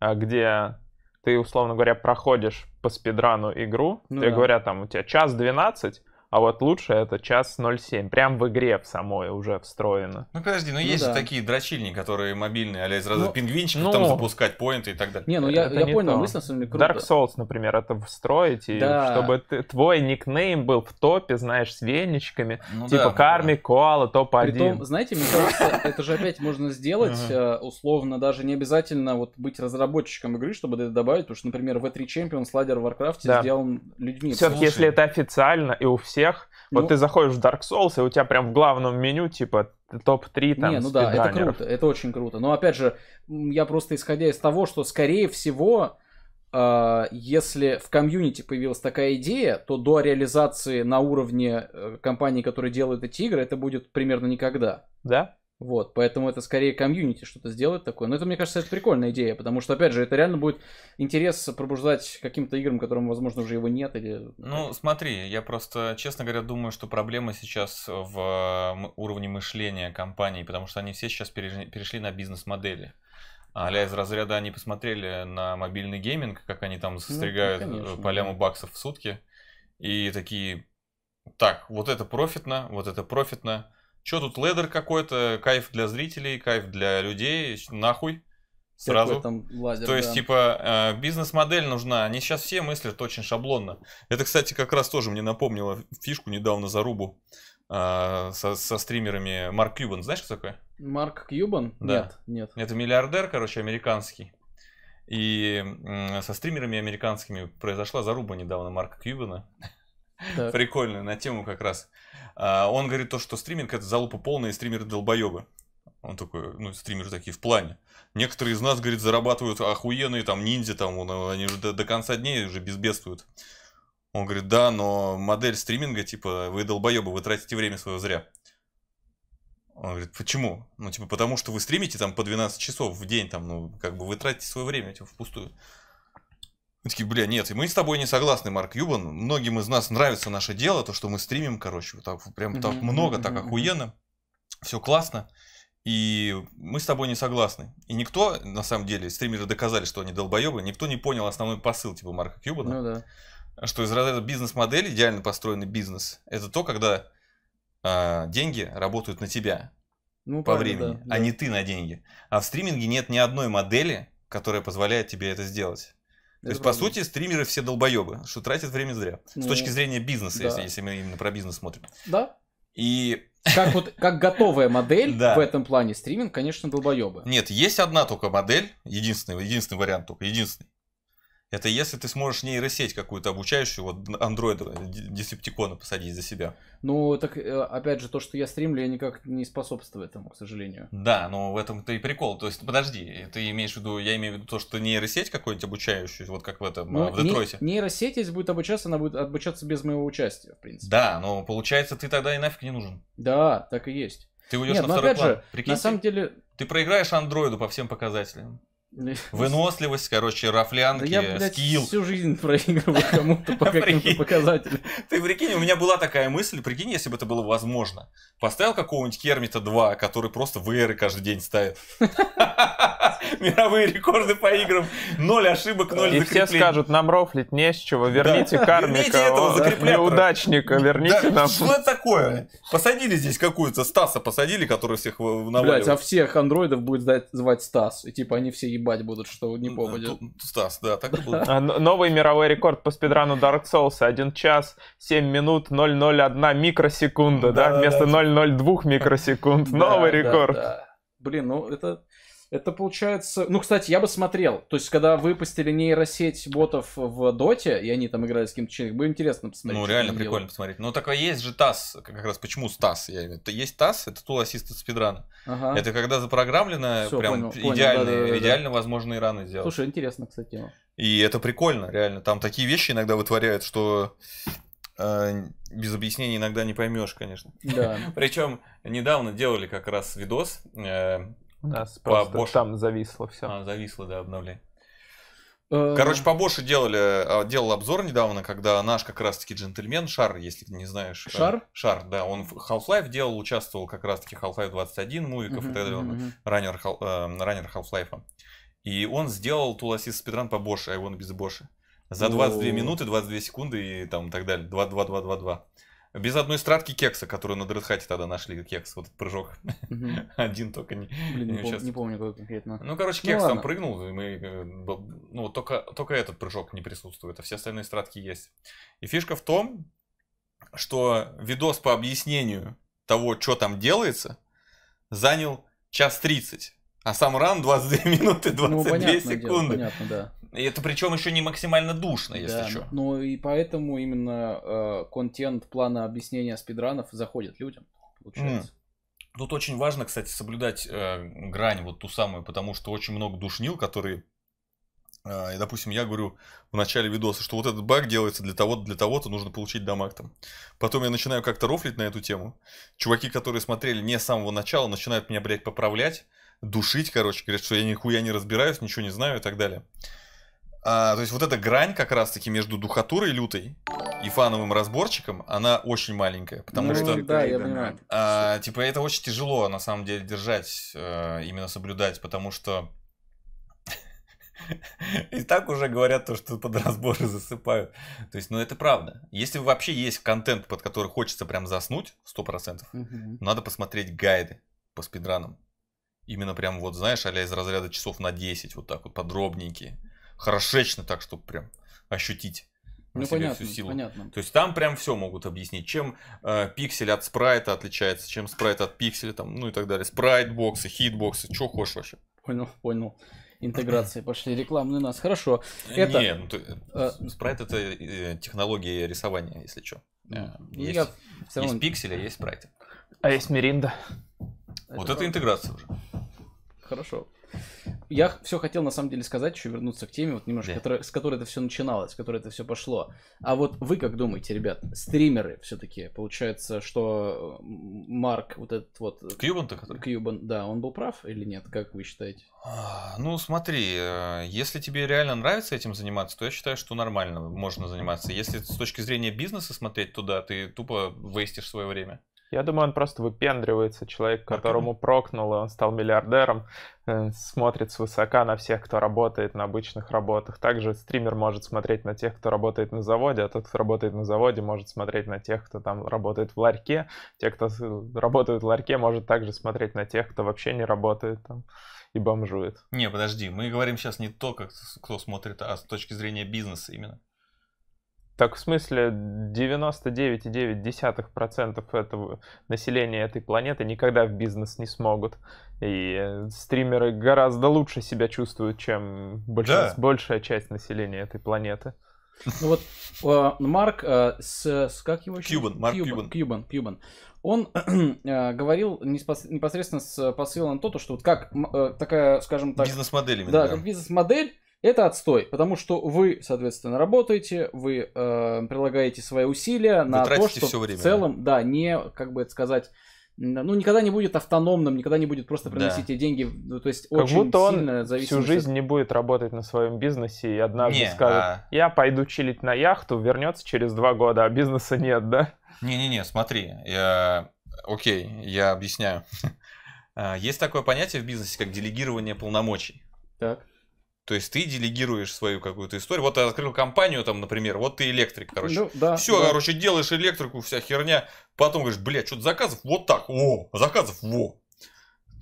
а, где ты, условно говоря, проходишь по спидрану игру, ну, тебе да. говорят, там, у тебя час 12, а вот лучше это час 07. Прям в игре в самой уже встроено. Ну подожди, ну, ну есть да. такие дрочильни, которые мобильные, а сразу ну, пингвинчиков ну, там запускать, поинты и так далее. Не, ну я, я не понял, мысль на самом деле круто. Dark Souls, например, это встроить, и чтобы ты, твой никнейм был в топе, знаешь, с веничками, ну, типа да, Карми, да. Коала, топ-1. Притом, знаете, мне кажется, это же опять можно сделать, э, условно, даже не обязательно вот быть разработчиком игры, чтобы это добавить, потому что, например, в E3 Champions ладер в Warcraft сделан людьми. Все-таки, если это официально и у всех всех. Ну, вот ты заходишь в Dark Souls, и у тебя прям в главном меню, типа, топ-3 там Не, ну да, это круто, это очень круто. Но опять же, я просто исходя из того, что скорее всего, э, если в комьюнити появилась такая идея, то до реализации на уровне э, компании, которая делает эти игры, это будет примерно никогда. Да? Вот, поэтому это скорее комьюнити что-то сделать такое. Но это, мне кажется, это прикольная идея, потому что, опять же, это реально будет интерес пробуждать каким-то играм, которым, возможно, уже его нет. Или... Ну, смотри, я просто, честно говоря, думаю, что проблема сейчас в уровне мышления компаний, потому что они все сейчас перешли на бизнес-модели а из разряда они посмотрели на мобильный гейминг, как они там застригают ну, э, по ляму баксов в сутки, и такие, так, вот это профитно, вот это профитно, что тут ледер какой-то, кайф для зрителей, кайф для людей, нахуй. Сразу. Там лазер, То да. есть, типа, э, бизнес-модель нужна. Они сейчас все мыслят очень шаблонно. Это, кстати, как раз тоже мне напомнило фишку недавно зарубу э, со, со стримерами Марк Кьюбан. Знаешь, кто такой? Марк Кьюбан? Да. Нет, нет. Это миллиардер, короче, американский. И со стримерами американскими произошла заруба недавно Марка Кьюбана. Прикольно, на тему как раз. А, он говорит то, что стриминг это залупа полная, и стримеры долбоебы. Он такой, ну, стримеры такие в плане. Некоторые из нас, говорит, зарабатывают охуенные, там, ниндзя, там, они же до, до конца дней уже безбедствуют. Он говорит, да, но модель стриминга, типа, вы долбоебы, вы тратите время свое зря. Он говорит, почему? Ну, типа, потому что вы стримите там по 12 часов в день, там, ну, как бы вы тратите свое время, типа, впустую. Мы такие, бля, нет, мы с тобой не согласны, Марк Юбан. Многим из нас нравится наше дело, то, что мы стримим, короче, вот так, прям так много, так охуенно, все классно. И мы с тобой не согласны. И никто, на самом деле, стримеры доказали, что они долбоебы, никто не понял основной посыл типа Марка Кьюбана. Ну да. Что из разряда бизнес модель идеально построенный бизнес, это то, когда э, деньги работают на тебя ну, по времени, да, да. а не ты на деньги. А в стриминге нет ни одной модели, которая позволяет тебе это сделать. То есть, по сути, стримеры все долбоебы, что тратят время зря. Ну, с точки зрения бизнеса, да. если, если мы именно про бизнес смотрим. Да. И... Как, вот, как готовая модель да. в этом плане стриминг, конечно, долбоебы. Нет, есть одна только модель, единственный, единственный вариант только, единственный. Это если ты сможешь нейросеть какую-то обучающую, вот андроида, э, десептикона посадить за себя. Ну, так, э, опять же, то, что я стримлю, я никак не способствую этому, к сожалению. Да, но в этом-то и прикол. То есть, подожди, ты имеешь в виду, я имею в виду то, что нейросеть какую-нибудь обучающую, вот как в этом, ну, а, в Детройте. Не, нейросеть, если будет обучаться, она будет обучаться без моего участия, в принципе. Да, но получается, ты тогда и нафиг не нужен. Да, так и есть. Ты уйдешь Нет, на ну, второй опять план. Же, на самом деле... Ты проиграешь андроиду по всем показателям. Выносливость, короче, рафлянки, да я, блядь, скилл. всю жизнь проигрывал кому-то по каким-то показателям. Ты прикинь, у меня была такая мысль, прикинь, если бы это было возможно. Поставил какого-нибудь Кермита 2, который просто VR каждый день ставит. Мировые рекорды по играм. Ноль ошибок, ноль И все скажут, нам рофлить не с чего. Верните кармика, неудачника, верните нам. Что это такое? Посадили здесь какую-то Стаса, посадили, который всех наваливает. Блять, а всех андроидов будет звать Стас. И типа они все ебут ебать будут, что не э, попадет. Стас, да, так и будет. А, новый мировой рекорд по спидрану Dark Souls. 1 час, 7 минут, 001 микросекунда, да? Вместо 002 микросекунд. Новый рекорд. Блин, ну это... Это получается... Ну, кстати, я бы смотрел. То есть, когда выпустили нейросеть ботов в Доте, и они там играли с кем-то человеком, было интересно посмотреть. Ну, реально прикольно делают. посмотреть. Ну, такое а есть же ТАСС. Как раз почему ТАСС? Я... есть ТАСС, это тул ассист спидрана. Ага. Это когда запрограммлено Всё, прям понял, идеально, понял, да, да, да, идеально да. возможные раны делать. Слушай, интересно, кстати. Ну. И это прикольно, реально. Там такие вещи иногда вытворяют, что э, без объяснений иногда не поймешь, конечно. Да. Причем недавно делали как раз видос. Э, у ну нас по просто Bosch. там зависло все. А, зависло, да, обновление. Э, Короче, по Бошу делали, а, делал обзор недавно, когда наш как раз-таки джентльмен Шар, если не знаешь. Э, Шар? Шар, да, он в Half-Life делал, участвовал как раз-таки Half-Life 21, Мувиков uh-huh, и так далее, uh-huh. раннер, э, раннер Half-Life. И он сделал Tool Assist спидран по Боше, а его be the Bosch. За 22 oh. минуты, 22 секунды и там так далее, 2-2-2-2-2. Без одной стратки кекса, которую на Дредхате тогда нашли, кекс, вот этот прыжок. Один только не... Блин, не, пом- не помню какой конкретно. Ну, короче, ну кекс ну, там прыгнул, и мы... Э, ну, только, только этот прыжок не присутствует, а все остальные стратки есть. И фишка в том, что видос по объяснению того, что там делается, занял час тридцать. А сам ран 22 минуты 22 ну, секунды. Дело, понятно, да. И это причем еще не максимально душно, если да, что. Ну и поэтому именно э, контент плана объяснения спидранов заходит людям, получается. Mm. Тут очень важно, кстати, соблюдать э, грань вот ту самую, потому что очень много душнил, которые, э, допустим, я говорю в начале видоса, что вот этот баг делается для того, для того-то нужно получить дамаг там. Потом я начинаю как-то рофлить на эту тему. Чуваки, которые смотрели не с самого начала, начинают меня, блядь, поправлять, душить, короче, говорят, что я нихуя не разбираюсь, ничего не знаю и так далее. А, то есть вот эта грань как раз-таки между духотурой лютой и фановым разборчиком, она очень маленькая, потому ну, что... Да, я понимаю. А, типа это очень тяжело, на самом деле, держать, э, именно соблюдать, потому что... И так уже говорят то, что под разборы засыпают. То есть, ну это правда. Если вообще есть контент, под который хочется прям заснуть, 100%, угу. надо посмотреть гайды по спидранам. Именно прям вот, знаешь, а из разряда часов на 10, вот так вот, подробненькие хорошечно так, чтобы прям ощутить ну, себе понятно, всю силу. Понятно. То есть там прям все могут объяснить, чем э, пиксель от спрайта отличается, чем спрайт от пикселя, там, ну и так далее. Спрайт-боксы, хит-боксы, что хочешь вообще. Понял, понял. Интеграции пошли, рекламные нас. Хорошо. Э, это... Не, ну, ты, э, спрайт это э, технология рисования, если что. Ну, э, ну, yeah. Есть, равно... есть пиксели, а есть спрайт А есть меринда. Вот это, это интеграция уже. Хорошо. Я все хотел на самом деле сказать, еще вернуться к теме, вот немножко, да. которая, с которой это все начиналось, с которой это все пошло. А вот вы как думаете, ребят, стримеры все-таки, получается, что Марк, вот этот вот... Э, Кьюбан-то который? Кьюбан, да, он был прав или нет, как вы считаете? А, ну, смотри, э, если тебе реально нравится этим заниматься, то я считаю, что нормально можно заниматься. Если с точки зрения бизнеса смотреть туда, ты тупо вестишь свое время. Я думаю, он просто выпендривается. Человек, которому прокнуло, он стал миллиардером, э, смотрит свысока на всех, кто работает на обычных работах. Также стример может смотреть на тех, кто работает на заводе, а тот, кто работает на заводе, может смотреть на тех, кто там работает в ларьке. Те, кто работают в ларьке, может также смотреть на тех, кто вообще не работает там и бомжует. Не, подожди, мы говорим сейчас не то, как кто смотрит, а с точки зрения бизнеса именно. Так, в смысле, 99,9% этого населения этой планеты никогда в бизнес не смогут. И э, стримеры гораздо лучше себя чувствуют, чем больш... да. большая часть населения этой планеты. Ну вот а, Марк а, с, с как его еще? Кьюбан, Марк Кьюбан. Кьюбан, Кьюбан. Он а, говорил непосредственно с посылом на то, что вот как э, такая, скажем так... Бизнес-модель именно. Да, да. как бизнес-модель это отстой, потому что вы, соответственно, работаете, вы э, прилагаете свои усилия вы на то, что все время, в целом, да, не, как бы это сказать, ну, никогда не будет автономным, никогда не будет просто приносить да. эти деньги. Ну, то есть, как очень будто он сильно зависит. Всю жизнь от... не будет работать на своем бизнесе и однажды не, скажет: а... Я пойду чилить на яхту, вернется через два года, а бизнеса нет, да? Не-не-не, смотри, я. Окей, я объясняю. А, есть такое понятие в бизнесе, как делегирование полномочий. Так. То есть ты делегируешь свою какую-то историю. Вот ты открыл компанию, там, например, вот ты электрик, короче. Ну, да, Все, да. короче, делаешь электрику, вся херня. Потом говоришь, бля, что-то заказов вот так, о, заказов, во.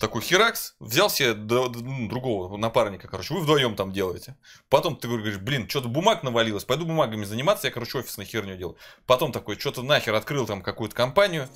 Такой херакс, взял себе ну, другого напарника, короче, вы вдвоем там делаете. Потом ты говоришь, блин, что-то бумаг навалилось, пойду бумагами заниматься, я, короче, офисной херню делал. Потом такой, что-то нахер открыл там какую-то компанию.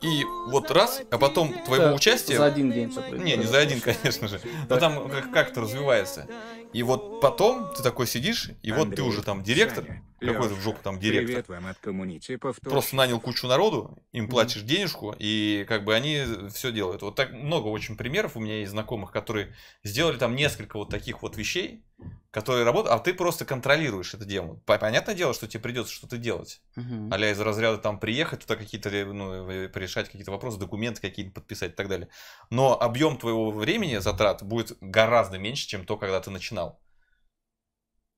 И вот раз, а потом твоего участия... За один день. Не, не за один, конечно же. Но там как-то развивается. И вот потом ты такой сидишь, и Андрей, вот ты уже там директор, какой-то в жопу там директор. вам от Просто нанял кучу народу, им платишь mm-hmm. денежку, и как бы они все делают. Вот так много очень примеров у меня есть знакомых, которые сделали там несколько вот таких вот вещей, которые работают, а ты просто контролируешь это дело. Понятное дело, что тебе придется что-то делать. Uh-huh. а из разряда там приехать, туда какие-то, ну, э, решать какие-то вопросы, документы какие-то подписать и так далее. Но объем твоего времени, затрат, будет гораздо меньше, чем то, когда ты начинал.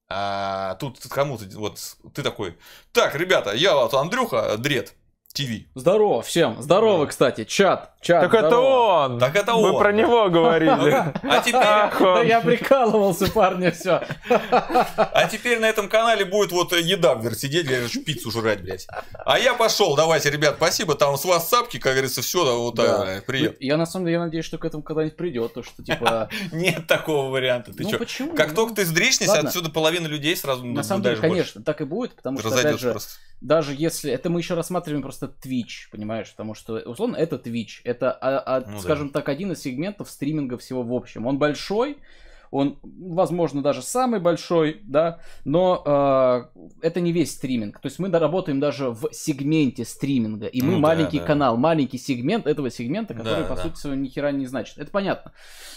А тут кому-то, вот ты такой, так, ребята, я вот Андрюха, Дред, ТВ. Здорово всем, здорово, да. кстати, чат, Чат, так здорово. это он! Так это он! Мы про него говорили. А, а теперь... Да я прикалывался, парни, все. А теперь на этом канале будет вот еда сидеть, говоришь, пиццу жрать, блядь. А я пошел, давайте, ребят, спасибо, там с вас сапки, как говорится, все, да, вот да. Э, привет. Ну, я на самом деле я надеюсь, что к этому когда-нибудь придет, то что типа... Нет такого варианта, ты ну, почему? Как только ты сдричнешься, отсюда половина людей сразу На самом деле, конечно, так и будет, потому что, опять же, даже если... Это мы еще рассматриваем просто Twitch, понимаешь, потому что, условно, это Twitch, это это, а, а, ну, скажем да. так, один из сегментов стриминга всего в общем. Он большой, он, возможно, даже самый большой, да, но э, это не весь стриминг. То есть мы доработаем даже в сегменте стриминга, и мы ну, маленький да, да. канал, маленький сегмент этого сегмента, который, да, по да. сути своего, ни хера не значит. Это понятно.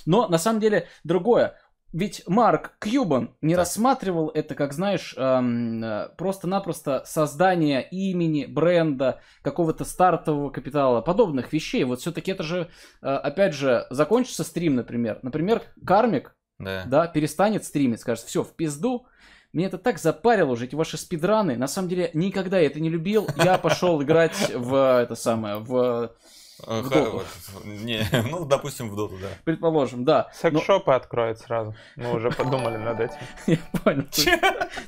Но, на самом деле, другое. Ведь Марк Кьюбан не так. рассматривал это, как знаешь, эм, э, просто-напросто создание имени, бренда, какого-то стартового капитала, подобных вещей. Вот все-таки это же, э, опять же, закончится стрим, например. Например, Кармик, да, да перестанет стримить, скажет, все, в пизду. Мне это так запарило уже, эти ваши спидраны. На самом деле, никогда я это не любил. Я пошел играть в э, это самое, в Э, не, ну, допустим, в Доту, да. Предположим, да. Секшопы откроют сразу. Мы уже подумали над этим. Я понял.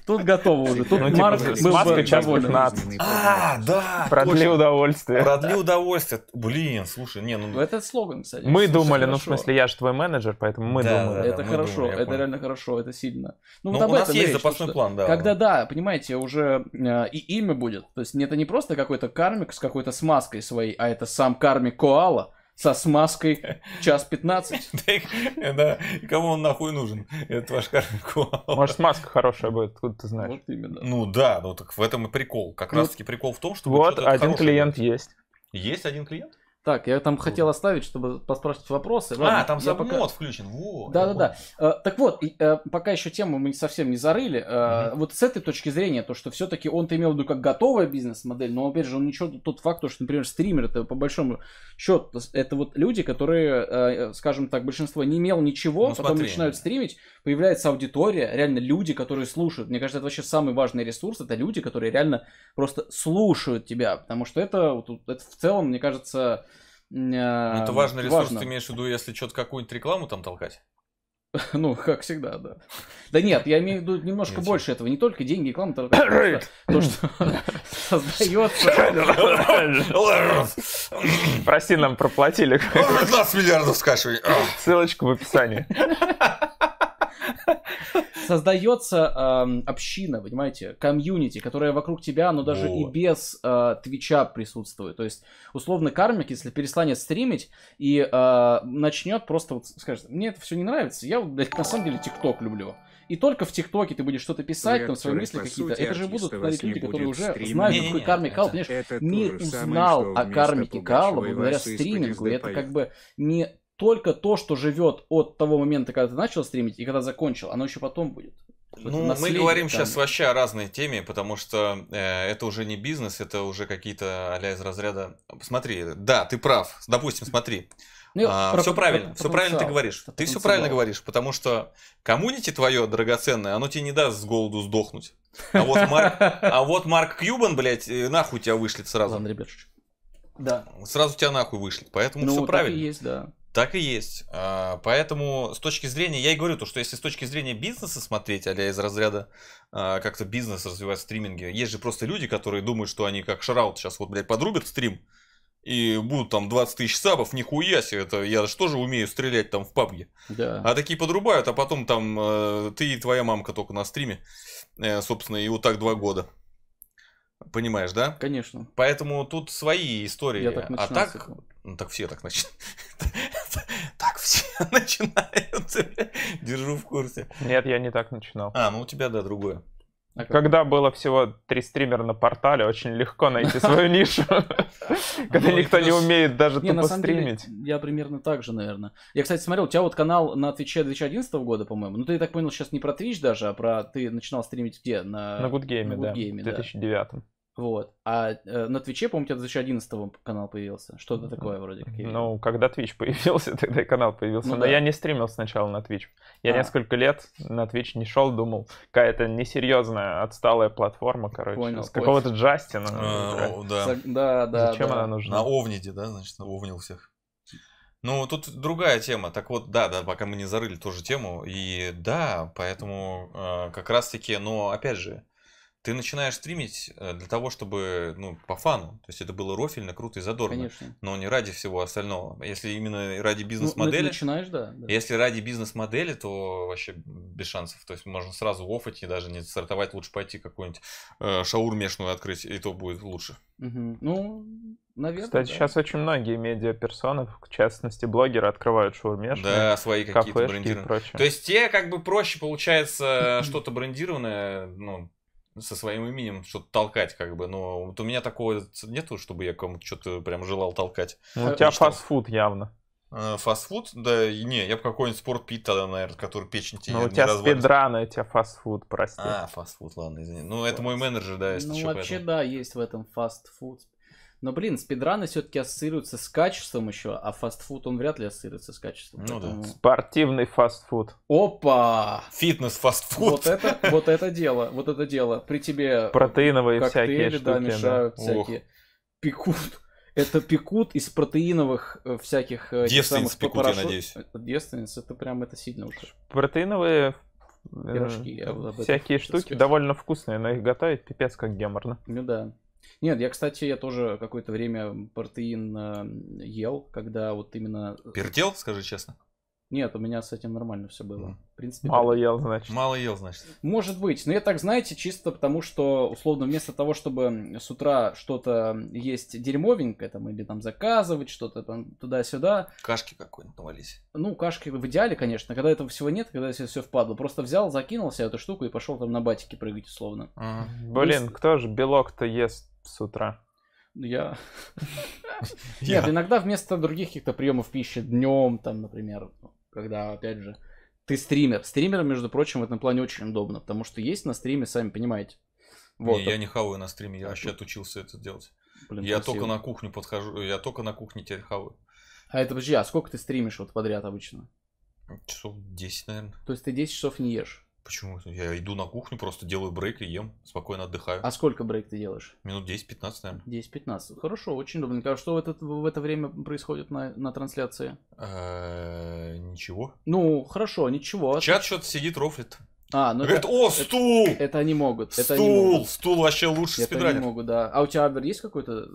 Тут готово уже. Тут ну, типа, Марк был бы доволен. А, да. Продли удовольствие. Продли удовольствие. Блин, слушай, не, ну... ну. Это слоган, кстати. Мы думали, ну, в смысле, я же твой менеджер, поэтому мы думали. Это хорошо, это реально хорошо, это сильно. Ну, ну у нас есть запасной план, да. Когда, да, понимаете, уже э, и имя будет. То есть это не просто какой-то кармик с какой-то смазкой своей, а это сам кармик окулярами коала со смазкой час 15. Да, кому он нахуй нужен, этот ваш каркуал? Может, смазка хорошая будет, откуда ты знаешь? Вот именно. Ну да, ну так в этом и прикол. Как ну, раз таки прикол в том, что... Вот, один клиент есть. Есть один клиент? Так, я там хотел оставить, чтобы поспрашивать вопросы. А, Ладно, а, там сам пока... мод включен. да, да, да. так вот, э, пока еще тему мы совсем не зарыли. угу. Вот с этой точки зрения, то, что все-таки он-то имел в виду как готовая бизнес-модель, но опять же, он ничего тот факт, что, например, стример, это по большому счету, это вот люди, которые, э, скажем так, большинство не имел ничего, ну, потом смотри. начинают стримить, появляется аудитория, реально люди, которые слушают. Мне кажется, это вообще самый важный ресурс, это люди, которые реально просто слушают тебя, потому что это, это в целом, мне кажется... Э, ну, это важный ресурс, важно. ты имеешь в виду, если что-то какую-нибудь рекламу там толкать? Ну, как всегда, да. Да нет, я имею в виду немножко больше типа. этого. Не только деньги, реклама, то, что создается. Прости, нам проплатили. 15 миллиардов скашивай. Ссылочка в описании. Создается община, понимаете, комьюнити, которая вокруг тебя, но даже и без а, Твича присутствует. То есть, условно, кармик, если перестанет стримить и а, начнет просто вот скажет, мне это все не нравится, я блядь, на самом деле ТикТок люблю. И только в ТикТоке ты будешь что-то писать, там свои мысли какие-то. Это же будут смотреть люди, которые уже знают, какой кармик Кал. Понимаешь, мир узнал о кармике Кала благодаря стримингу. это как бы не только то, что живет от того момента, когда ты начал стримить и когда закончил, оно еще потом будет. Ну, мы говорим там. сейчас вообще о разной теме, потому что э, это уже не бизнес, это уже какие-то а из разряда. Смотри, да, ты прав. Допустим, смотри. Ну, а, про, все правильно, про, все правильно ты говоришь. Ты все правильно говоришь, потому что коммунити твое драгоценное, оно тебе не даст с голоду сдохнуть. А вот Марк, а вот Марк Кьюбан, блядь, э, нахуй тебя вышлет сразу. Ладно, ребятушки. Да. Сразу тебя нахуй вышлет, поэтому ну, все правильно. есть, да. Так и есть. А, поэтому с точки зрения, я и говорю то, что если с точки зрения бизнеса смотреть, а из разряда а, как-то бизнес развивать стриминги, есть же просто люди, которые думают, что они как шараут сейчас вот, блядь, подрубят стрим, и будут там 20 тысяч сабов, нихуя себе, это я же тоже умею стрелять там в пабге. Да. А такие подрубают, а потом там э, ты и твоя мамка только на стриме, э, собственно, и вот так два года. Понимаешь, да? Конечно. Поэтому тут свои истории. Я так а так, ну так все так начинают. Так все начинают. Держу в курсе. Нет, я не так начинал. А, ну у тебя, да, другое. А Когда было всего три стримера на портале, очень легко найти свою нишу. Ну, Когда никто не умеет даже тупо стримить. Я примерно так же, наверное. Я, кстати, смотрел, у тебя вот канал на Твиче 2011 года, по-моему. Ну, ты, я так понял, сейчас не про Твич даже, а про... Ты начинал стримить где? На Гудгейме, да. В 2009. Вот. А э, на Твиче, помните, в 2011 канал появился. Что-то такое вроде как. Ну, когда Твич появился, тогда и канал появился. Ну, Но да. я не стримил сначала на Твич. Я а. несколько лет на Твич не шел, думал, какая-то несерьезная, отсталая платформа, короче. Понял, с какого-то Джастина. А, ну, да. да, да. Зачем да. она нужна? На Овниде, да, значит, овнил всех. Ну, тут другая тема. Так вот, да, да, пока мы не зарыли ту же тему. И да, поэтому э, как раз-таки, но опять же, ты начинаешь стримить э, для того, чтобы, ну, по фану. То есть это было рофильно, круто и задорно. Конечно. Но не ради всего остального. Если именно ради ну, ну, бизнес-модели... Ну, начинаешь, да, да. Если ради бизнес-модели, то вообще без шансов. То есть можно сразу офать и даже не стартовать. Лучше пойти какую-нибудь э, шаурмешную открыть, и то будет лучше. Угу. Ну, наверное, Кстати, да. сейчас очень многие медиаперсоны, в частности блогеры, открывают шаурмешные, Да, свои какие-то брендированные. То есть те как бы проще получается э, что-то брендированное, ну, со своим именем что-то толкать, как бы. Но вот у меня такого нету, чтобы я кому-то что-то прям желал толкать. Ну, у тебя что? фастфуд явно. Э, фастфуд, да, не, я бы какой-нибудь спорт пит тогда, наверное, который печень тебе Ну, у тебя спидрана, у тебя фастфуд, прости. А, фастфуд, ладно, извини. Ну, это мой менеджер, да, если ну, Ну, вообще, поэтому. да, есть в этом фастфуд, но, блин, спидраны все-таки ассоциируются с качеством еще, а фастфуд он вряд ли ассоциируется с качеством. Ну поэтому... да. Спортивный фастфуд. Опа! Фитнес-фастфуд. Вот это, вот это дело, вот это дело. При тебе протеиновые коктейли, всякие штуки, мешают да. всякие. Ох. Пекут. Это пекут из протеиновых э, всяких... Э, Девственниц пекут, я надеюсь. Э, Девственниц, это прям это сильно уже. Протеиновые пирожки. Я всякие штуки довольно вкусные, но их готовить пипец как геморно. Ну да. Нет, я, кстати, я тоже какое-то время протеин э, ел, когда вот именно... Э, пердел, скажи честно? Нет, у меня с этим нормально все было. В принципе, Мало ел, значит. Мало ел, значит. Может быть. Но я так, знаете, чисто потому, что, условно, вместо того, чтобы с утра что-то есть дерьмовенькое, там, или там заказывать что-то там туда-сюда. Кашки какой-нибудь навались. Ну, кашки в идеале, конечно. Когда этого всего нет, когда все, все впадло. Просто взял, закинул себе эту штуку и пошел там на батике прыгать, условно. Mm. Блин, ну, кто же белок-то ест с утра. Ну, я... Нет, иногда вместо других каких-то приемов пищи днем, там, например, когда, опять же, ты стример. Стримерам, между прочим, в этом плане очень удобно, потому что есть на стриме, сами понимаете. Вот. Не, я не хаваю на стриме, я вообще отучился это делать. Блин, я красиво. только на кухню подхожу, я только на кухне теперь хаваю. А это подожди, а сколько ты стримишь вот подряд обычно? Часов 10, наверное. То есть ты 10 часов не ешь? Почему? Я иду на кухню, просто делаю брейк и ем, спокойно отдыхаю. А сколько брейк ты делаешь? Минут 10-15, наверное. 10-15. Хорошо, очень удобно. А что в, этот, в это время происходит на, на трансляции? Ничего. Ну, хорошо, ничего. Чат что-то сидит, рофлит. А, ну Говорит, это, о, стул! Это, это они могут. Стул, это они могут. стул вообще лучше Это они могут, да. А у тебя, Альберт, есть какое-то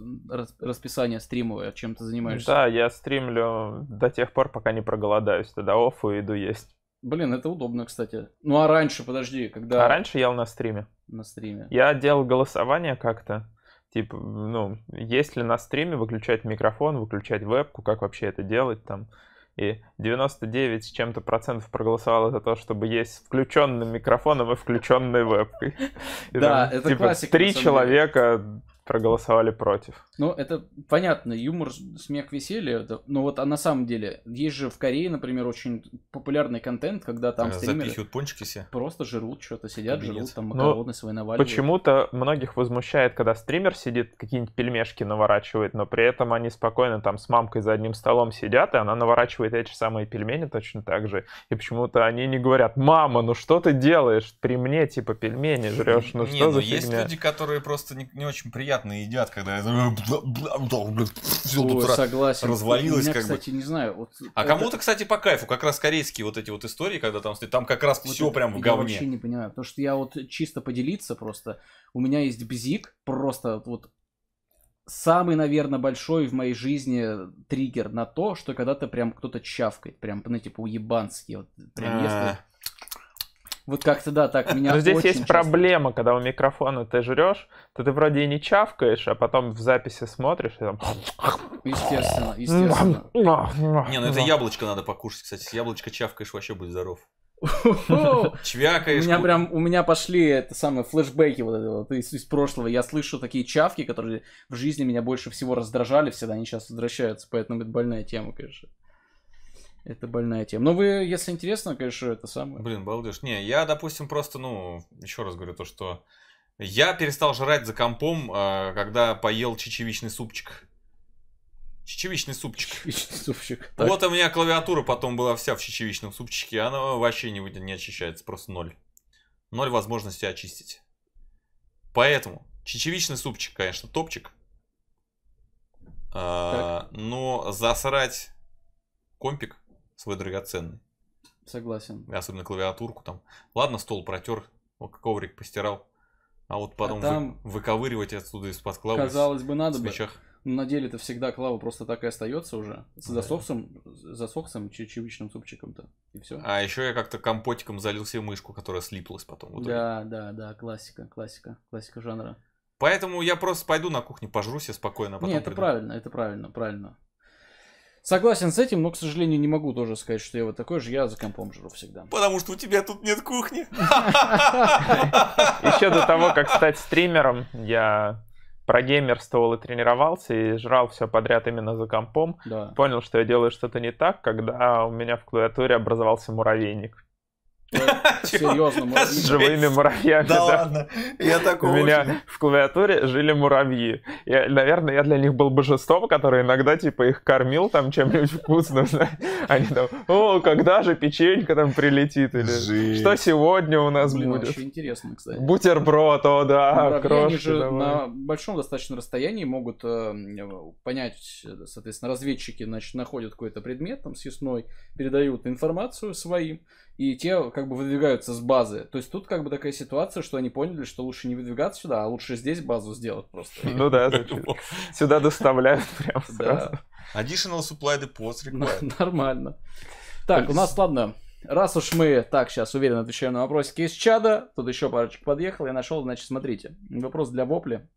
расписание стримовое, чем ты занимаешься? Да, я стримлю до тех пор, пока не проголодаюсь. Тогда офу иду есть. Блин, это удобно, кстати. Ну а раньше, подожди, когда... А раньше я на стриме. На стриме. Я делал голосование как-то. Типа, ну, есть ли на стриме выключать микрофон, выключать вебку, как вообще это делать там. И 99 с чем-то процентов проголосовало за то, чтобы есть включенный микрофоном а и включенной вебкой. да, там, это типа, классика. Три человека, проголосовали против. Ну, это понятно, юмор, смех, веселье, это, но вот а на самом деле, есть же в Корее, например, очень популярный контент, когда там а, стримеры... Запихивают пончики все. Просто жрут что-то, сидят, Кабинет. жрут там ну, макароны ну, свои наваливают. Почему-то многих возмущает, когда стример сидит, какие-нибудь пельмешки наворачивает, но при этом они спокойно там с мамкой за одним столом сидят, и она наворачивает эти самые пельмени точно так же, и почему-то они не говорят, мама, ну что ты делаешь, при мне типа пельмени жрешь, ну что ну, за есть люди, которые просто не, очень приятно неприятно едят, когда все Ой, согласен. развалилось. Меня, как кстати, бы. не знаю. Вот а это... кому-то, кстати, по кайфу, как раз корейские вот эти вот истории, когда там там как раз вот все прям в говне. Я вообще не понимаю, потому что я вот чисто поделиться просто. У меня есть бзик, просто вот самый, наверное, большой в моей жизни триггер на то, что когда-то прям кто-то чавкает, прям, ну, типа, уебанский, вот, прям а. ест. Вот как-то да, так меня. Но здесь есть часто... проблема, когда у микрофона ты жрешь, то ты вроде и не чавкаешь, а потом в записи смотришь и там. Естественно, естественно. Не, ну это яблочко надо покушать, кстати. яблочко чавкаешь, вообще будет здоров. Чвякаешь. У меня прям, у меня пошли это самые флешбеки вот это вот из, из прошлого. Я слышу такие чавки, которые в жизни меня больше всего раздражали всегда, они сейчас возвращаются, поэтому это больная тема, конечно. Это больная тема. Но ну, вы, если интересно, конечно, это самое. Блин, балдеж. Не, я, допустим, просто, ну, еще раз говорю, то, что я перестал жрать за компом, а, когда поел чечевичный супчик. Чечевичный супчик. Чечевичный супчик. Так. Вот у меня клавиатура потом была вся в чечевичном супчике, она вообще не, не очищается, просто ноль. Ноль возможности очистить. Поэтому чечевичный супчик, конечно, топчик. А, так. А, но засрать компик свой драгоценный. Согласен. Особенно клавиатурку там. Ладно, стол протер, коврик постирал. А вот а потом а там... вы, выковыривать отсюда из-под клавы. Казалось бы, надо бы. Но на деле это всегда клава просто так и остается уже. С засохшим, засохшим чечевичным супчиком-то. И все. А еще я как-то компотиком залил себе мышку, которая слиплась потом. Да, да, да, классика, классика, классика жанра. Поэтому я просто пойду на кухню, пожру себе спокойно. А потом Нет, это приду. правильно, это правильно, правильно. Согласен с этим, но, к сожалению, не могу тоже сказать, что я вот такой же, я за компом жру всегда. Потому что у тебя тут нет кухни. Еще до того, как стать стримером, я про геймерствовал и тренировался, и жрал все подряд именно за компом. Да. Понял, что я делаю что-то не так, когда у меня в клавиатуре образовался муравейник. Э, Серьезно, С живыми муравьями. Да, ладно, я такого У меня в клавиатуре жили муравьи. наверное, я для них был божеством, который иногда, типа, их кормил там чем-нибудь вкусным. Они там, о, когда же печенька там прилетит? Или что сегодня у нас будет? очень интересно, кстати. Бутерброд, о, да, крошки. Они же на большом достаточно расстоянии могут эм, понять, соответственно, разведчики, значит, находят какой-то предмет там съестной, передают информацию своим, и те как бы выдвигаются с базы. То есть тут как бы такая ситуация, что они поняли, что лучше не выдвигаться сюда, а лучше здесь базу сделать просто. Ну да, сюда доставляют прямо сразу. Additional supply depots Нормально. Так, у нас, ладно, раз уж мы так сейчас уверенно отвечаем на вопросики из чада, тут еще парочек подъехал, я нашел, значит, смотрите, вопрос для вопли.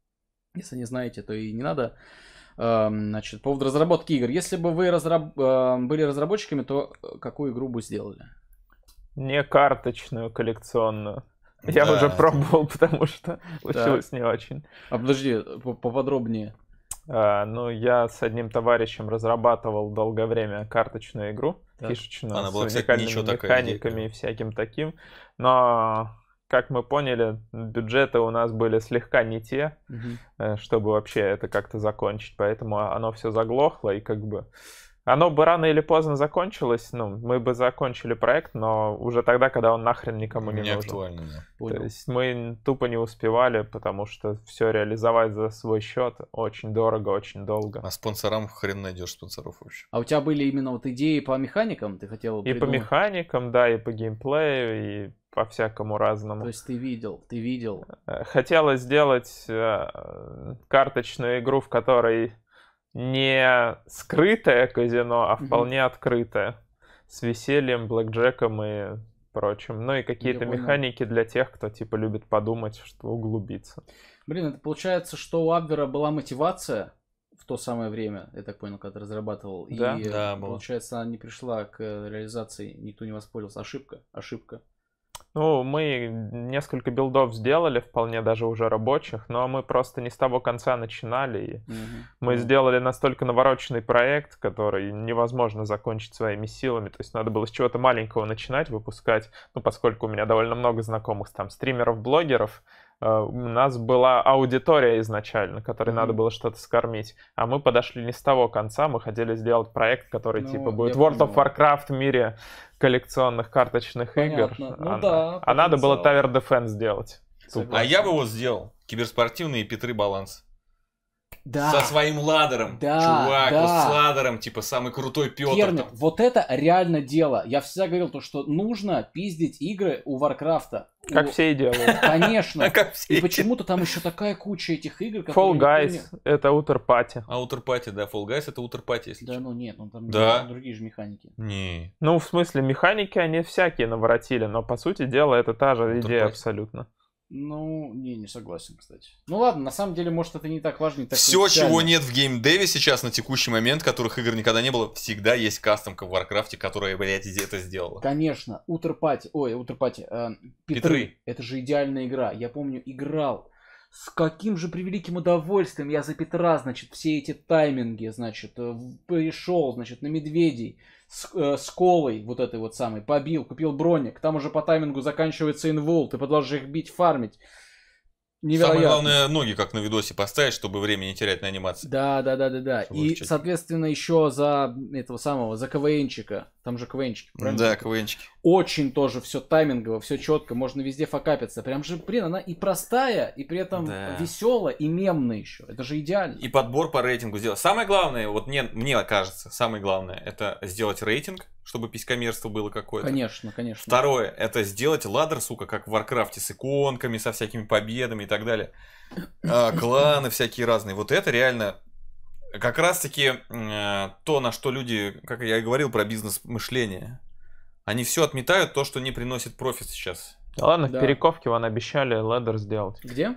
Если не знаете, то и не надо. Эм, значит, по поводу разработки игр. Если бы вы разраб... Эм, были разработчиками, то э, какую игру бы сделали? Не карточную коллекционную. Я уже пробовал, потому что получилось да. не очень. А подожди, поподробнее. А, ну, я с одним товарищем разрабатывал долгое время карточную игру, так. фишечную, Она с была, уникальными кстати, механиками и всяким таким. Но, как мы поняли, бюджеты у нас были слегка не те, угу. чтобы вообще это как-то закончить. Поэтому оно все заглохло и как бы оно бы рано или поздно закончилось, ну, мы бы закончили проект, но уже тогда, когда он нахрен никому не, не нужен. актуально, да. Понял. То есть мы тупо не успевали, потому что все реализовать за свой счет очень дорого, очень долго. А спонсорам хрен найдешь спонсоров вообще. А у тебя были именно вот идеи по механикам? Ты хотел придумать... И по механикам, да, и по геймплею, и по всякому разному. То есть ты видел, ты видел. Э, хотела сделать э, карточную игру, в которой не скрытое казино, а вполне mm-hmm. открытое. С весельем, блэкджеком и прочим. Ну и какие-то механики для тех, кто типа любит подумать, что углубиться. Блин, это получается, что у Абвера была мотивация в то самое время, я так понял, когда разрабатывал. Да? И да, получается, было. она не пришла к э, реализации, никто не воспользовался. Ошибка, ошибка. Ну, мы несколько билдов сделали, вполне даже уже рабочих, но мы просто не с того конца начинали. И mm-hmm. Мы mm-hmm. сделали настолько навороченный проект, который невозможно закончить своими силами. То есть надо было с чего-то маленького начинать, выпускать. Ну, поскольку у меня довольно много знакомых там стримеров, блогеров, э, у нас была аудитория изначально, которой mm-hmm. надо было что-то скормить, а мы подошли не с того конца, мы хотели сделать проект, который ну, типа будет World понимаю. of Warcraft в мире коллекционных карточных Понятно. игр. Ну она, да. А надо было Tower Defense сделать. Тупо. А я бы его сделал. Киберспортивные петры баланс да. со своим ладером. Да, Чувак, да. с ладером, типа самый крутой Петр. Кермит, там. вот это реально дело. Я всегда говорил то, что нужно пиздить игры у Варкрафта. Как у... все и делают. Конечно. Как все и почему-то там еще такая куча этих игр. Fall Guys это Outer Party. А Outer Party, да. Fall Guys это Outer Party, если Да, что. ну нет, ну там да. другие же механики. Не. Ну, в смысле, механики они всякие наворотили, но по сути дела это та же Outer идея Party. абсолютно. Ну, не, не согласен, кстати. Ну ладно, на самом деле, может, это не так важно. Не так Все, чего нет в геймдеве сейчас на текущий момент, которых игр никогда не было, всегда есть кастомка в Варкрафте, которая, блядь, это сделала. Конечно, Утерпати, ой, Утерпати, э, Петры. Петры. Это же идеальная игра. Я помню, играл. С каким же превеликим удовольствием я за Петра, значит, все эти тайминги, значит, э, пришел, значит, на медведей с, э, с колой вот этой вот самой побил, купил броник, там уже по таймингу заканчивается инвол, ты продолжишь их бить, фармить невероятно. Самое главное, ноги как на видосе поставить, чтобы время не терять на анимации. Да, да, да, да, да. и, соответственно, еще за этого самого, за КВНчика. Там же КВНчики, правильно? Да, КВНчики. Очень тоже все таймингово, все четко, можно везде факапиться. Прям же, блин, она и простая, и при этом да. веселая, и мемная еще. Это же идеально. И подбор по рейтингу сделать. Самое главное, вот мне, мне кажется, самое главное, это сделать рейтинг чтобы писькомерство было какое-то. Конечно, конечно. Второе, это сделать ладер, сука, как в Варкрафте, с иконками, со всякими победами и так далее. А, кланы всякие разные. Вот это реально как раз-таки э, то, на что люди, как я и говорил про бизнес-мышление, они все отметают то, что не приносит профит сейчас. Да ладно, да. в Перековке вон обещали ладер сделать. Где?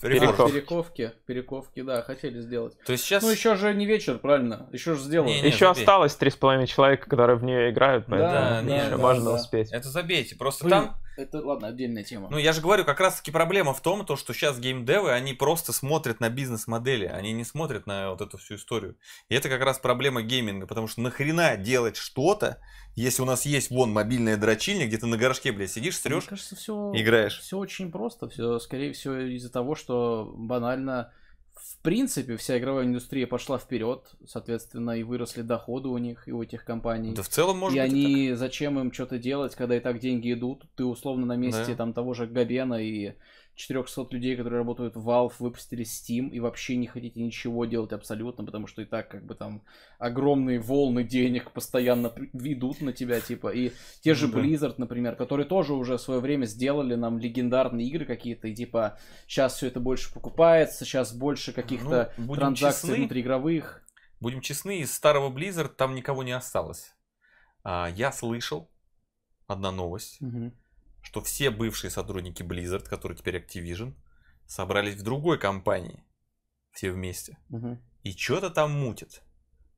Переков. Перековки, перековки, да, хотели сделать. То есть сейчас... Ну, еще же не вечер, правильно? Еще же сделали. еще забей. осталось три с половиной человека, которые в нее играют, поэтому да, да, еще да, можно да. успеть. Это забейте, просто Вы... там это, ладно, отдельная тема. Ну, я же говорю, как раз-таки проблема в том, то, что сейчас геймдевы, они просто смотрят на бизнес-модели, они не смотрят на вот эту всю историю. И это как раз проблема гейминга, потому что нахрена делать что-то, если у нас есть вон мобильная дрочильня, где ты на горшке, блядь, сидишь, стрешь, играешь. Все очень просто, все, скорее всего, из-за того, что банально принципе, вся игровая индустрия пошла вперед, соответственно, и выросли доходы у них и у этих компаний. Да в целом можно. И они, так. зачем им что-то делать, когда и так деньги идут? Ты условно на месте да. там того же Габена и 400 людей, которые работают в Valve, выпустили Steam и вообще не хотите ничего делать абсолютно, потому что и так как бы там огромные волны денег постоянно ведут на тебя, типа. И те же ну Blizzard, например, которые тоже уже в свое время сделали нам легендарные игры какие-то, и типа сейчас все это больше покупается, сейчас больше каких-то ну, транзакций честны, внутриигровых. Будем честны, из старого Blizzard там никого не осталось. А, я слышал одна новость. Угу что все бывшие сотрудники Blizzard, которые теперь Activision, собрались в другой компании. Все вместе. Угу. И что-то там мутит.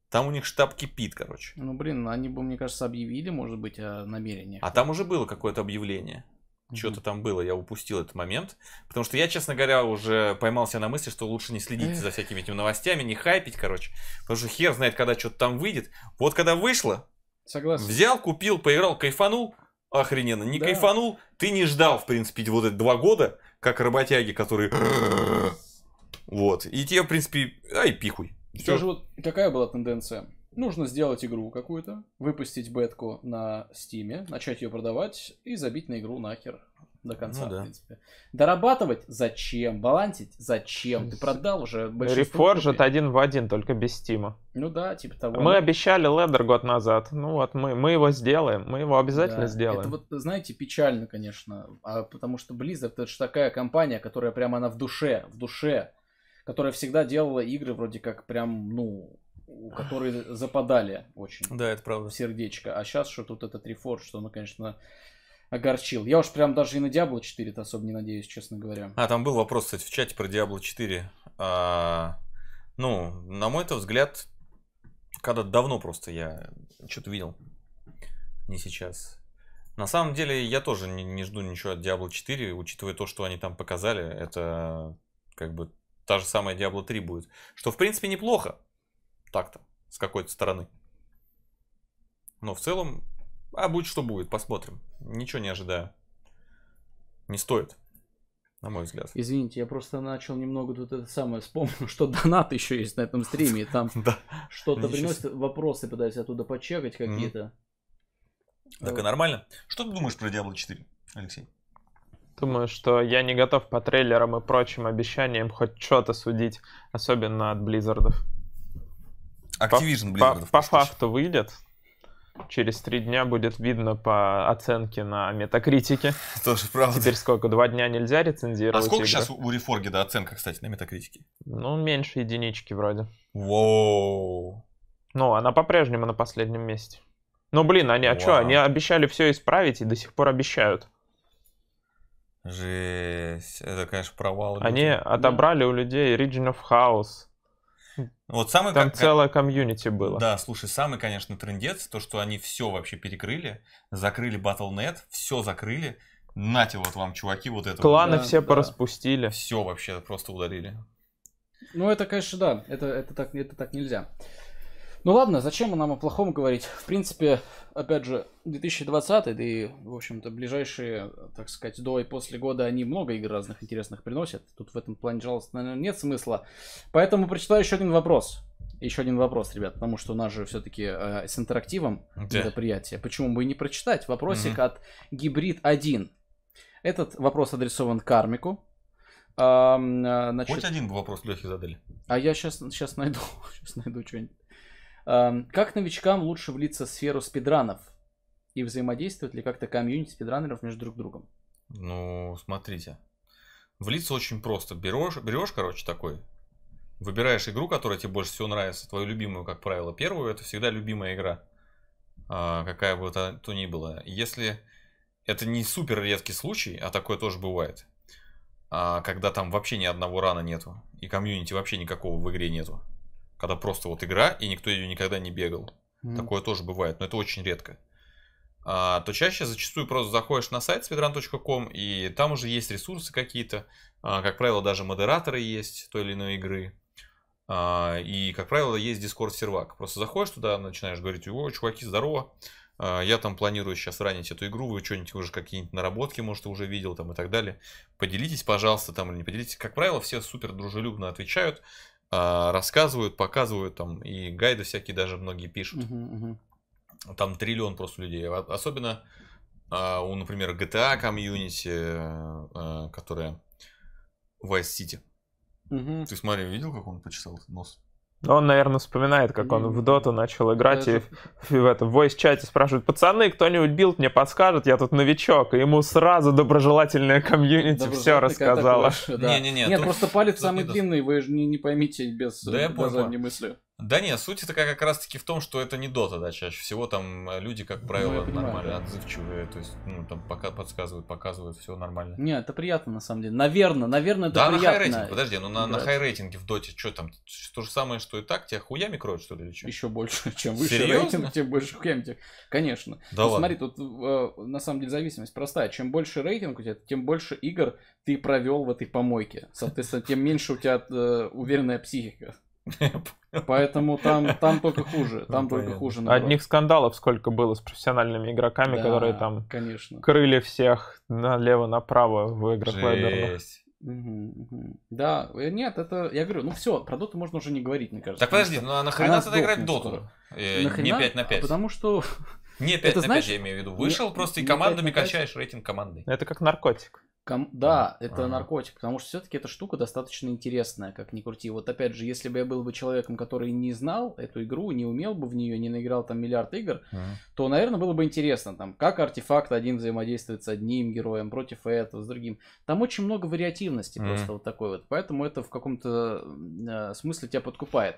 Там у них штаб кипит, короче. Ну, блин, ну, они бы, мне кажется, объявили, может быть, о намерениях. А там уже было какое-то объявление. Угу. Что-то там было, я упустил этот момент. Потому что я, честно говоря, уже поймался на мысли, что лучше не следить Эх. за всякими этими новостями, не хайпить, короче. Потому что хер знает, когда что-то там выйдет. Вот когда вышло, Согласен. взял, купил, поиграл, кайфанул, Охрененно, не да. кайфанул? Ты не ждал, в принципе, вот эти два года, как работяги, которые... Вот. И тебе, в принципе, ай, пихуй. Все же вот какая была тенденция? Нужно сделать игру какую-то, выпустить бетку на стиме, начать ее продавать и забить на игру нахер до конца, ну, да. в принципе. Дорабатывать зачем? Балансить зачем? Ты продал уже большинство. Reforged один в один, только без стима. Ну да, типа того. Мы обещали Ледер год назад. Ну вот, мы, мы его сделаем. Мы его обязательно да. сделаем. Это вот, знаете, печально, конечно. А, потому что Blizzard это же такая компания, которая прямо она в душе, в душе. Которая всегда делала игры вроде как прям, ну, которые западали очень. Да, это правда. Сердечко. А сейчас что тут этот рефорд, что ну, конечно, огорчил. Я уж прям даже и на Diablo 4-то особо не надеюсь, честно говоря. А, там был вопрос, кстати, в чате про Diablo 4. А, ну, на мой-то взгляд, когда давно просто я что-то видел. Не сейчас. На самом деле, я тоже не, не жду ничего от Diablo 4, учитывая то, что они там показали. Это как бы та же самая Diablo 3 будет. Что, в принципе, неплохо. Так-то, с какой-то стороны. Но в целом, а будет что будет, посмотрим. Ничего не ожидаю. Не стоит, на мой взгляд. Извините, я просто начал немного тут это самое вспомнил, что донат еще есть на этом стриме. И там что-то приносит, вопросы пытаюсь оттуда почекать какие-то. Так и нормально. Что ты думаешь про Diablo 4, Алексей? Думаю, что я не готов по трейлерам и прочим обещаниям хоть что-то судить, особенно от Близзардов. Activision Blizzard. По, по, по факту выйдет, Через три дня будет видно по оценке на метакритике. Тоже правда. Теперь сколько? Два дня нельзя а рецензировать. А сколько игры? сейчас у Да оценка, кстати, на метакритике? Ну, меньше единички вроде. Воу. Ну, она по-прежнему на последнем месте. Ну, блин, они, а что, они обещали все исправить и до сих пор обещают. Жесть, это, конечно, провал. Они отобрали у людей Region of House, вот самый Там как, целая комьюнити было. Да, слушай, самый, конечно, трендец, то, что они все вообще перекрыли, закрыли Battle.net, все закрыли. Нате вот вам, чуваки, вот это. Кланы вот. Да, все да. пораспустили. Все вообще просто ударили. Ну, это, конечно, да, это, это, так, это так нельзя. Ну ладно, зачем нам о плохом говорить? В принципе, опять же, 2020, да и, в общем-то, ближайшие, так сказать, до и после года, они много игр разных интересных приносят. Тут в этом плане жаловаться, наверное, нет смысла. Поэтому прочитаю еще один вопрос. Еще один вопрос, ребят, потому что у нас же все-таки э, с интерактивом да. мероприятие. Почему бы и не прочитать? Вопросик угу. от Гибрид 1. Этот вопрос адресован Кармику. А, значит... Хоть один бы вопрос Лехе задали. А я сейчас, сейчас найду, сейчас найду что-нибудь. Эм, как новичкам лучше влиться в сферу спидранов? И взаимодействуют ли как-то комьюнити спидранеров между друг другом? Ну, смотрите. Влиться очень просто. Берешь, берешь, короче, такой, выбираешь игру, которая тебе больше всего нравится, твою любимую, как правило, первую, это всегда любимая игра, а, какая бы то, то ни была. Если это не супер редкий случай, а такое тоже бывает, а, когда там вообще ни одного рана нету, и комьюнити вообще никакого в игре нету, когда просто вот игра, и никто ее никогда не бегал. Mm-hmm. Такое тоже бывает, но это очень редко. А, то чаще зачастую просто заходишь на сайт speedrun.com, и там уже есть ресурсы какие-то. А, как правило, даже модераторы есть той или иной игры. А, и, как правило, есть Discord сервак. Просто заходишь туда, начинаешь говорить, о, чуваки, здорово. А, я там планирую сейчас ранить эту игру, вы что-нибудь уже какие-нибудь наработки, может, уже видел там и так далее. Поделитесь, пожалуйста, там или не поделитесь. Как правило, все супер дружелюбно отвечают. А, рассказывают, показывают там, и гайды всякие даже многие пишут. Uh-huh, uh-huh. Там триллион просто людей. А, особенно а, у, например, GTA комьюнити, которая Vice City. Угу. Ты смотри, видел, как он почесал нос? Он, наверное, вспоминает, как он в доту начал играть и в, в, этом войс-чате спрашивает: пацаны, кто-нибудь билд мне подскажет, я тут новичок. И ему сразу доброжелательная комьюнити все рассказала. Не-не-не. Нет, просто палец самый длинный, вы же не, не поймите без э, задней мысли. Да нет, суть это как раз-таки в том, что это не дота, да, чаще всего там э, люди, как ну, правило, ну, нормально отзывчивые, то есть, ну, там пока подсказывают, показывают, все нормально. Не, это приятно на самом деле. Наверное, наверное, это да, приятно. Да, на хай-рейтинге, подожди, ну на, на хай-рейтинге в доте что там, то же самое, что и так, тебя хуями кроют, что ли, или что? Еще больше, чем выше Серьезно? рейтинг, тем больше хуями тебя, конечно. Да ну, ладно. смотри, тут э, на самом деле зависимость простая, чем больше рейтинг у тебя, тем больше игр ты провел в этой помойке, соответственно, тем меньше у тебя э, уверенная психика. Поэтому там, там только хуже. Ну, там ну, только хуже. Наоборот. Одних скандалов сколько было с профессиональными игроками, да, которые там конечно. крыли всех налево-направо в играх вайберных. Угу, угу. Да, э, нет, это, я говорю, ну все, про доту можно уже не говорить, мне кажется. Так подожди, ну а нахрена тогда играть в доту? Э, Не 5 на 5. А потому что не 5 это, на знаешь, 5, я имею в виду. Вышел не, просто и командами качаешь рейтинг команды. Это как наркотик. Ком... Да, а, это а. наркотик, потому что все-таки эта штука достаточно интересная, как ни крути. Вот опять же, если бы я был бы человеком, который не знал эту игру, не умел бы в нее, не наиграл там миллиард игр, а. то, наверное, было бы интересно, там, как артефакт один взаимодействует с одним героем против этого, с другим. Там очень много вариативности а. просто вот такой вот, поэтому это в каком-то э, смысле тебя подкупает.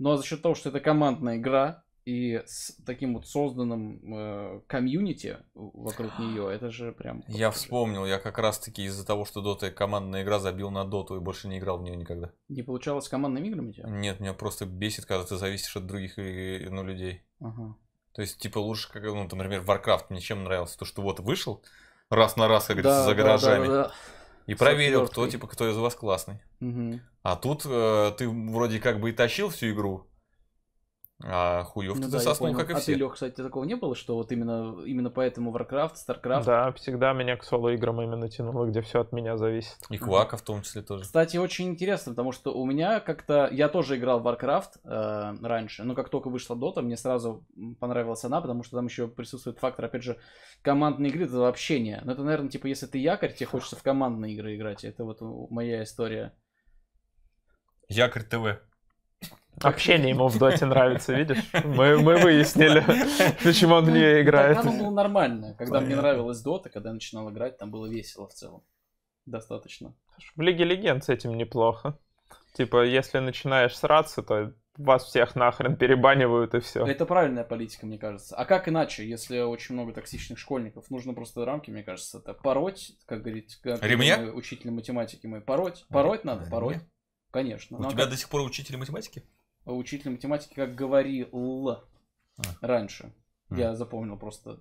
Ну а за счет того, что это командная игра, и с таким вот созданным э, комьюнити вокруг а. нее, это же прям... Я вспомнил, я как раз-таки из-за того, что Дота командная игра, забил на Доту и больше не играл в нее никогда. Не получалось с командными играми тебя? Нет, меня просто бесит, когда ты зависишь от других э, ну, людей. Ага. То есть, типа, лучше, как, ну, там, например, Warcraft мне чем нравился, то, что вот вышел раз на раз, как говорится, да, за гаражами. Да, да, да. И проверил, кто, типа, кто из вас классный. Угу. А тут э, ты вроде как бы и тащил всю игру, а хуев ну, ты да, заснул, как и а все. А ты, Лех, кстати, такого не было, что вот именно, именно поэтому Warcraft, StarCraft? Да, всегда меня к соло-играм именно тянуло, где все от меня зависит. И Квака в том числе тоже. Кстати, очень интересно, потому что у меня как-то... Я тоже играл в Warcraft э, раньше, но как только вышла Dota, мне сразу понравилась она, потому что там еще присутствует фактор, опять же, командной игры, это общение. Но ну, это, наверное, типа, если ты якорь, тебе хочется в командные игры играть. Это вот моя история. Якорь ТВ. Общение ему в доте нравится, видишь? Мы, мы выяснили, почему он в нее ну, играет. Тогда оно было нормально. Когда мне нравилась дота, когда я начинал играть, там было весело в целом. Достаточно. В Лиге Легенд с этим неплохо. Типа, если начинаешь сраться, то вас всех нахрен перебанивают и все. Это правильная политика, мне кажется. А как иначе, если очень много токсичных школьников? Нужно просто рамки, мне кажется, это пороть, как говорит как Ремня? Э, учитель математики мой. Пороть, пороть надо, пороть. Конечно. У Но тебя как... до сих пор учитель математики? Учитель математики, как говорил а. раньше. А. Я запомнил просто.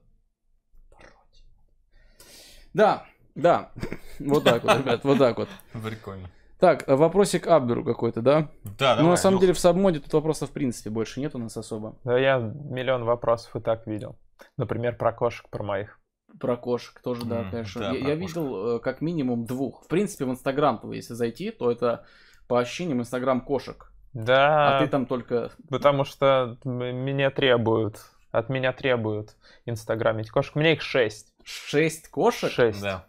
Да, да. Вот так вот, ребят, вот так вот. Прикольно. Так, а вопросик Абберу какой-то, да? Да, Ну, на самом деле, в сабмоде тут вопросов, в принципе, больше нет у нас особо. Да, я миллион вопросов и так видел. Например, про кошек, про моих. Про кошек тоже, да, конечно. я, видел э, как минимум двух. В принципе, в Инстаграм, если зайти, то это по ощущениям, Инстаграм кошек. Да. А ты там только... Потому что меня требуют. От меня требуют инстаграмить кошек. У меня их шесть. Шесть кошек? Шесть. Да.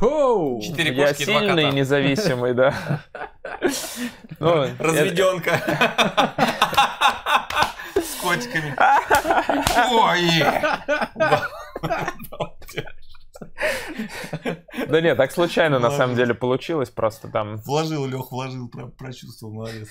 Оу! Четыре кошки Я сильный и независимый, да. Ну, Разведенка. С котиками. Ой! Да нет, так случайно на самом деле получилось, просто там... Вложил, Лех, вложил, прям прочувствовал, молодец.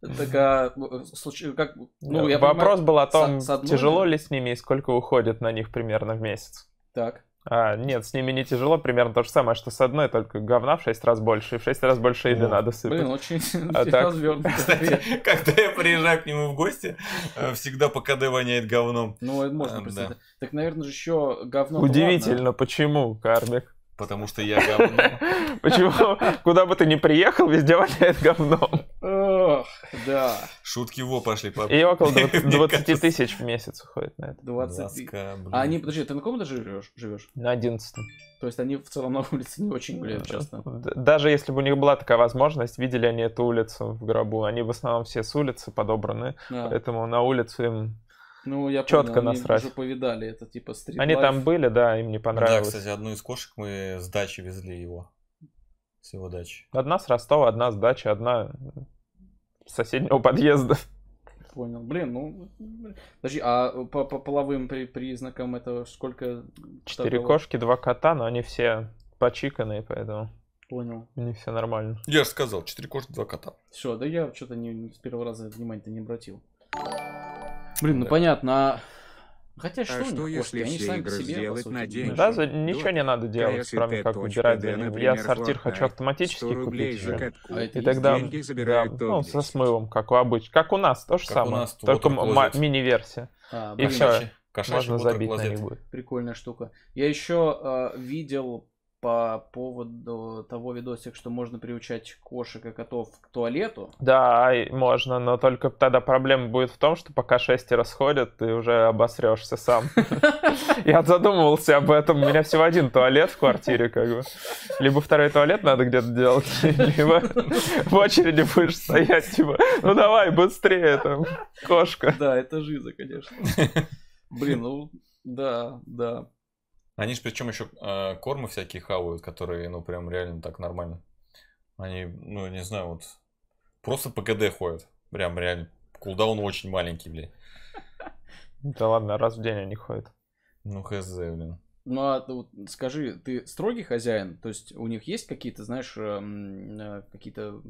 Так, а, ну, случ... как... ну, я Вопрос понимаю, был о том, с, с одной... тяжело ли с ними и сколько уходит на них примерно в месяц. Так. А, нет, с ними не тяжело, примерно то же самое, что с одной, только говна в 6 раз больше, и в 6 раз больше еды О, надо сыпать. Блин, очень а так... развернуто. Кстати, когда я приезжаю к нему в гости, э, всегда по КД воняет говном. Ну, это можно а, представить. Да. Так, наверное же, еще говно. Удивительно, ладно. почему, Кармик? Потому что я говно. Почему? Куда бы ты ни приехал, везде воняет говном. Э, Ох, да. Шутки во пошли. По... И около 20, тысяч в месяц уходит на это. 20 А они, подожди, ты на каком этаже живешь? живешь? На 11 То есть они в целом на улице не очень гуляют честно. Даже если бы у них была такая возможность, видели они эту улицу в гробу. Они в основном все с улицы подобраны, поэтому на улицу им ну, я четко понял, насрать. уже повидали, это типа стрит Они там были, да, им не понравилось. Да, кстати, одну из кошек мы с дачи везли его. С его дачи. Одна с Ростова, одна с дачи, одна соседнего подъезда. Понял. Блин, ну... Подожди, а по, по половым при признакам это сколько? Четыре кошки, два кота, но они все почиканные, поэтому... Понял. Не все нормально. Я же сказал, четыре кошки, два кота. Все, да я что-то с первого раза внимания-то не обратил. Блин, ну да. понятно, а Хотя что, а что если все сами игры себе, сделать на день? Да, за... ничего не надо делать, кроме как убирать за Я сортир хочу автоматически купить же. А и тогда, да, ну, со смывом, как у обычно. Как у нас, то же как самое, нас, только мини-версия. А, и все, можно забить на них будет. Прикольная штука. Я еще э, видел по поводу того видосика, что можно приучать кошек и котов к туалету. Да, можно, но только тогда проблема будет в том, что пока шести расходят, ты уже обосрешься сам. Я задумывался об этом. У меня всего один туалет в квартире, как бы. Либо второй туалет надо где-то делать, либо в очереди будешь стоять, типа, ну давай, быстрее, там, кошка. Да, это жиза, конечно. Блин, ну, да, да. Они же причем еще э, а, кормы всякие хавают, которые, ну, прям реально так нормально. Они, ну, не знаю, вот просто по КД ходят. Прям реально. Кулдаун очень маленький, блядь. Да ладно, раз в день они ходят. Ну, хз, блин. Ну, а вот, скажи, ты строгий хозяин? То есть у них есть какие-то, знаешь, эм, э, какие-то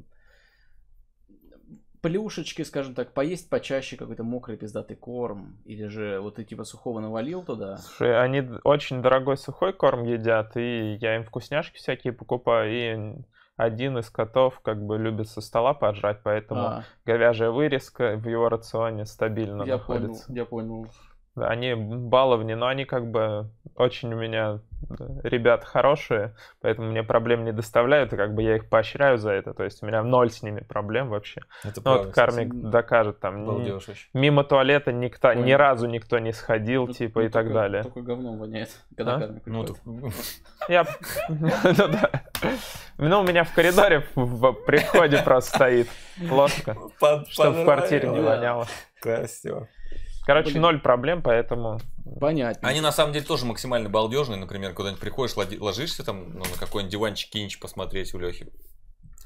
плюшечки, скажем так, поесть почаще какой-то мокрый пиздатый корм, или же вот ты типа сухого навалил туда. Слушай, они очень дорогой сухой корм едят, и я им вкусняшки всякие покупаю, и один из котов как бы любит со стола поджать, поэтому а. говяжья вырезка в его рационе стабильно я находится. Понял, я понял. Они баловни, но они как бы очень у меня ребят хорошие, поэтому мне проблем не доставляют, и как бы я их поощряю за это. То есть у меня ноль с ними проблем вообще. Это ну, правда, вот кармик докажет там. Ни, мимо туалета никто, Ой. ни разу никто не сходил, тут, типа, ну, и только, так далее. Только говном воняет, когда а? кармик ну, тут... Я... Ну, ну, у меня в коридоре при входе просто стоит ложка, чтобы в квартире не воняло. Класс, Короче, ноль проблем, поэтому... Понятно. Они на самом деле тоже максимально балдежные. Например, куда-нибудь приходишь, ложишься там ну, на какой-нибудь диванчик кинч посмотреть у Лехи.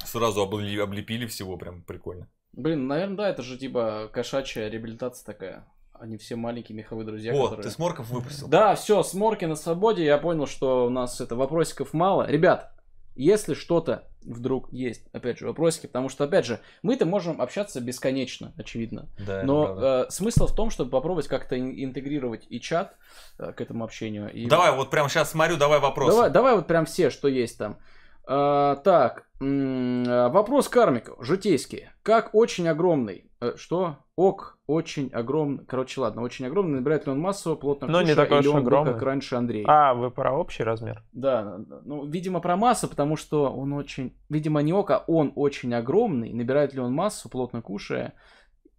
Сразу облепили всего, прям прикольно. Блин, ну, наверное, да, это же типа кошачья реабилитация такая. Они все маленькие меховые друзья, Вот, которые... ты Сморков выпустил. Да, все, Сморки на свободе. Я понял, что у нас это вопросиков мало. Ребят, если что-то вдруг есть, опять же, вопросики, потому что, опять же, мы-то можем общаться бесконечно, очевидно. Да, Но э, смысл в том, чтобы попробовать как-то интегрировать и чат э, к этому общению. И... Давай, вот прям сейчас смотрю, давай вопросы. Давай, давай вот прям все, что есть там. А, так, а, вопрос кармиков, житейский. Как очень огромный, э, что? Ок, очень огромный, короче, ладно, очень огромный, набирает ли он массу, плотно Но ну, не такой уж огромный. Был, как раньше Андрей? А, вы про общий размер? Да, ну, видимо, про массу, потому что он очень, видимо, не ок, а он очень огромный, набирает ли он массу, плотно кушая,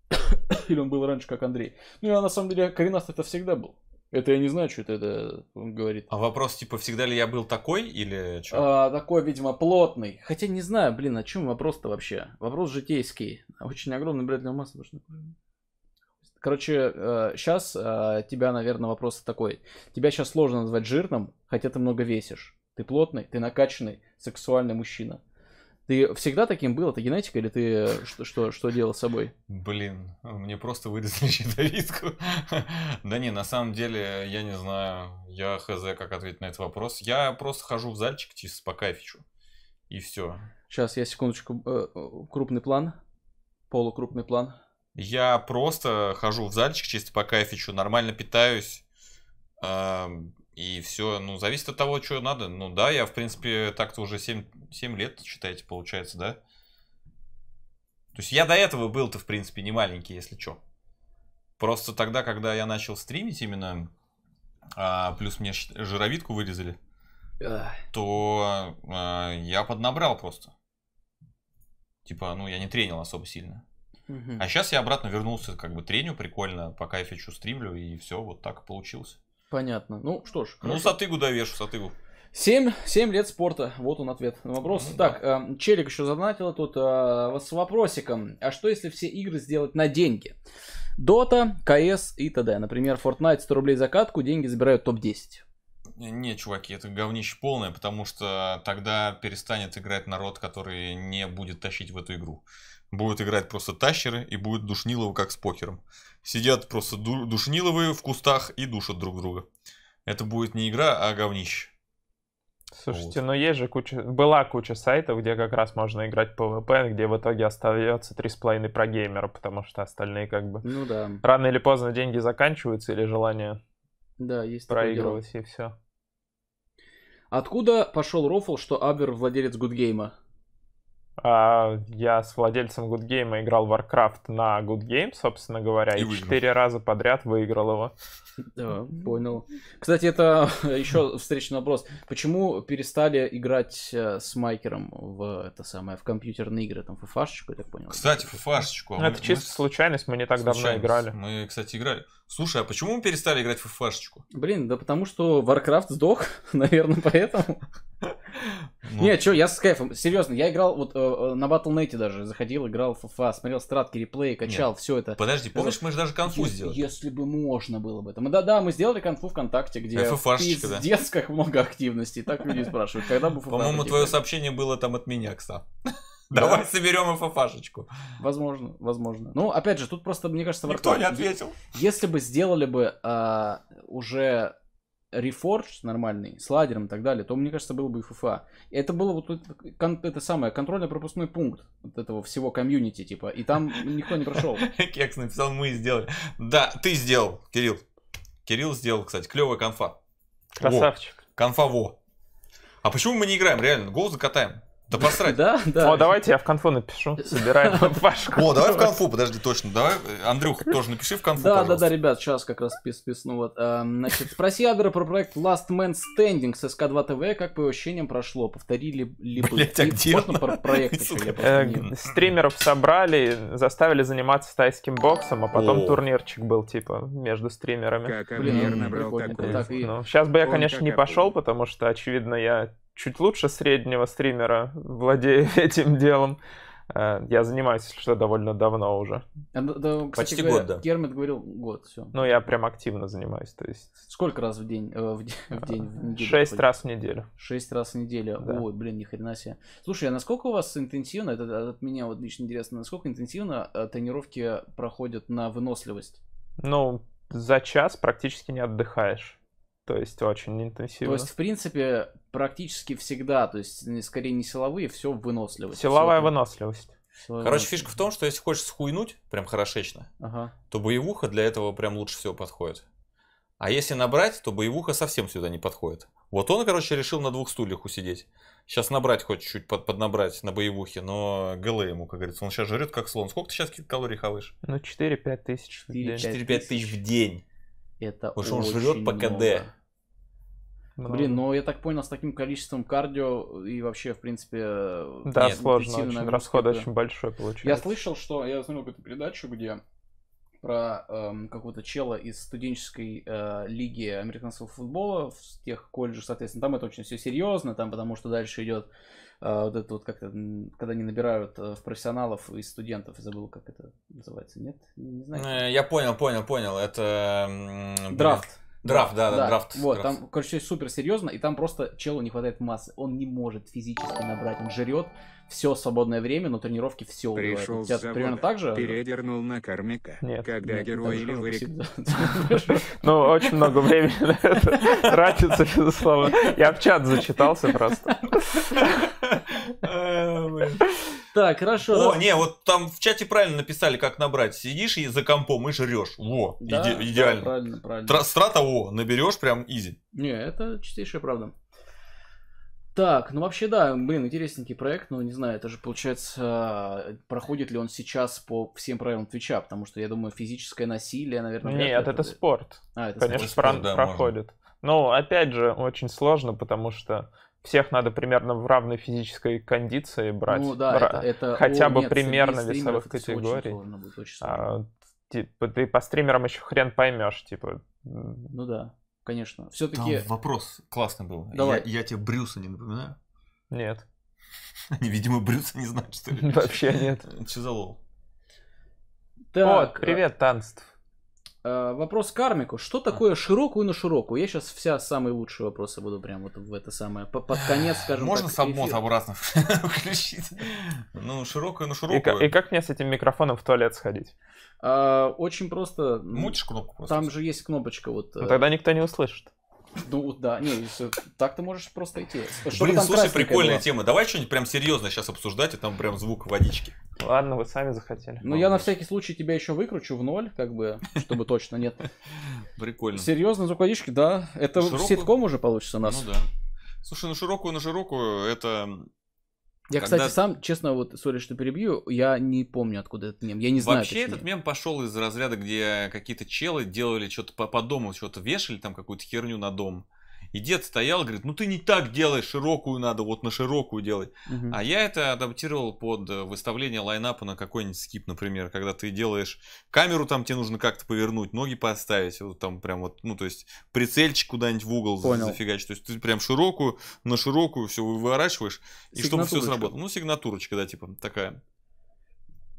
или он был раньше, как Андрей. Ну, я на самом деле, коренастый это всегда был. Это я не знаю, что это, это он говорит. А вопрос, типа, всегда ли я был такой или что? А, такой, видимо, плотный. Хотя не знаю, блин, о чем вопрос-то вообще? Вопрос житейский. Очень огромный бред масса. Что... Короче, сейчас э, э, тебя, наверное, вопрос такой. Тебя сейчас сложно назвать жирным, хотя ты много весишь. Ты плотный, ты накачанный, сексуальный мужчина. Ты всегда таким был? Это генетика или ты что, что, что делал с собой? Блин, мне просто вырезали щитовидку. да не, на самом деле, я не знаю. Я хз, как ответить на этот вопрос. Я просто хожу в зальчик чисто по кайфичу. И все. Сейчас, я секундочку. Э, э, крупный план. Полукрупный план. Я просто хожу в зальчик чисто по кайфичу, нормально питаюсь. И все, ну, зависит от того, что надо. Ну да, я, в принципе, так-то уже 7, 7 лет, считайте получается, да? То есть я до этого был-то, в принципе, не маленький, если что. Просто тогда, когда я начал стримить именно, а, плюс мне жировидку вырезали, то а, я поднабрал просто. Типа, ну, я не тренил особо сильно. А сейчас я обратно вернулся, как бы треню прикольно, по кайфичу стримлю, и все, вот так получилось. Понятно. Ну что ж. Ну, хорошо. Ну, сатыгу довешу, сатыгу. Семь 7 лет спорта. Вот он ответ на вопрос. Ну, так, да. э, Челик еще задонатил тут э, с вопросиком. А что если все игры сделать на деньги? Дота, КС и т.д. Например, Fortnite 100 рублей за катку, деньги забирают топ-10. Не, чуваки, это говнище полное, потому что тогда перестанет играть народ, который не будет тащить в эту игру. Будут играть просто тащеры и будет душнилово как с покером. Сидят просто душниловые в кустах и душат друг друга. Это будет не игра, а говнище. Слушайте, вот. ну есть же куча, была куча сайтов, где как раз можно играть PvP, где в итоге остается 3,5 про геймера, потому что остальные как бы... Ну да. Рано или поздно деньги заканчиваются или желание да, есть проигрывать и все. Откуда пошел рофл, что Абер владелец Гудгейма? А, я с владельцем Good Game играл в Warcraft на Good Game, собственно говоря, и, четыре раза подряд выиграл его. Да, понял. Кстати, это еще встречный вопрос. Почему перестали играть э, с Майкером в это самое в компьютерные игры, там фуфашечку, я так понял? Кстати, фуфашечку. А ну, это чисто случайность, мы не так давно играли. Мы, кстати, играли. Слушай, а почему мы перестали играть в ФФшечку? Блин, да потому что Warcraft сдох, наверное, поэтому. Ну, Не, чё, я с кайфом. Серьезно, я играл вот э, э, на Battle.net даже. Заходил, играл в ФФА, смотрел стратки, реплеи, качал, Нет. все это. Подожди, помнишь, мы же даже конфу сделали. Если бы можно было бы. Мы, да-да, мы сделали конфу ВКонтакте, где пиздец, да. детских много активностей. Так люди спрашивают, когда бы ФФА По-моему, твое сообщение было там от меня, кстати. Давай соберем ФФАшечку. Возможно, возможно. Ну, опять же, тут просто, мне кажется... Никто не ответил. Если бы сделали бы а, уже рефорж нормальный, с ладером и так далее, то, мне кажется, было бы и ФФА. Это было вот это, это самое, контрольно-пропускной пункт от этого всего комьюнити, типа, и там никто не прошел. Кекс написал, мы сделали. Да, ты сделал, Кирилл. Кирилл сделал, кстати, клевая конфа. Красавчик. Во. Конфа во. А почему мы не играем, реально? Гол закатаем. Да посрать. Да, да. О, давайте я в конфу напишу. Собираем Пашку. О, давай в конфу, подожди, точно. Давай, Андрюх, тоже напиши в конфу, Да, да, да, ребят, сейчас как раз пис писну. Вот. Эм, значит, спроси Адера про проект Last Man Standing с СК2 ТВ. Как по его ощущениям прошло? Повторили ли бы? Блять, а где Можно про проект еще? Э, стримеров собрали, заставили заниматься тайским боксом, а потом турнирчик был, типа, между стримерами. Блин, набрал такой. Сейчас ну, бы я, конечно, не пошел, потому что, очевидно, я чуть лучше среднего стримера, владея этим делом. Э, я занимаюсь, если что, довольно давно уже. А, ну, да, кстати, Почти говоря, год, да. Гермет говорил год, все. Ну, я прям активно занимаюсь, то есть... Сколько раз в день? Э, в, в день в неделю Шесть ходит? раз в неделю. Шесть раз в неделю. Да. Ой, блин, ни хрена себе. Слушай, а насколько у вас интенсивно, это э, от меня вот лично интересно, насколько интенсивно э, тренировки проходят на выносливость? Ну, за час практически не отдыхаешь. То есть очень интенсивно. То есть, в принципе, практически всегда, то есть скорее не силовые, все выносливость. Силовая все выносливость. Силовая Короче, фишка в том, что если хочешь схуйнуть прям хорошечно, ага. то боевуха для этого прям лучше всего подходит. А если набрать, то боевуха совсем сюда не подходит. Вот он, короче, решил на двух стульях усидеть. Сейчас набрать хоть чуть чуть под, поднабрать на боевухе, но ГЛ ему, как говорится, он сейчас жрет как слон. Сколько ты сейчас калорий хаваешь? Ну, 4-5 тысяч. в день. 4-5 тысяч в день. Это Потому что он жрет по много. КД. Но... Блин, но ну, я так понял, с таким количеством кардио и вообще, в принципе... Э, да, нет, сложно, очень, расход это... очень большой получается. Я слышал, что... Я смотрел какую-то передачу, где про эм, какого-то чела из студенческой э, лиги американского футбола в тех колледжах, соответственно, там это очень все серьезно, там потому что дальше идет э, вот это вот как-то, когда они набирают э, в профессионалов и студентов, забыл, как это называется, нет? Не знаю. Э, я понял, понял, понял, это... Драфт. Драфт, да, да, да драфт. Вот, драфт. там, короче, супер серьезно, и там просто челу не хватает массы. Он не может физически набрать, он жрет все свободное время, но тренировки все убивает. Пришел примерно так же? Передернул на кормяка. Нет. Когда нет, герой или вырек... Ну, очень много времени тратится, безусловно. Я в чат зачитался просто. Так, хорошо. О, раз... не, вот там в чате правильно написали, как набрать. Сидишь и за компом и жрешь. Во, да, иде- идеально. Да, правильно, правильно. страта О, наберешь прям изи. Не, это чистейшая правда. Так, ну вообще, да, блин, интересненький проект, но не знаю, это же получается, а, проходит ли он сейчас по всем правилам Твича, потому что я думаю, физическое насилие, наверное... Нет, это, это спорт. А, это Конечно, спорт, да, проходит. Можно. Ну, опять же, очень сложно, потому что всех надо примерно в равной физической кондиции брать. Ну да, Бра... это, это... Хотя О, бы нет, примерно весовых категорий. а, типа, ты по стримерам еще хрен поймешь, типа. Ну да, конечно. Все-таки. Там вопрос классный был. Давай. Я, я тебе Брюса не напоминаю? Нет. Они, видимо, Брюса не знают, что ли. Вообще нет. Что за лол? Так, вот, привет, танцев. Э, вопрос к кармику. Что а. такое широкую на широкую? Я сейчас вся самые лучшие вопросы буду прям вот в это самое. Под конец, скажем Можно так, Можно обратно включить? Ну, широкую на широкую. И, как мне с этим микрофоном в туалет сходить? Э, очень просто. Мутишь кнопку просто. Там же есть кнопочка вот. Ну, э, тогда никто не услышит. Ну да, не, так ты можешь просто идти. Что Блин, слушай, прикольная было? тема. Давай что-нибудь прям серьезно сейчас обсуждать, и там прям звук водички. Ладно, вы сами захотели. Ну я на всякий случай тебя еще выкручу в ноль, как бы, чтобы точно нет. Прикольно. Серьезно, звук водички, да. Это Широкую... ситком уже получится у нас. Ну да. Слушай, на ну широкую, на широкую, это я, Когда... кстати, сам, честно, вот, сори, что перебью, я не помню, откуда этот мем. Я не знаю. Вообще, точнее. этот мем пошел из разряда, где какие-то челы делали что-то по, по дому, что-то вешали там какую-то херню на дом. И дед стоял, говорит, ну ты не так делаешь, широкую надо, вот на широкую делай. Угу. А я это адаптировал под э, выставление лайнапа на какой-нибудь скип, например, когда ты делаешь камеру, там тебе нужно как-то повернуть, ноги поставить, вот там прям вот, ну то есть прицельчик куда-нибудь в угол Понял. зафигачить. То есть ты прям широкую, на широкую все выворачиваешь, и чтобы все сработало. Ну сигнатурочка, да, типа такая.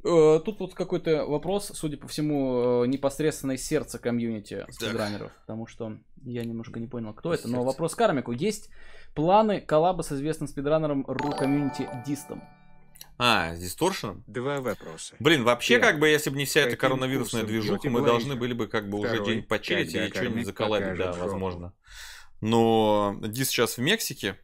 Э, тут вот какой-то вопрос, судя по всему, э, непосредственно из сердца комьюнити спидранеров, потому что я немножко не понял, кто это, но вопрос Кармику. Есть планы коллаба с известным спидранером ру комьюнити Дистом? А, с дисторшеном? Два вопроса. Блин, вообще, как бы, если бы не вся эта коронавирусная движуха, мы должны были бы как бы уже день почилить и что-нибудь заколабить, да, возможно. Но Дис сейчас в Мексике,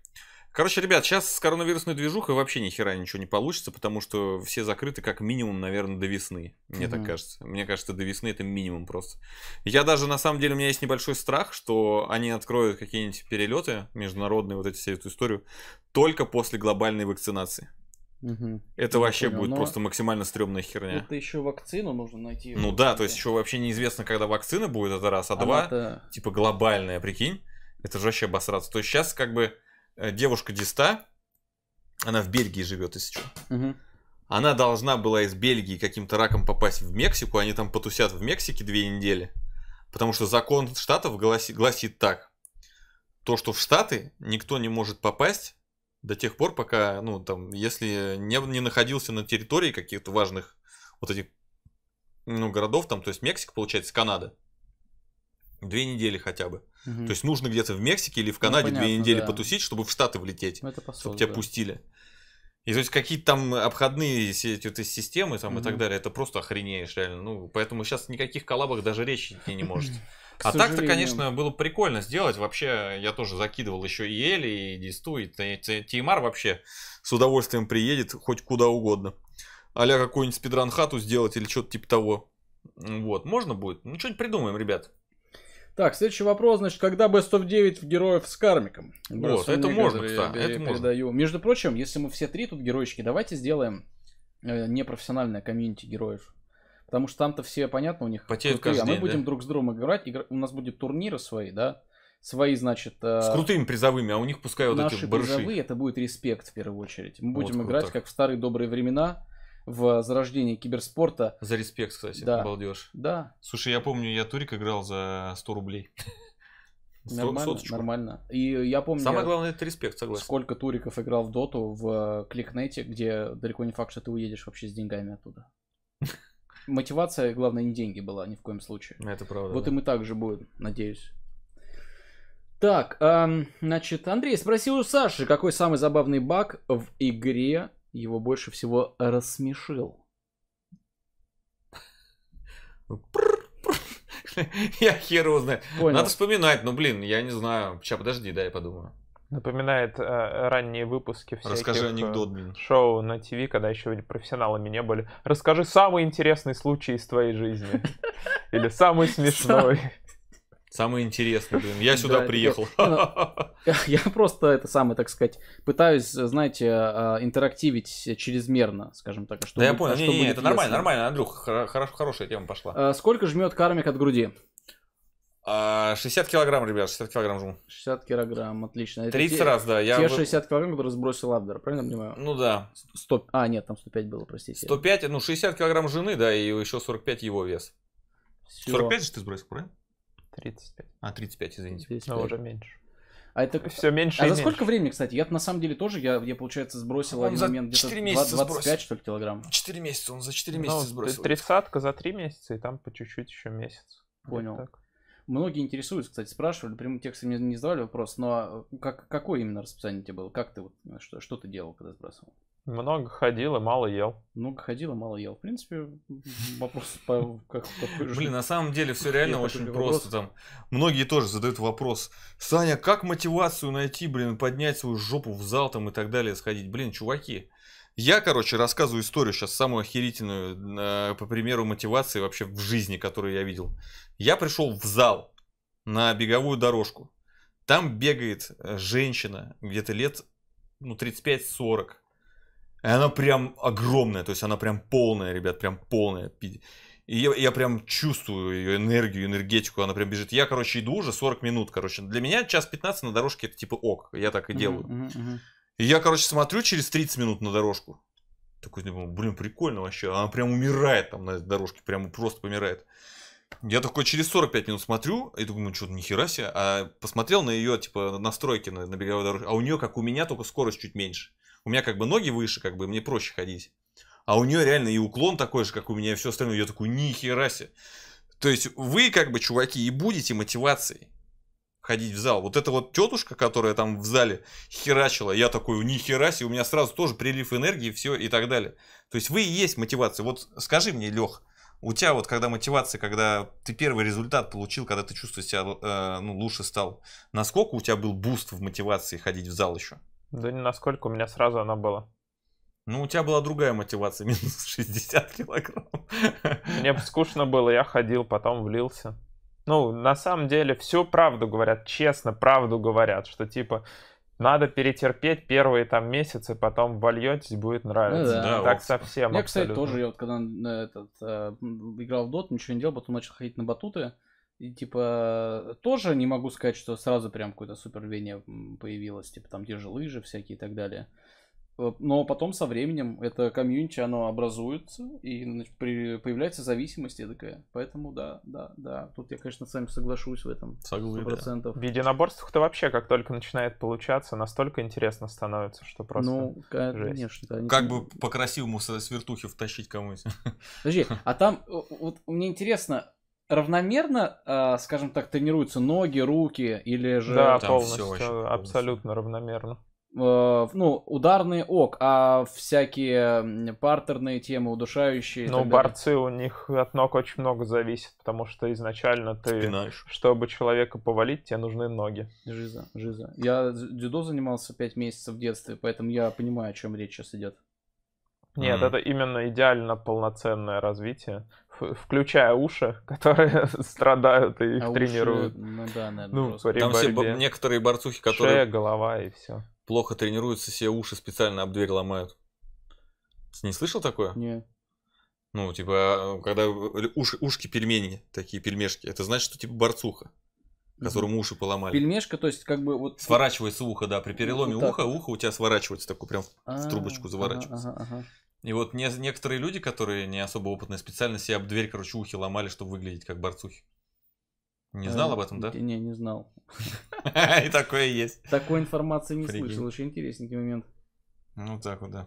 Короче, ребят, сейчас с коронавирусной движухой вообще ни хера ничего не получится, потому что все закрыты как минимум, наверное, до весны. Мне так кажется. Мне кажется, до весны это минимум просто. Я даже, на самом деле, у меня есть небольшой страх, что они откроют какие-нибудь перелеты международные, вот эти всю эту историю, только после глобальной вакцинации. Угу. Это Я вообще понял, будет но... просто максимально стрёмная херня. Это еще вакцину нужно найти. Ну да, то есть еще вообще неизвестно, когда вакцина будет, это раз, а Она-то... два, типа глобальная, прикинь, это же вообще обосраться. То есть сейчас как бы Э, девушка Диста, она в Бельгии живет, если что. Угу. Она должна была из Бельгии каким-то раком попасть в Мексику, они там потусят в Мексике две недели, потому что закон штатов гласит, гласит так, то, что в Штаты никто не может попасть до тех пор, пока, ну, там, если не, не находился на территории каких-то важных вот этих, ну, городов, там, то есть Мексика, получается, Канада. Две недели хотя бы. То есть нужно где-то в Мексике или в ну, Канаде ну, понятно, две недели да. потусить, чтобы в Штаты влететь, ну, это по чтобы тебя да. пустили. И то есть какие-то там обходные все эти системы там угу. и так далее, это просто охренеешь реально. Ну, поэтому сейчас никаких коллабах даже речи идти не может. а так-то, конечно, было прикольно сделать. Вообще, я тоже закидывал еще и Эли, и Дисту, и Теймар вообще с удовольствием приедет хоть куда угодно. Аля какую-нибудь спидран хату сделать или что-то типа того. Вот, можно будет. Ну, что-нибудь придумаем, ребят. Так, следующий вопрос, значит, когда Best of 9 в героев с кармиком? Вот, это можно, кстати, это передаю. Можно. Между прочим, если мы все три тут геройчики, давайте сделаем э, непрофессиональное комьюнити героев. Потому что там-то все, понятно, у них Потеют крутые, а мы день, будем да? друг с другом играть, игра... у нас будет турниры свои, да, свои, значит... Э, с крутыми призовыми, а у них пускай вот эти барыши. Наши призовые, это будет респект в первую очередь. Мы будем вот, играть, круто. как в старые добрые времена, в зарождении киберспорта. За респект, кстати, да. балдеж. Да. Слушай, я помню, я турик играл за 100 рублей. нормально, соточку. нормально. И я помню... Самое главное, это респект, согласен. Сколько туриков играл в доту в э, кликнете, где далеко не факт, что ты уедешь вообще с деньгами оттуда. Мотивация, главное, не деньги была ни в коем случае. Это правда. Вот да. им и так же будет, надеюсь. Так, эм, значит, Андрей спросил у Саши, какой самый забавный баг в игре его больше всего рассмешил? Ну, я хер его знаю. Надо вспоминать, ну блин, я не знаю. Сейчас подожди, да я подумаю. Напоминает э, ранние выпуски всяких Расскажи э, анекдот, блин. шоу на ТВ, когда еще профессионалами не были. Расскажи самый интересный случай из твоей жизни. Или самый смешной. Самый интересный, блин. Я сюда приехал. Ну, я просто это самое, так сказать, пытаюсь, знаете, а, интерактивить чрезмерно, скажем так. А да я понял, а не, это нормально, нормально, Андрюх, хорошая тема пошла. Сколько жмет кармик от груди? 60 килограмм, ребят, 60 килограмм жму. 60 килограмм, отлично. 30 те, раз, да. Я те 60 килограмм, которые сбросил Абдер, правильно понимаю? Ну да. 100, а, нет, там 105 было, простите. 105, ну 60 килограмм жены, да, и еще 45 его вес. Все. 45 же ты сбросил, правильно? 35. А, 35, извините. 35. А уже меньше. А это все меньше. А за меньше. сколько времени, кстати? Я на самом деле тоже, я, я получается, сбросил он один за момент где-то 25, сбросил. что ли, килограмм. 4 месяца, он за 4 ну, месяца ну, сбросил. Тридцатка за 3 месяца, и там по чуть-чуть еще месяц. Понял. так. Многие интересуются, кстати, спрашивали, прямым текстом не, не задавали вопрос, но а, как, какое именно расписание тебе было? Как ты вот, что, что ты делал, когда сбрасывал? Много ходил и мало ел. Много ходил и мало ел. В принципе, вопрос по, как такой Блин, на самом деле все реально очень просто. Вопрос. Там многие тоже задают вопрос. Саня, как мотивацию найти, блин, поднять свою жопу в зал там и так далее сходить? Блин, чуваки, я, короче, рассказываю историю сейчас самую охерительную э, по примеру мотивации вообще в жизни, которую я видел. Я пришел в зал на беговую дорожку. Там бегает э, женщина где-то лет ну, 35-40. И она прям огромная, то есть она прям полная, ребят, прям полная. И я, я прям чувствую ее энергию, энергетику, она прям бежит. Я, короче, иду уже 40 минут, короче. Для меня час 15 на дорожке это типа ок, я так и делаю. Uh-huh, uh-huh. И я, короче, смотрю через 30 минут на дорожку. Такой, думаю, блин, прикольно вообще. Она прям умирает там на дорожке, прям просто помирает. Я такой через 45 минут смотрю, и думаю, ну что-то нихера себе. А посмотрел на ее, типа, настройки на, на беговой дорожке. А у нее, как у меня, только скорость чуть меньше. У меня как бы ноги выше, как бы мне проще ходить. А у нее реально и уклон такой же, как у меня, и все остальное. Я такой, нихера себе. То есть вы, как бы, чуваки, и будете мотивацией ходить в зал. Вот эта вот тетушка, которая там в зале херачила, я такой, ни хера себе, у меня сразу тоже прилив энергии, все и так далее. То есть вы и есть мотивация. Вот скажи мне, Лех, у тебя вот когда мотивация, когда ты первый результат получил, когда ты чувствуешь себя э, ну, лучше стал, насколько у тебя был буст в мотивации ходить в зал еще? Да не насколько, у меня сразу она была. Ну, у тебя была другая мотивация, минус 60 килограмм. Мне скучно было, я ходил, потом влился. Ну, на самом деле, всю правду говорят, честно, правду говорят, что типа надо перетерпеть первые там месяцы, потом вольетесь, будет нравиться. Ну, да. так вот. совсем. Я, абсолютно. кстати, тоже, я вот когда э, этот, э, играл в дот, ничего не делал, потом начал ходить на батуты. И, типа, тоже не могу сказать, что сразу прям какое-то супервение появилось, типа, там, те же лыжи всякие и так далее. Э, но потом со временем это комьюнити, оно образуется, и значит, при, появляется зависимость и такая. Поэтому да, да, да. Тут я, конечно, с вами соглашусь в этом. Согласен. Да. В единоборствах-то вообще, как только начинает получаться, настолько интересно становится, что просто Ну, конечно. Да, они... Как бы по-красивому с вертухи втащить кому-нибудь. Подожди, а там, вот мне интересно, равномерно, а, скажем так, тренируются ноги, руки или же... Да, Там полностью, все абсолютно равномерно. А, ну, ударные ок, а всякие партерные темы, удушающие. Ну, борцы у них от ног очень много зависит, потому что изначально ты, Спинаешь. чтобы человека повалить, тебе нужны ноги. Жиза, жиза. Я дзюдо занимался 5 месяцев в детстве, поэтому я понимаю, о чем речь сейчас идет. Нет, mm-hmm. это именно идеально полноценное развитие включая уши, которые страдают и их а тренируют. Уши, ну да, наверное. Ну, просто. Там борьбе. все некоторые борцухи, которые Шея, голова и все. Плохо тренируются, все уши специально об дверь ломают. Ты не слышал такое? Нет. Ну, типа, когда уши, ушки пельмени, такие пельмешки, это значит, что типа борцуха, которому mm уши поломали. Пельмешка, то есть, как бы вот. Сворачивается ухо, да. При ну, переломе вот уха, ухо у тебя сворачивается, такой прям А-а-а, в а, трубочку заворачивается. ага, ага. И вот не, некоторые люди, которые не особо опытные, специально себе об дверь, короче, ухи ломали, чтобы выглядеть как борцухи. Не знал э, об этом, да? Не, не знал. И такое есть. Такой информации не слышал. Очень интересненький момент. Ну так вот, да.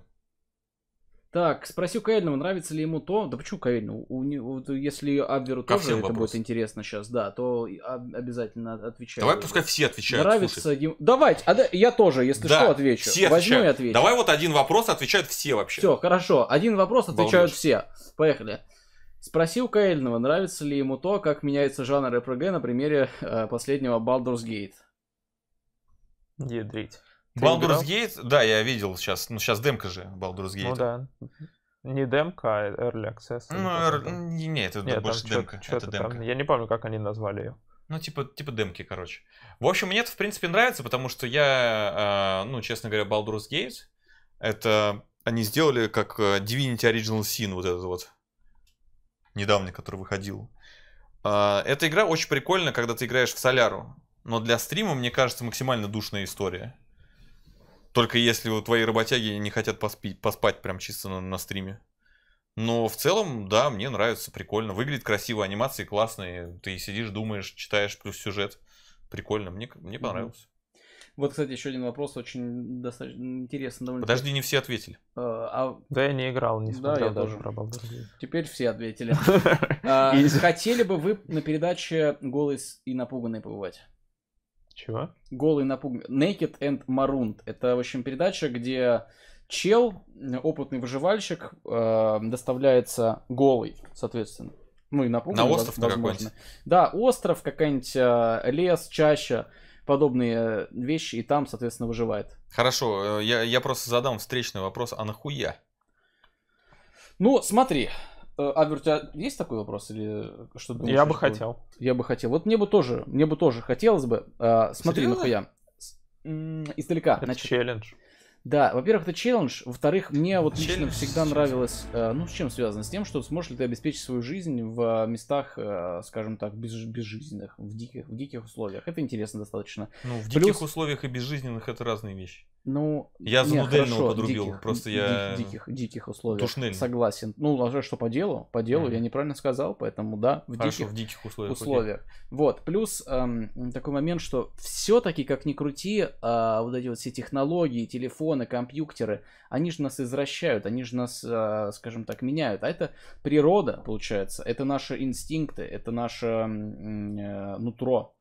Так, спроси у Каэльного, нравится ли ему то... Да почему Каэльну? У, у, если Абверу Ко тоже это вопрос. будет интересно сейчас, да, то обязательно отвечай. Давай пускай все отвечают. Нравится ему... Давайте, а да, я тоже, если да, что, отвечу. Все Возьму отвечают. и отвечу. Давай вот один вопрос отвечают все вообще. Все, хорошо. Один вопрос отвечают Балдеж. все. Поехали. Спросил Каэльного, нравится ли ему то, как меняется жанр РПГ на примере э, последнего Baldur's Gate. Ядрить. Ты Baldur's Gate, да, я видел сейчас, ну сейчас демка же Baldur's ну Gate. Ну да. Не демка, а Early Access. Ну, er... не, не, это нет, больше там демка. Что, это демка. Там, я не помню, как они назвали ее. Ну, типа, типа демки, короче. В общем, мне это, в принципе, нравится, потому что я, а, ну, честно говоря, Baldur's Gate, это они сделали как э, Divinity Original Sin, вот этот вот, недавний, который выходил. А, эта игра очень прикольна, когда ты играешь в соляру, но для стрима, мне кажется, максимально душная история. Только если вот твои работяги не хотят поспи- поспать прям чисто на, на стриме. Но в целом, да, мне нравится, прикольно. Выглядит красиво, анимации классные. Ты сидишь, думаешь, читаешь плюс сюжет. Прикольно, мне, мне понравилось. Вот, кстати, еще один вопрос, очень достаточно интересный. Довольно Подожди, не все ответили. А, а... Да, я не играл, не смотрел да, я даже про Теперь все ответили. А, хотели бы вы на передаче "Голос" и напуганный» побывать? Чего? Голый напуган. Naked and Marooned. Это, в общем, передача, где чел, опытный выживальщик, э, доставляется голый, соответственно. Ну и напуган. На остров возможно. Да, остров, какая нибудь э, лес, чаща подобные э, вещи, и там, соответственно, выживает. Хорошо, э, я, я просто задам встречный вопрос, а нахуя? Ну, смотри, Э, Абер, у тебя есть такой вопрос или э, что думаешь? Я бы что? хотел. Я бы хотел. Вот мне бы тоже, мне бы тоже хотелось бы. А, смотри, Серьезно? нахуя. Издалека. Это значит, челлендж. Да, во-первых, это челлендж. Во-вторых, мне вот челлендж. лично всегда нравилось... Э, ну, с чем связано? С тем, что сможешь ли ты обеспечить свою жизнь в э, местах, э, скажем так, без, безжизненных, в диких, в диких условиях. Это интересно достаточно. Ну, в Плюс... диких условиях и безжизненных это разные вещи. Ну, я занудельного подрубил, диких, просто я... Диких, диких условиях. Тушнель. Согласен. Ну, а что по делу? По делу mm-hmm. я неправильно сказал, поэтому да, в, Хорошо, диких, в диких условиях. условиях. Вот. Плюс эм, такой момент, что все-таки, как ни крути, э, вот эти вот все технологии, телефоны, телефоны, компьютеры, они же нас извращают, они же нас, э, скажем так, меняют. А это природа, получается, это наши инстинкты, это наше э, нутро.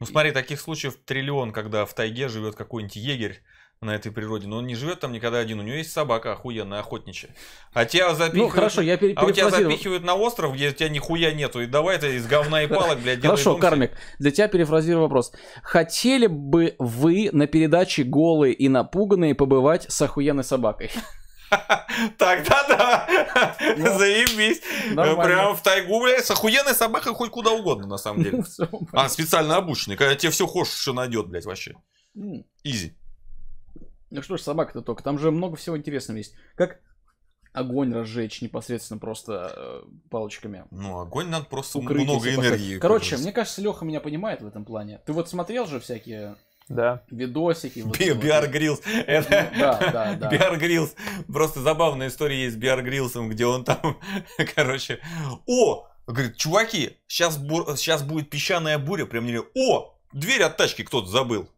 Ну смотри, таких случаев триллион, когда в тайге живет какой-нибудь егерь, на этой природе, но он не живет там никогда один. У него есть собака охуенная, охотничья. А тебя ну, запихивают, ну, хорошо, я пере- а у тебя запихивают на остров, где у тебя нихуя нету. И давай это из говна и палок, блядь, Хорошо, Кармик, для тебя перефразирую вопрос. Хотели бы вы на передаче «Голые и напуганные» побывать с охуенной собакой? Тогда да, ну, заебись. Прям в тайгу, блядь, с охуенной собакой хоть куда угодно, на самом деле. А специально обученный, когда тебе все хочешь, что найдет, блядь, вообще. Изи. Ну что ж, собака-то только. Там же много всего интересного есть. Как огонь разжечь непосредственно просто э, палочками. Ну, огонь надо просто Укрыть много энергии. Короче, мне кажется, Леха меня понимает в этом плане. Ты вот смотрел же всякие да. Видосики. Вот Би, вот. Биар Гриллс. Это... Да, да, да. Биар Гриллс. Просто забавная история есть с Биар Гриллсом, где он там, короче, о, говорит, чуваки, сейчас, бур... сейчас будет песчаная буря, прям не о, дверь от тачки кто-то забыл.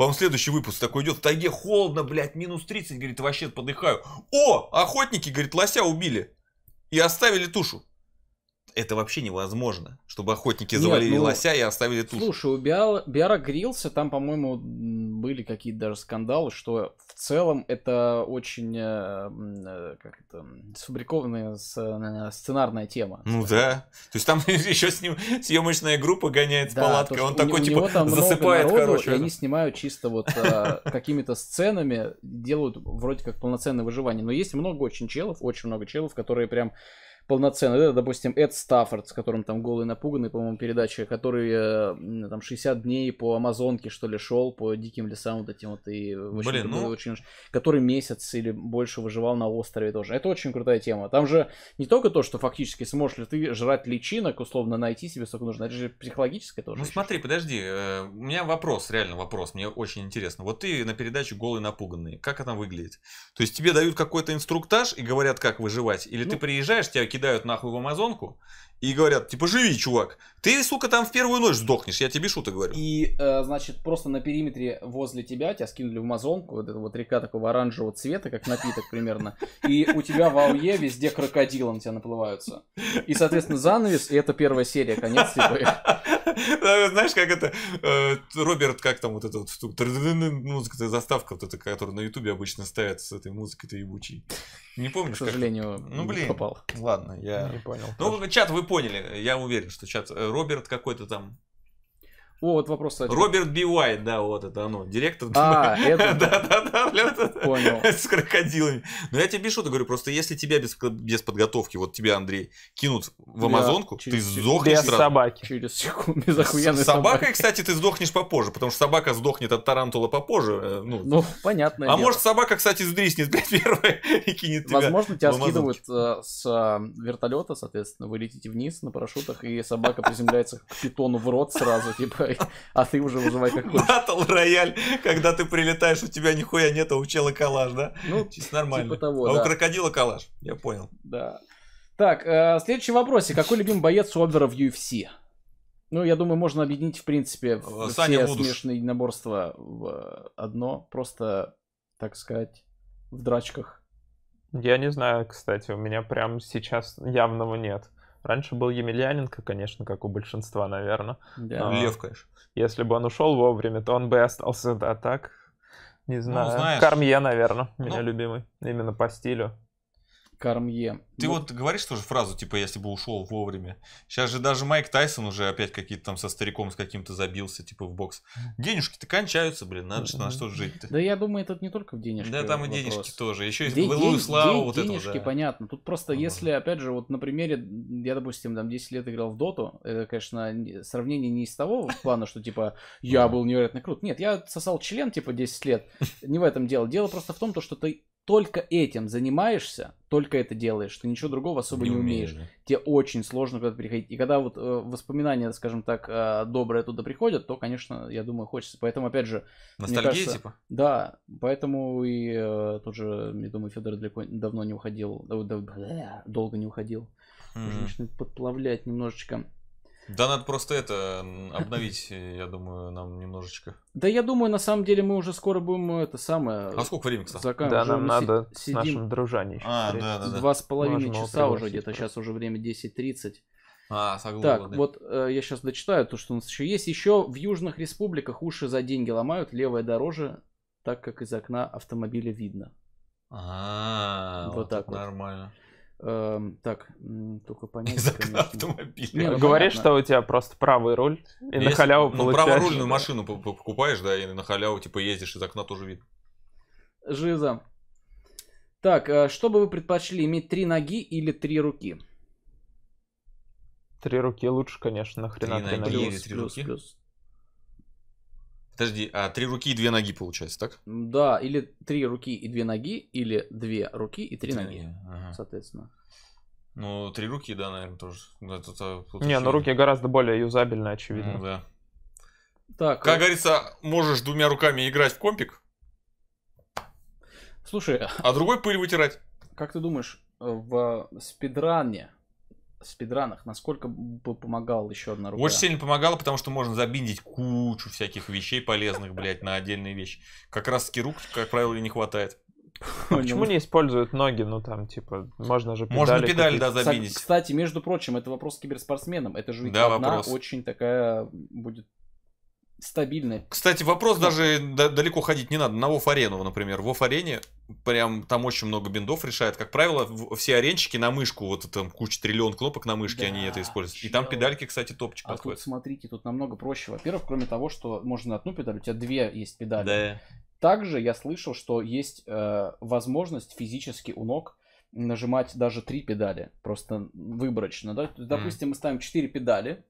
По-моему, следующий выпуск такой идет. В тайге холодно, блядь, минус 30, говорит, вообще подыхаю. О, охотники, говорит, лося убили. И оставили тушу это вообще невозможно, чтобы охотники завалили Нет, ну, лося и оставили тушу. Слушай, у Биара, Биара Грилса там, по-моему, были какие-то даже скандалы, что в целом это очень э, э, как это, сфабрикованная э, сценарная тема. Ну да. То есть там еще с ним съемочная группа гоняет с да, палаткой, он такой типа засыпает, народу, короче. И они снимают чисто вот какими-то сценами, делают вроде как полноценное выживание. Но есть много очень челов, очень много челов, которые прям полноценный. Это, допустим, Эд Стаффорд, с которым там голый напуганный, по-моему, передача, который э, там 60 дней по Амазонке, что ли, шел, по диким лесам вот этим вот. И, общем, Блин, ну... очень, который месяц или больше выживал на острове тоже. Это очень крутая тема. Там же не только то, что фактически сможешь ли ты жрать личинок, условно, найти себе сколько нужно, это же психологическое тоже. Ну еще. смотри, подожди, э, у меня вопрос, реально вопрос, мне очень интересно. Вот ты на передаче «Голый напуганный», как это выглядит? То есть тебе дают какой-то инструктаж и говорят, как выживать? Или ну... ты приезжаешь, тебя кидают нахуй в Амазонку и говорят, типа, живи, чувак. Ты, сука, там в первую ночь сдохнешь, я тебе шуток говорю. И, э, значит, просто на периметре возле тебя тебя скинули в Амазонку, вот эта вот река такого оранжевого цвета, как напиток примерно, и у тебя в ауе везде крокодилом тебя наплываются. И, соответственно, занавес, и это первая серия, конец типа. Знаешь, как это, э, Роберт, как там вот эта вот музыка, заставка вот эта, которая на ютубе обычно ставят с этой музыкой-то ебучей. Не помню. К сожалению, ну, блин, попал. Ладно странно, я не понял. Ну, чат вы поняли, я уверен, что чат э, Роберт какой-то там о, вот вопрос, кстати. Роберт Би Уайт, да, вот это оно. Директор. А, это... Да, да, да, бля, Понял. С крокодилами. Но я тебе пишу, ты говорю, просто если тебя без, без подготовки, вот тебя, Андрей, кинут в Амазонку, ты сдохнешь без сразу. собаки. Через секунду, без охуенной собакой. собакой, кстати, ты сдохнешь попозже, потому что собака сдохнет от тарантула попозже. Э, ну, ну понятно. А дело. может собака, кстати, сдриснет, блядь, первая и кинет тебя Возможно, тебя скидывают э, с э, вертолета, соответственно, вы летите вниз на парашютах, и собака приземляется к питону в рот сразу, типа, давай. А ты уже вызывай как хочешь. Батл рояль, когда ты прилетаешь, у тебя нихуя нет, а у чела калаш, да? Ну, Чисто типа нормально. Типа того, а да. у крокодила калаш, я понял. Да. Так, э, следующий вопросик. Какой любимый боец у Обвера в UFC? Ну, я думаю, можно объединить, в принципе, э, Саня все Вудуш. смешанные единоборства в одно. Просто, так сказать, в драчках. Я не знаю, кстати, у меня прям сейчас явного нет. Раньше был Емельяненко, конечно, как у большинства, наверное. Да. Лев, конечно. Если бы он ушел вовремя, то он бы и остался, да, так. Не ну, знаю. Ну, знаешь... Кармье, наверное, ну. меня любимый. Именно по стилю. Кармье. Ты ну, вот говоришь тоже фразу, типа, если бы ушел вовремя. Сейчас же даже Майк Тайсон уже опять какие-то там со стариком с каким-то забился, типа, в бокс. Денежки-то кончаются, блин, надо же на что жить-то. Да я думаю, это не только в денежках. Да, там и денежки тоже. Еще и былую славу вот денежки, понятно. Тут просто, если, опять же, вот на примере, я, допустим, там 10 лет играл в Доту, это, конечно, сравнение не из того плана, что, типа, я был невероятно крут. Нет, я сосал член, типа, 10 лет. Не в этом дело. Дело просто в том, что ты только этим занимаешься, только это делаешь, ты ничего другого особо не, не умеешь. умеешь. Тебе очень сложно куда-то переходить. И когда вот э, воспоминания, скажем так, э, добрые туда приходят, то, конечно, я думаю, хочется. Поэтому, опять же... Ностальгия, кажется, типа? Да, поэтому и э, тот же, я думаю, Федор далеко давно не уходил, да, да, долго не уходил. Mm-hmm. Нужно начинает подплавлять немножечко. Да, надо просто это обновить, э, я думаю, нам немножечко. Да, я думаю, на самом деле мы уже скоро будем это самое. А сколько времени, кстати? Закан... Да, нам надо с нашим дружанием. А, да, да, да. Два с половиной часа уже где-то, сейчас уже время 10.30. А, согласен. Так, вот э, я сейчас дочитаю то, что у нас еще есть. Еще в южных республиках уши за деньги ломают, левая дороже, так как из окна автомобиля видно. А, вот, вот так вот. Нормально. Эм, так, только понять. Из окна автомобиля. Не, ну, Говоришь, что у тебя просто правый руль и ну, Если, на халяву ну, получаешь. праворульную машину покупаешь, да, и на халяву типа ездишь, из окна тоже вид. Жиза. Так, э, что бы вы предпочли, иметь три ноги или три руки? Три руки лучше, конечно, нахрена три, три ноги. Плюс, плюс, плюс, плюс. Подожди, а три руки и две ноги получается, так? Да, или три руки и две ноги, или две руки и три, три ноги, ноги. Ага. соответственно. Ну, три руки, да, наверное, тоже. Да, тут, тут Не, но ну руки гораздо более юзабельны, очевидно. Ну, да. Так, как вот... Э, говорится, можешь двумя руками играть в компик. Слушай, а другой пыль вытирать. Как ты думаешь, э, в э, спидране спидранах, насколько бы помогала еще одна рука? Очень сильно помогала, потому что можно забиндить кучу всяких вещей полезных, блядь, на отдельные вещи. Как раз таки рук, как правило, не хватает. А почему не используют ноги? Ну там, типа, можно же педали. Можно педали да, забиндить. Кстати, между прочим, это вопрос к киберспортсменам. Это же ведь да, одна вопрос. очень такая будет стабильны. Кстати, вопрос да. даже далеко ходить не надо. На Вов например. Вов арене прям там очень много биндов решает. Как правило, все аренчики на мышку, вот там куча триллион кнопок на мышке, да, они это используют. Чел. И там педальки, кстати, топчик а подходят. Тут, смотрите, тут намного проще. Во-первых, кроме того, что можно одну педаль, у тебя две есть педали. Да. Также я слышал, что есть э, возможность физически у ног нажимать даже три педали, просто выборочно. Да? Допустим, mm. мы ставим четыре педали,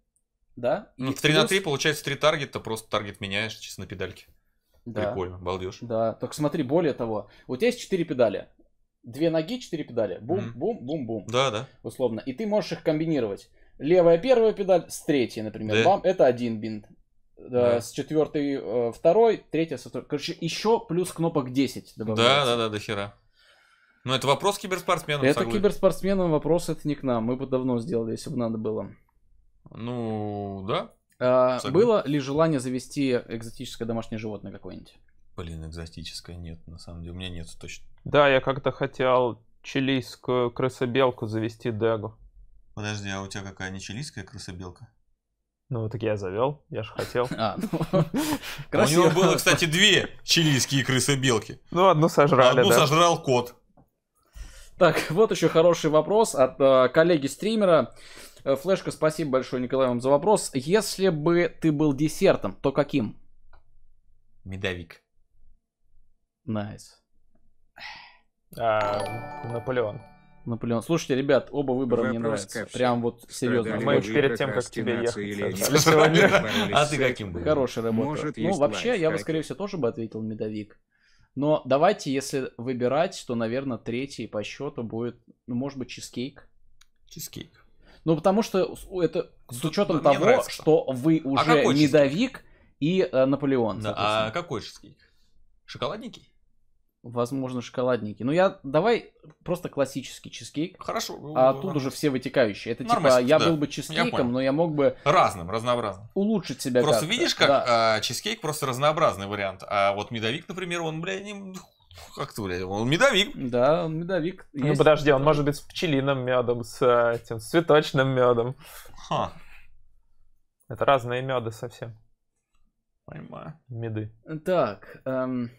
да? Ну, в 3 плюс... на 3 получается 3 таргета, просто таргет меняешь чисто на педальке. Да. Прикольно, балдеж. Да, Так смотри, более того, у тебя есть 4 педали. Две ноги, 4 педали. Бум, бум, бум, бум. Да, да. Условно. И ты можешь их комбинировать. Левая первая педаль с третьей, например. Да. Бам, это один бинт. Да. С четвертой э, второй, третья со второй. Короче, еще плюс кнопок 10 добавляется. Да, да, да, до хера. Ну, это вопрос к киберспортсменам. Это согласен. киберспортсменам вопрос, это не к нам. Мы бы давно сделали, если бы надо было. Ну, да. А, было ли желание завести экзотическое домашнее животное какое-нибудь? Блин, экзотическое нет, на самом деле. У меня нет точно. Да, я как-то хотел чилийскую крысобелку завести Дегу. Подожди, а у тебя какая не чилийская крысобелка? Ну, так я завел, я же хотел. А, ну, У него было, кстати, две чилийские крысобелки. Ну, одну сожрали, Одну сожрал кот. Так, вот еще хороший вопрос от а, коллеги-стримера. Э, Флешка, спасибо большое, Николай, вам за вопрос. Если бы ты был десертом, то каким? Медовик. Найс. Nice. А, Наполеон. Наполеон. Слушайте, ребят, оба выбора Вопрос мне нравятся. Прям вот серьезно. Мы очень перед тем, как тебе ехать. А ты каким был? Хорошая работа. Может, ну, вообще, я бы, скорее всего, тоже бы ответил медовик. Но давайте, если выбирать, то, наверное, третий по счету будет, ну, может быть, чизкейк. Чизкейк. Ну, потому что это с учетом Мне того, нравится. что вы а уже а медовик и э, Наполеон. Да, а какой чизкейк? Шоколадники? Возможно, шоколадники. Ну я давай просто классический чизкейк. Хорошо. А ну, тут уже все вытекающие. Это типа я да. был бы чизкейком, я но я мог бы разным, разнообразным. Улучшить себя. Просто как видишь, как да. а, чизкейк просто разнообразный вариант. А вот медовик, например, он, блядь, не как ты, блядь, он медовик. Да, он медовик. Ну Есть подожди, он может быть с пчелиным медом, с э, этим, с цветочным медом. Ха. Это разные меды совсем. Понимаю. Меды. Так, эм,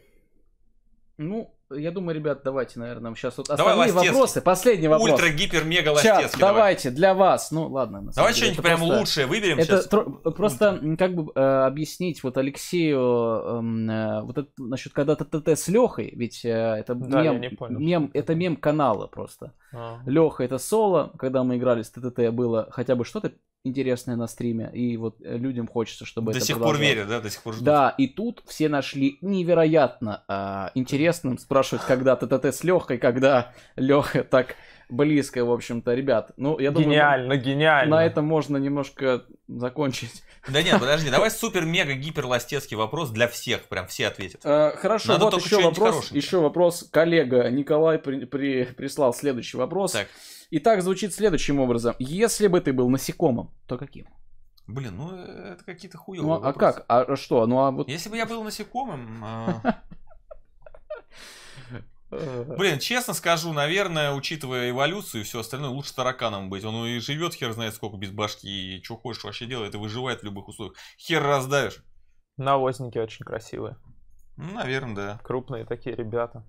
ну, я думаю, ребят, давайте, наверное, сейчас вот давай остальные вопросы. Последний вопрос. Ультра, гипер, мега ластецкий. Чат, давайте, для вас. Ну, ладно. Давай что-нибудь прям просто... лучшее выберем это сейчас. Тро... Просто Ультра. как бы э, объяснить вот Алексею эм, э, вот это, насчет когда ТТТ с Лехой, ведь э, это да, мем, мем, это мем канала просто. А. Леха это соло, когда мы играли с ТТТ было хотя бы что-то интересное на стриме, и вот э, людям хочется, чтобы до это сих пор верят, да, до сих пор ждут. Да, и тут все нашли невероятно э, интересным спрашивать, когда ТТТ с Лехой, когда Леха так близко, в общем-то, ребят. Ну, я думаю, гениально, на, гениально. На этом можно немножко закончить. Да нет, подожди, давай супер мега гипер ластецкий вопрос для всех, прям все ответят. Э, хорошо, вот еще вопрос, еще вопрос. Коллега Николай при, прислал следующий вопрос. Так. И так звучит следующим образом. Если бы ты был насекомым, то каким? Блин, ну это какие-то хуёвые Ну а вопросы. как? А, а что? Ну а вот... Если бы я был насекомым... А, Блин, честно скажу, наверное, учитывая эволюцию и все остальное, лучше тараканом быть. Он и живет хер знает сколько без башки, и что хочешь вообще делает, и выживает в любых условиях. Хер раздаешь. Навозники очень красивые. наверное, да. Крупные такие ребята.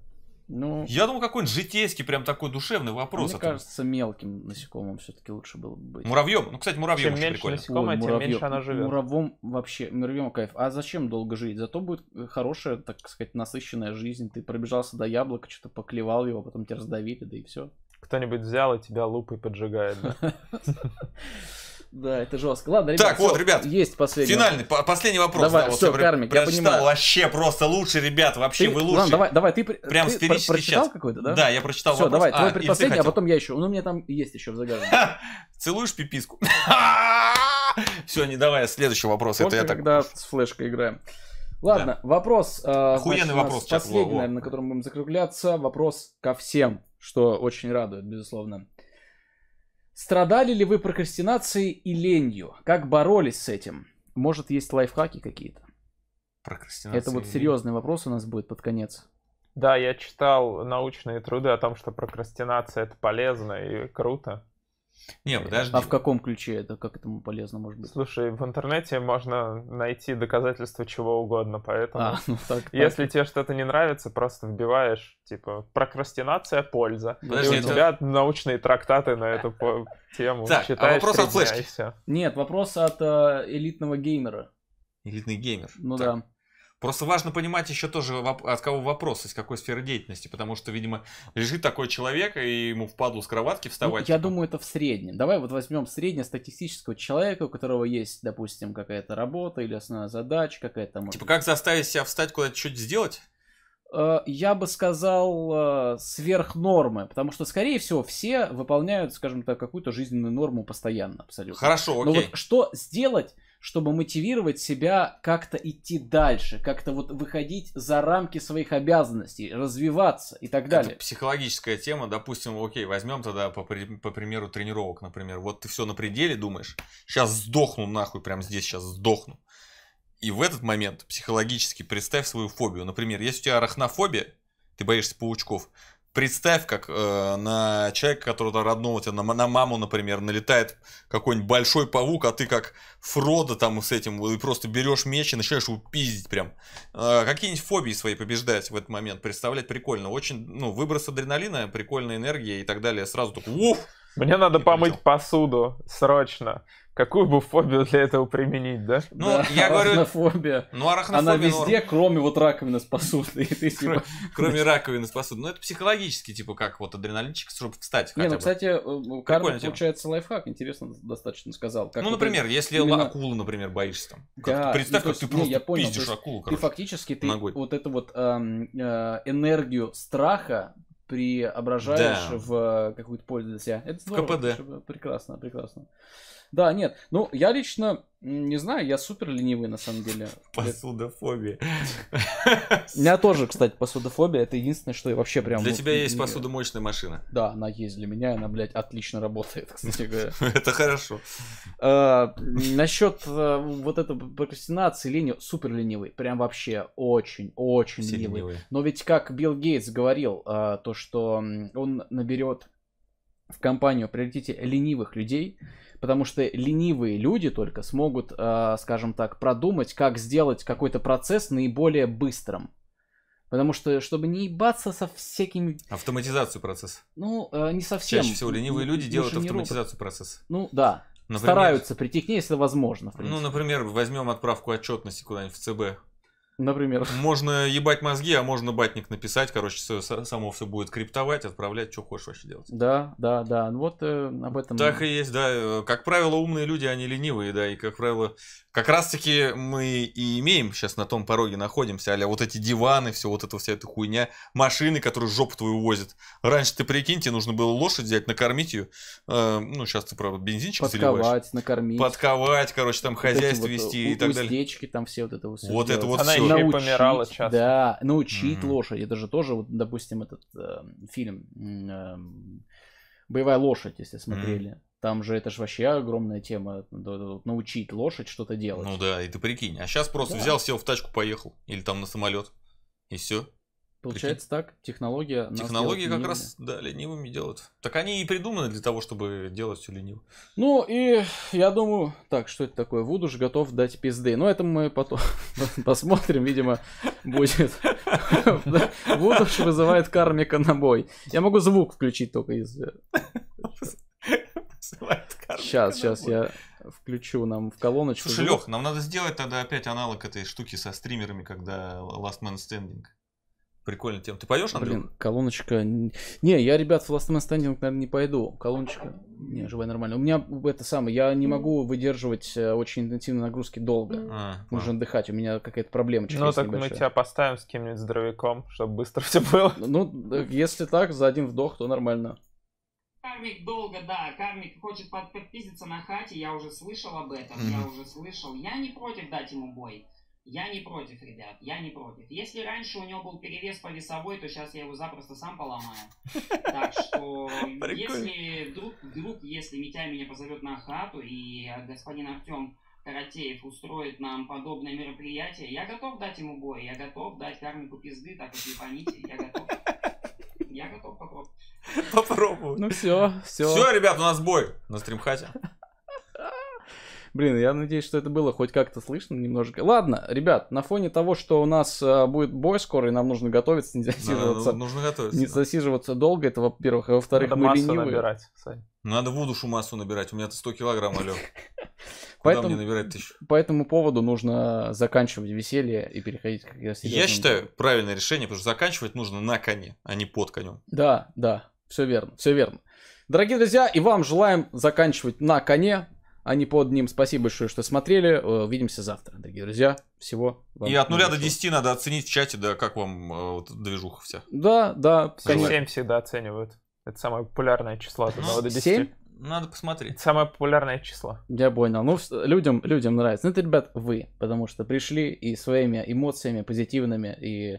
Ну, Я думал, какой-нибудь житейский, прям такой душевный вопрос. Мне кажется, мелким насекомым все-таки лучше было бы быть. Муравьем? Ну, кстати, муравьем чем меньше прикольно. насекомое, Ой, тем муравьем. меньше она живет. Муравом вообще, муравьем кайф. А зачем долго жить? Зато будет э, хорошая, так сказать, насыщенная жизнь. Ты пробежался до яблока, что-то поклевал его, потом тебя раздавили, да и все. Кто-нибудь взял и тебя лупой поджигает. Да? Да, это жестко. Ладно, ребят, так, все, вот, ребят, есть последний. Финальный, по последний вопрос. Давай, да, вот все, кармик, прочитал, я понимаю. вообще просто лучше, ребят, вообще ты, вы лучше. Ладно, давай, давай, ты, Прям ты про прочитал какой-то, да? Да, я прочитал все, вопрос. давай, твой а, предпоследний, а потом я еще. Ну, у меня там есть еще в загашнике. Целуешь пиписку? Все, не давай, следующий вопрос. Только это я так... когда с флешкой играем. Ладно, да. вопрос. Э, Охуенный вопрос. Последний, наверное, на котором будем закругляться. Вопрос ко всем, что очень радует, безусловно. Страдали ли вы прокрастинацией и ленью? Как боролись с этим? Может, есть лайфхаки какие-то? Прокрастинация. Это вот серьезный вопрос у нас будет под конец. Да, я читал научные труды о том, что прокрастинация это полезно и круто. Не, э, подожди. А в каком ключе это, как этому полезно может быть? Слушай, в интернете можно найти доказательства чего угодно, поэтому а, ну, так, если так. тебе что-то не нравится, просто вбиваешь, типа, прокрастинация польза. Подожди, и у тебя научные трактаты на эту тему. Так, а Читаешь, а вопрос от флешки? Нет, вопрос от э, элитного геймера. Элитный геймер? Ну да. Просто важно понимать еще тоже, от кого вопрос, из какой сферы деятельности, потому что, видимо, лежит такой человек, и ему впадлу с кроватки ну, вставать. Ну, я типа. думаю, это в среднем. Давай вот возьмем среднестатистического человека, у которого есть, допустим, какая-то работа или основная задача какая-то. Может... Типа как заставить себя встать куда-то что-то сделать? Э, я бы сказал, э, сверх нормы, потому что, скорее всего, все выполняют, скажем так, какую-то жизненную норму постоянно абсолютно. Хорошо, окей. Но вот что сделать, чтобы мотивировать себя как-то идти дальше, как-то вот выходить за рамки своих обязанностей, развиваться и так далее. Это психологическая тема, допустим, окей, возьмем тогда по, по примеру тренировок, например, вот ты все на пределе думаешь, сейчас сдохну нахуй, прям здесь сейчас сдохну. И в этот момент психологически представь свою фобию. Например, если у тебя арахнофобия, ты боишься паучков, Представь, как э, на человека, которого родного тебя, на, на маму, например, налетает какой-нибудь большой паук, а ты как Фродо там с этим, и просто берешь меч и начинаешь его пиздить прям. Э, какие-нибудь фобии свои побеждать в этот момент, представлять прикольно. Очень, ну, выброс адреналина, прикольная энергия и так далее. Сразу такой, уф! Мне надо помыть посуду, срочно какую бы фобию для этого применить, да? Ну, да, я арахнофобия. говорю... Ну, арахнофобия. Она ну, везде, ну... кроме вот раковины способна. Ты, типа... Кроме раковины способна. Ну, это психологически, типа, как вот адреналинчик, чтобы встать Не, ну, бы. кстати, э, э, Карл, получается, лайфхак, интересно, достаточно сказал. Как ну, вот например, это... если именно... акулу, например, боишься там. Да, ну, представь, ну, есть, как ты не, просто я понял, пиздишь акулу, короче, Ты фактически, ты ногой. вот эту вот эм, э, энергию страха преображаешь да. в э, какую-то пользу для себя. Это здорово, КПД. Прекрасно, прекрасно. Да, нет. Ну, я лично не знаю, я супер ленивый на самом деле. Посудофобия. У меня тоже, кстати, посудофобия. Это единственное, что я вообще прям... Для ну, тебя есть посудомоечная машина. Да, она есть для меня, она, блядь, отлично работает, кстати говоря. Это хорошо. А, Насчет э, вот этой прокрастинации, лени, супер ленивый. Прям вообще очень, очень ленивый. Но ведь как Билл Гейтс говорил, а, то, что он наберет в компанию приоритете ленивых людей, потому что ленивые люди только смогут, э, скажем так, продумать, как сделать какой-то процесс наиболее быстрым. Потому что, чтобы не ебаться со всякими... Автоматизацию процесса. Ну, э, не совсем. Чаще всего ленивые люди делают автоматизацию процесса. Ну, да. Например, Стараются прийти к ней, если возможно. Ну, например, возьмем отправку отчетности куда-нибудь в ЦБ. Например. Можно ебать мозги, а можно батник написать. Короче, все, само все будет криптовать, отправлять, что хочешь вообще делать. Да, да, да. Ну вот э, об этом. Так и есть, да. Э, как правило, умные люди, они ленивые, да. И, как правило, как раз-таки мы и имеем, сейчас на том пороге находимся, а вот эти диваны, все вот это, вся эта хуйня, машины, которые жопу твою возят. Раньше, ты прикиньте, нужно было лошадь взять, накормить ее, э, ну, сейчас ты, правда, бензинчик Подковать, заливаешь. накормить. Подковать, короче, там вот хозяйство вот э, вести у, и так далее. Уздечки там все вот это вот Вот делать. это вот Она все. еще научить, помирала часто. Да, научить mm-hmm. лошадь, это же тоже, вот, допустим, этот э, фильм... Э, Боевая лошадь, если смотрели. Mm-hmm там же это же вообще огромная тема, научить лошадь что-то делать. Ну да, и ты прикинь. А сейчас просто да. взял, сел в тачку, поехал. Или там на самолет. И все. Получается прикинь. так, технология... Технологии как ленивыми. раз, да, ленивыми делают. Так они и придуманы для того, чтобы делать все лениво. Ну и я думаю, так, что это такое? Вуд уж готов дать пизды. Но это мы потом посмотрим, видимо, будет. Вуд уж вызывает кармика на бой. Я могу звук включить только из... Э, Сейчас, сейчас я включу нам в колоночку. Слушай, Лех, нам надо сделать тогда опять аналог этой штуки со стримерами, когда Last Man Standing. Прикольная тема. Ты поешь, Андрей? Блин, колоночка... Не, я, ребят, в Last Man Standing, наверное, не пойду. Колоночка... Не, живая нормально. У меня это самое, я не могу выдерживать э, очень интенсивные нагрузки долго. А, Нужно а. отдыхать, у меня какая-то проблема. Ну, так небольшая. мы тебя поставим с кем-нибудь здоровяком, чтобы быстро все было. Ну, э, если так, за один вдох, то нормально. Кармик долго, да, Кармик хочет под подпиздиться на хате, я уже слышал об этом, mm-hmm. я уже слышал. Я не против дать ему бой. Я не против, ребят, я не против. Если раньше у него был перевес по весовой, то сейчас я его запросто сам поломаю. Так что, если вдруг, вдруг, если Митя меня позовет на хату и господин Артем Каратеев устроит нам подобное мероприятие, я готов дать ему бой, я готов дать Кармику пизды, так вот не паните, я готов. Я готов попробовать. Попробуй. Ну все, все. Все, ребят, у нас бой на стримхате. Блин, я надеюсь, что это было хоть как-то слышно немножко. Ладно, ребят, на фоне того, что у нас э, будет бой скоро, и нам нужно готовиться, не засиживаться. Надо, ну, нужно готовиться. Не да. засиживаться долго, это во-первых. А во-вторых, Надо мы массу ленивые. набирать, Сань. Надо в душу массу набирать, у меня-то 100 килограмм, алё. Куда поэтому, мне набирать тысячу? По этому поводу нужно заканчивать веселье и переходить к Я считаю, правильное решение, потому что заканчивать нужно на коне, а не под конем. Да, да, все верно, все верно. Дорогие друзья, и вам желаем заканчивать на коне, а не под ним. Спасибо большое, что смотрели. Э, увидимся завтра, дорогие друзья. Всего вам. И от нуля до 10 надо оценить в чате, да, как вам э, вот, движуха вся. Да, да. Конечно. 7 всегда оценивают. Это самое популярное число от 1 до 10. 7? Надо посмотреть. Самое популярное число. Я понял. Ну, людям, людям нравится. Ну, это, ребят, вы, потому что пришли и своими эмоциями позитивными и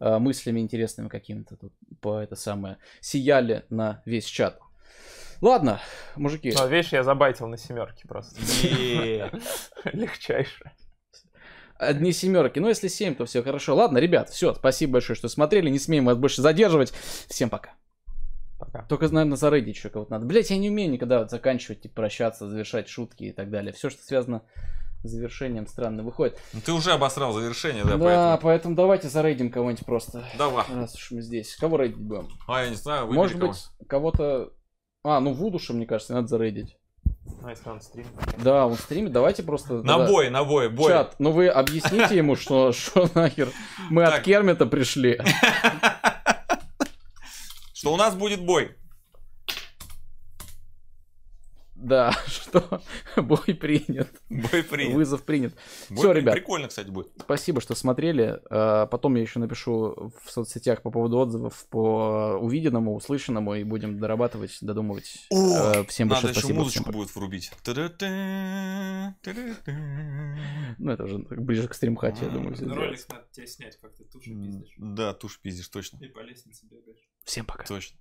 э, мыслями интересными какими-то тут по это самое сияли на весь чат. Ладно, мужики. Ну, видишь, я забайтил на семерки просто. Легчайше. Одни семерки. Ну, если семь, то все хорошо. Ладно, ребят, все, спасибо большое, что смотрели. Не смеем вас больше задерживать. Всем пока пока. Только, наверное, зарейдить еще кого-то надо. Блять, я не умею никогда вот заканчивать, типа, прощаться, завершать шутки и так далее. Все, что связано с завершением, странно выходит. Ну, ты уже обосрал завершение, да, Да, поэтому, поэтому давайте зарейдим кого-нибудь просто. Давай. Раз уж мы здесь. Кого рейдить будем? А, я не знаю, выбери Может кого. быть, кого-то... А, ну, Вудуша, мне кажется, надо зарейдить. Nice а, если он Да, он стримит. Давайте просто... На тогда... бой, на бой, бой. Чат, ну вы объясните ему, что, что нахер мы от Кермита пришли. что у нас будет бой. Да, что бой принят. Бой принят. Вызов принят. Бой Все, при... ребят. Прикольно, кстати, будет. Спасибо, что смотрели. А, потом я еще напишу в соцсетях по поводу отзывов по увиденному, услышанному, и будем дорабатывать, додумывать. О, э, всем большое надо спасибо. Еще музычку будет врубить. Ну, это уже ближе к стримхате, я думаю. Ролик надо тебе снять, как ты тушь пиздишь. Да, тушь пиздишь, точно. И по лестнице бегаешь. Всем пока. Точно.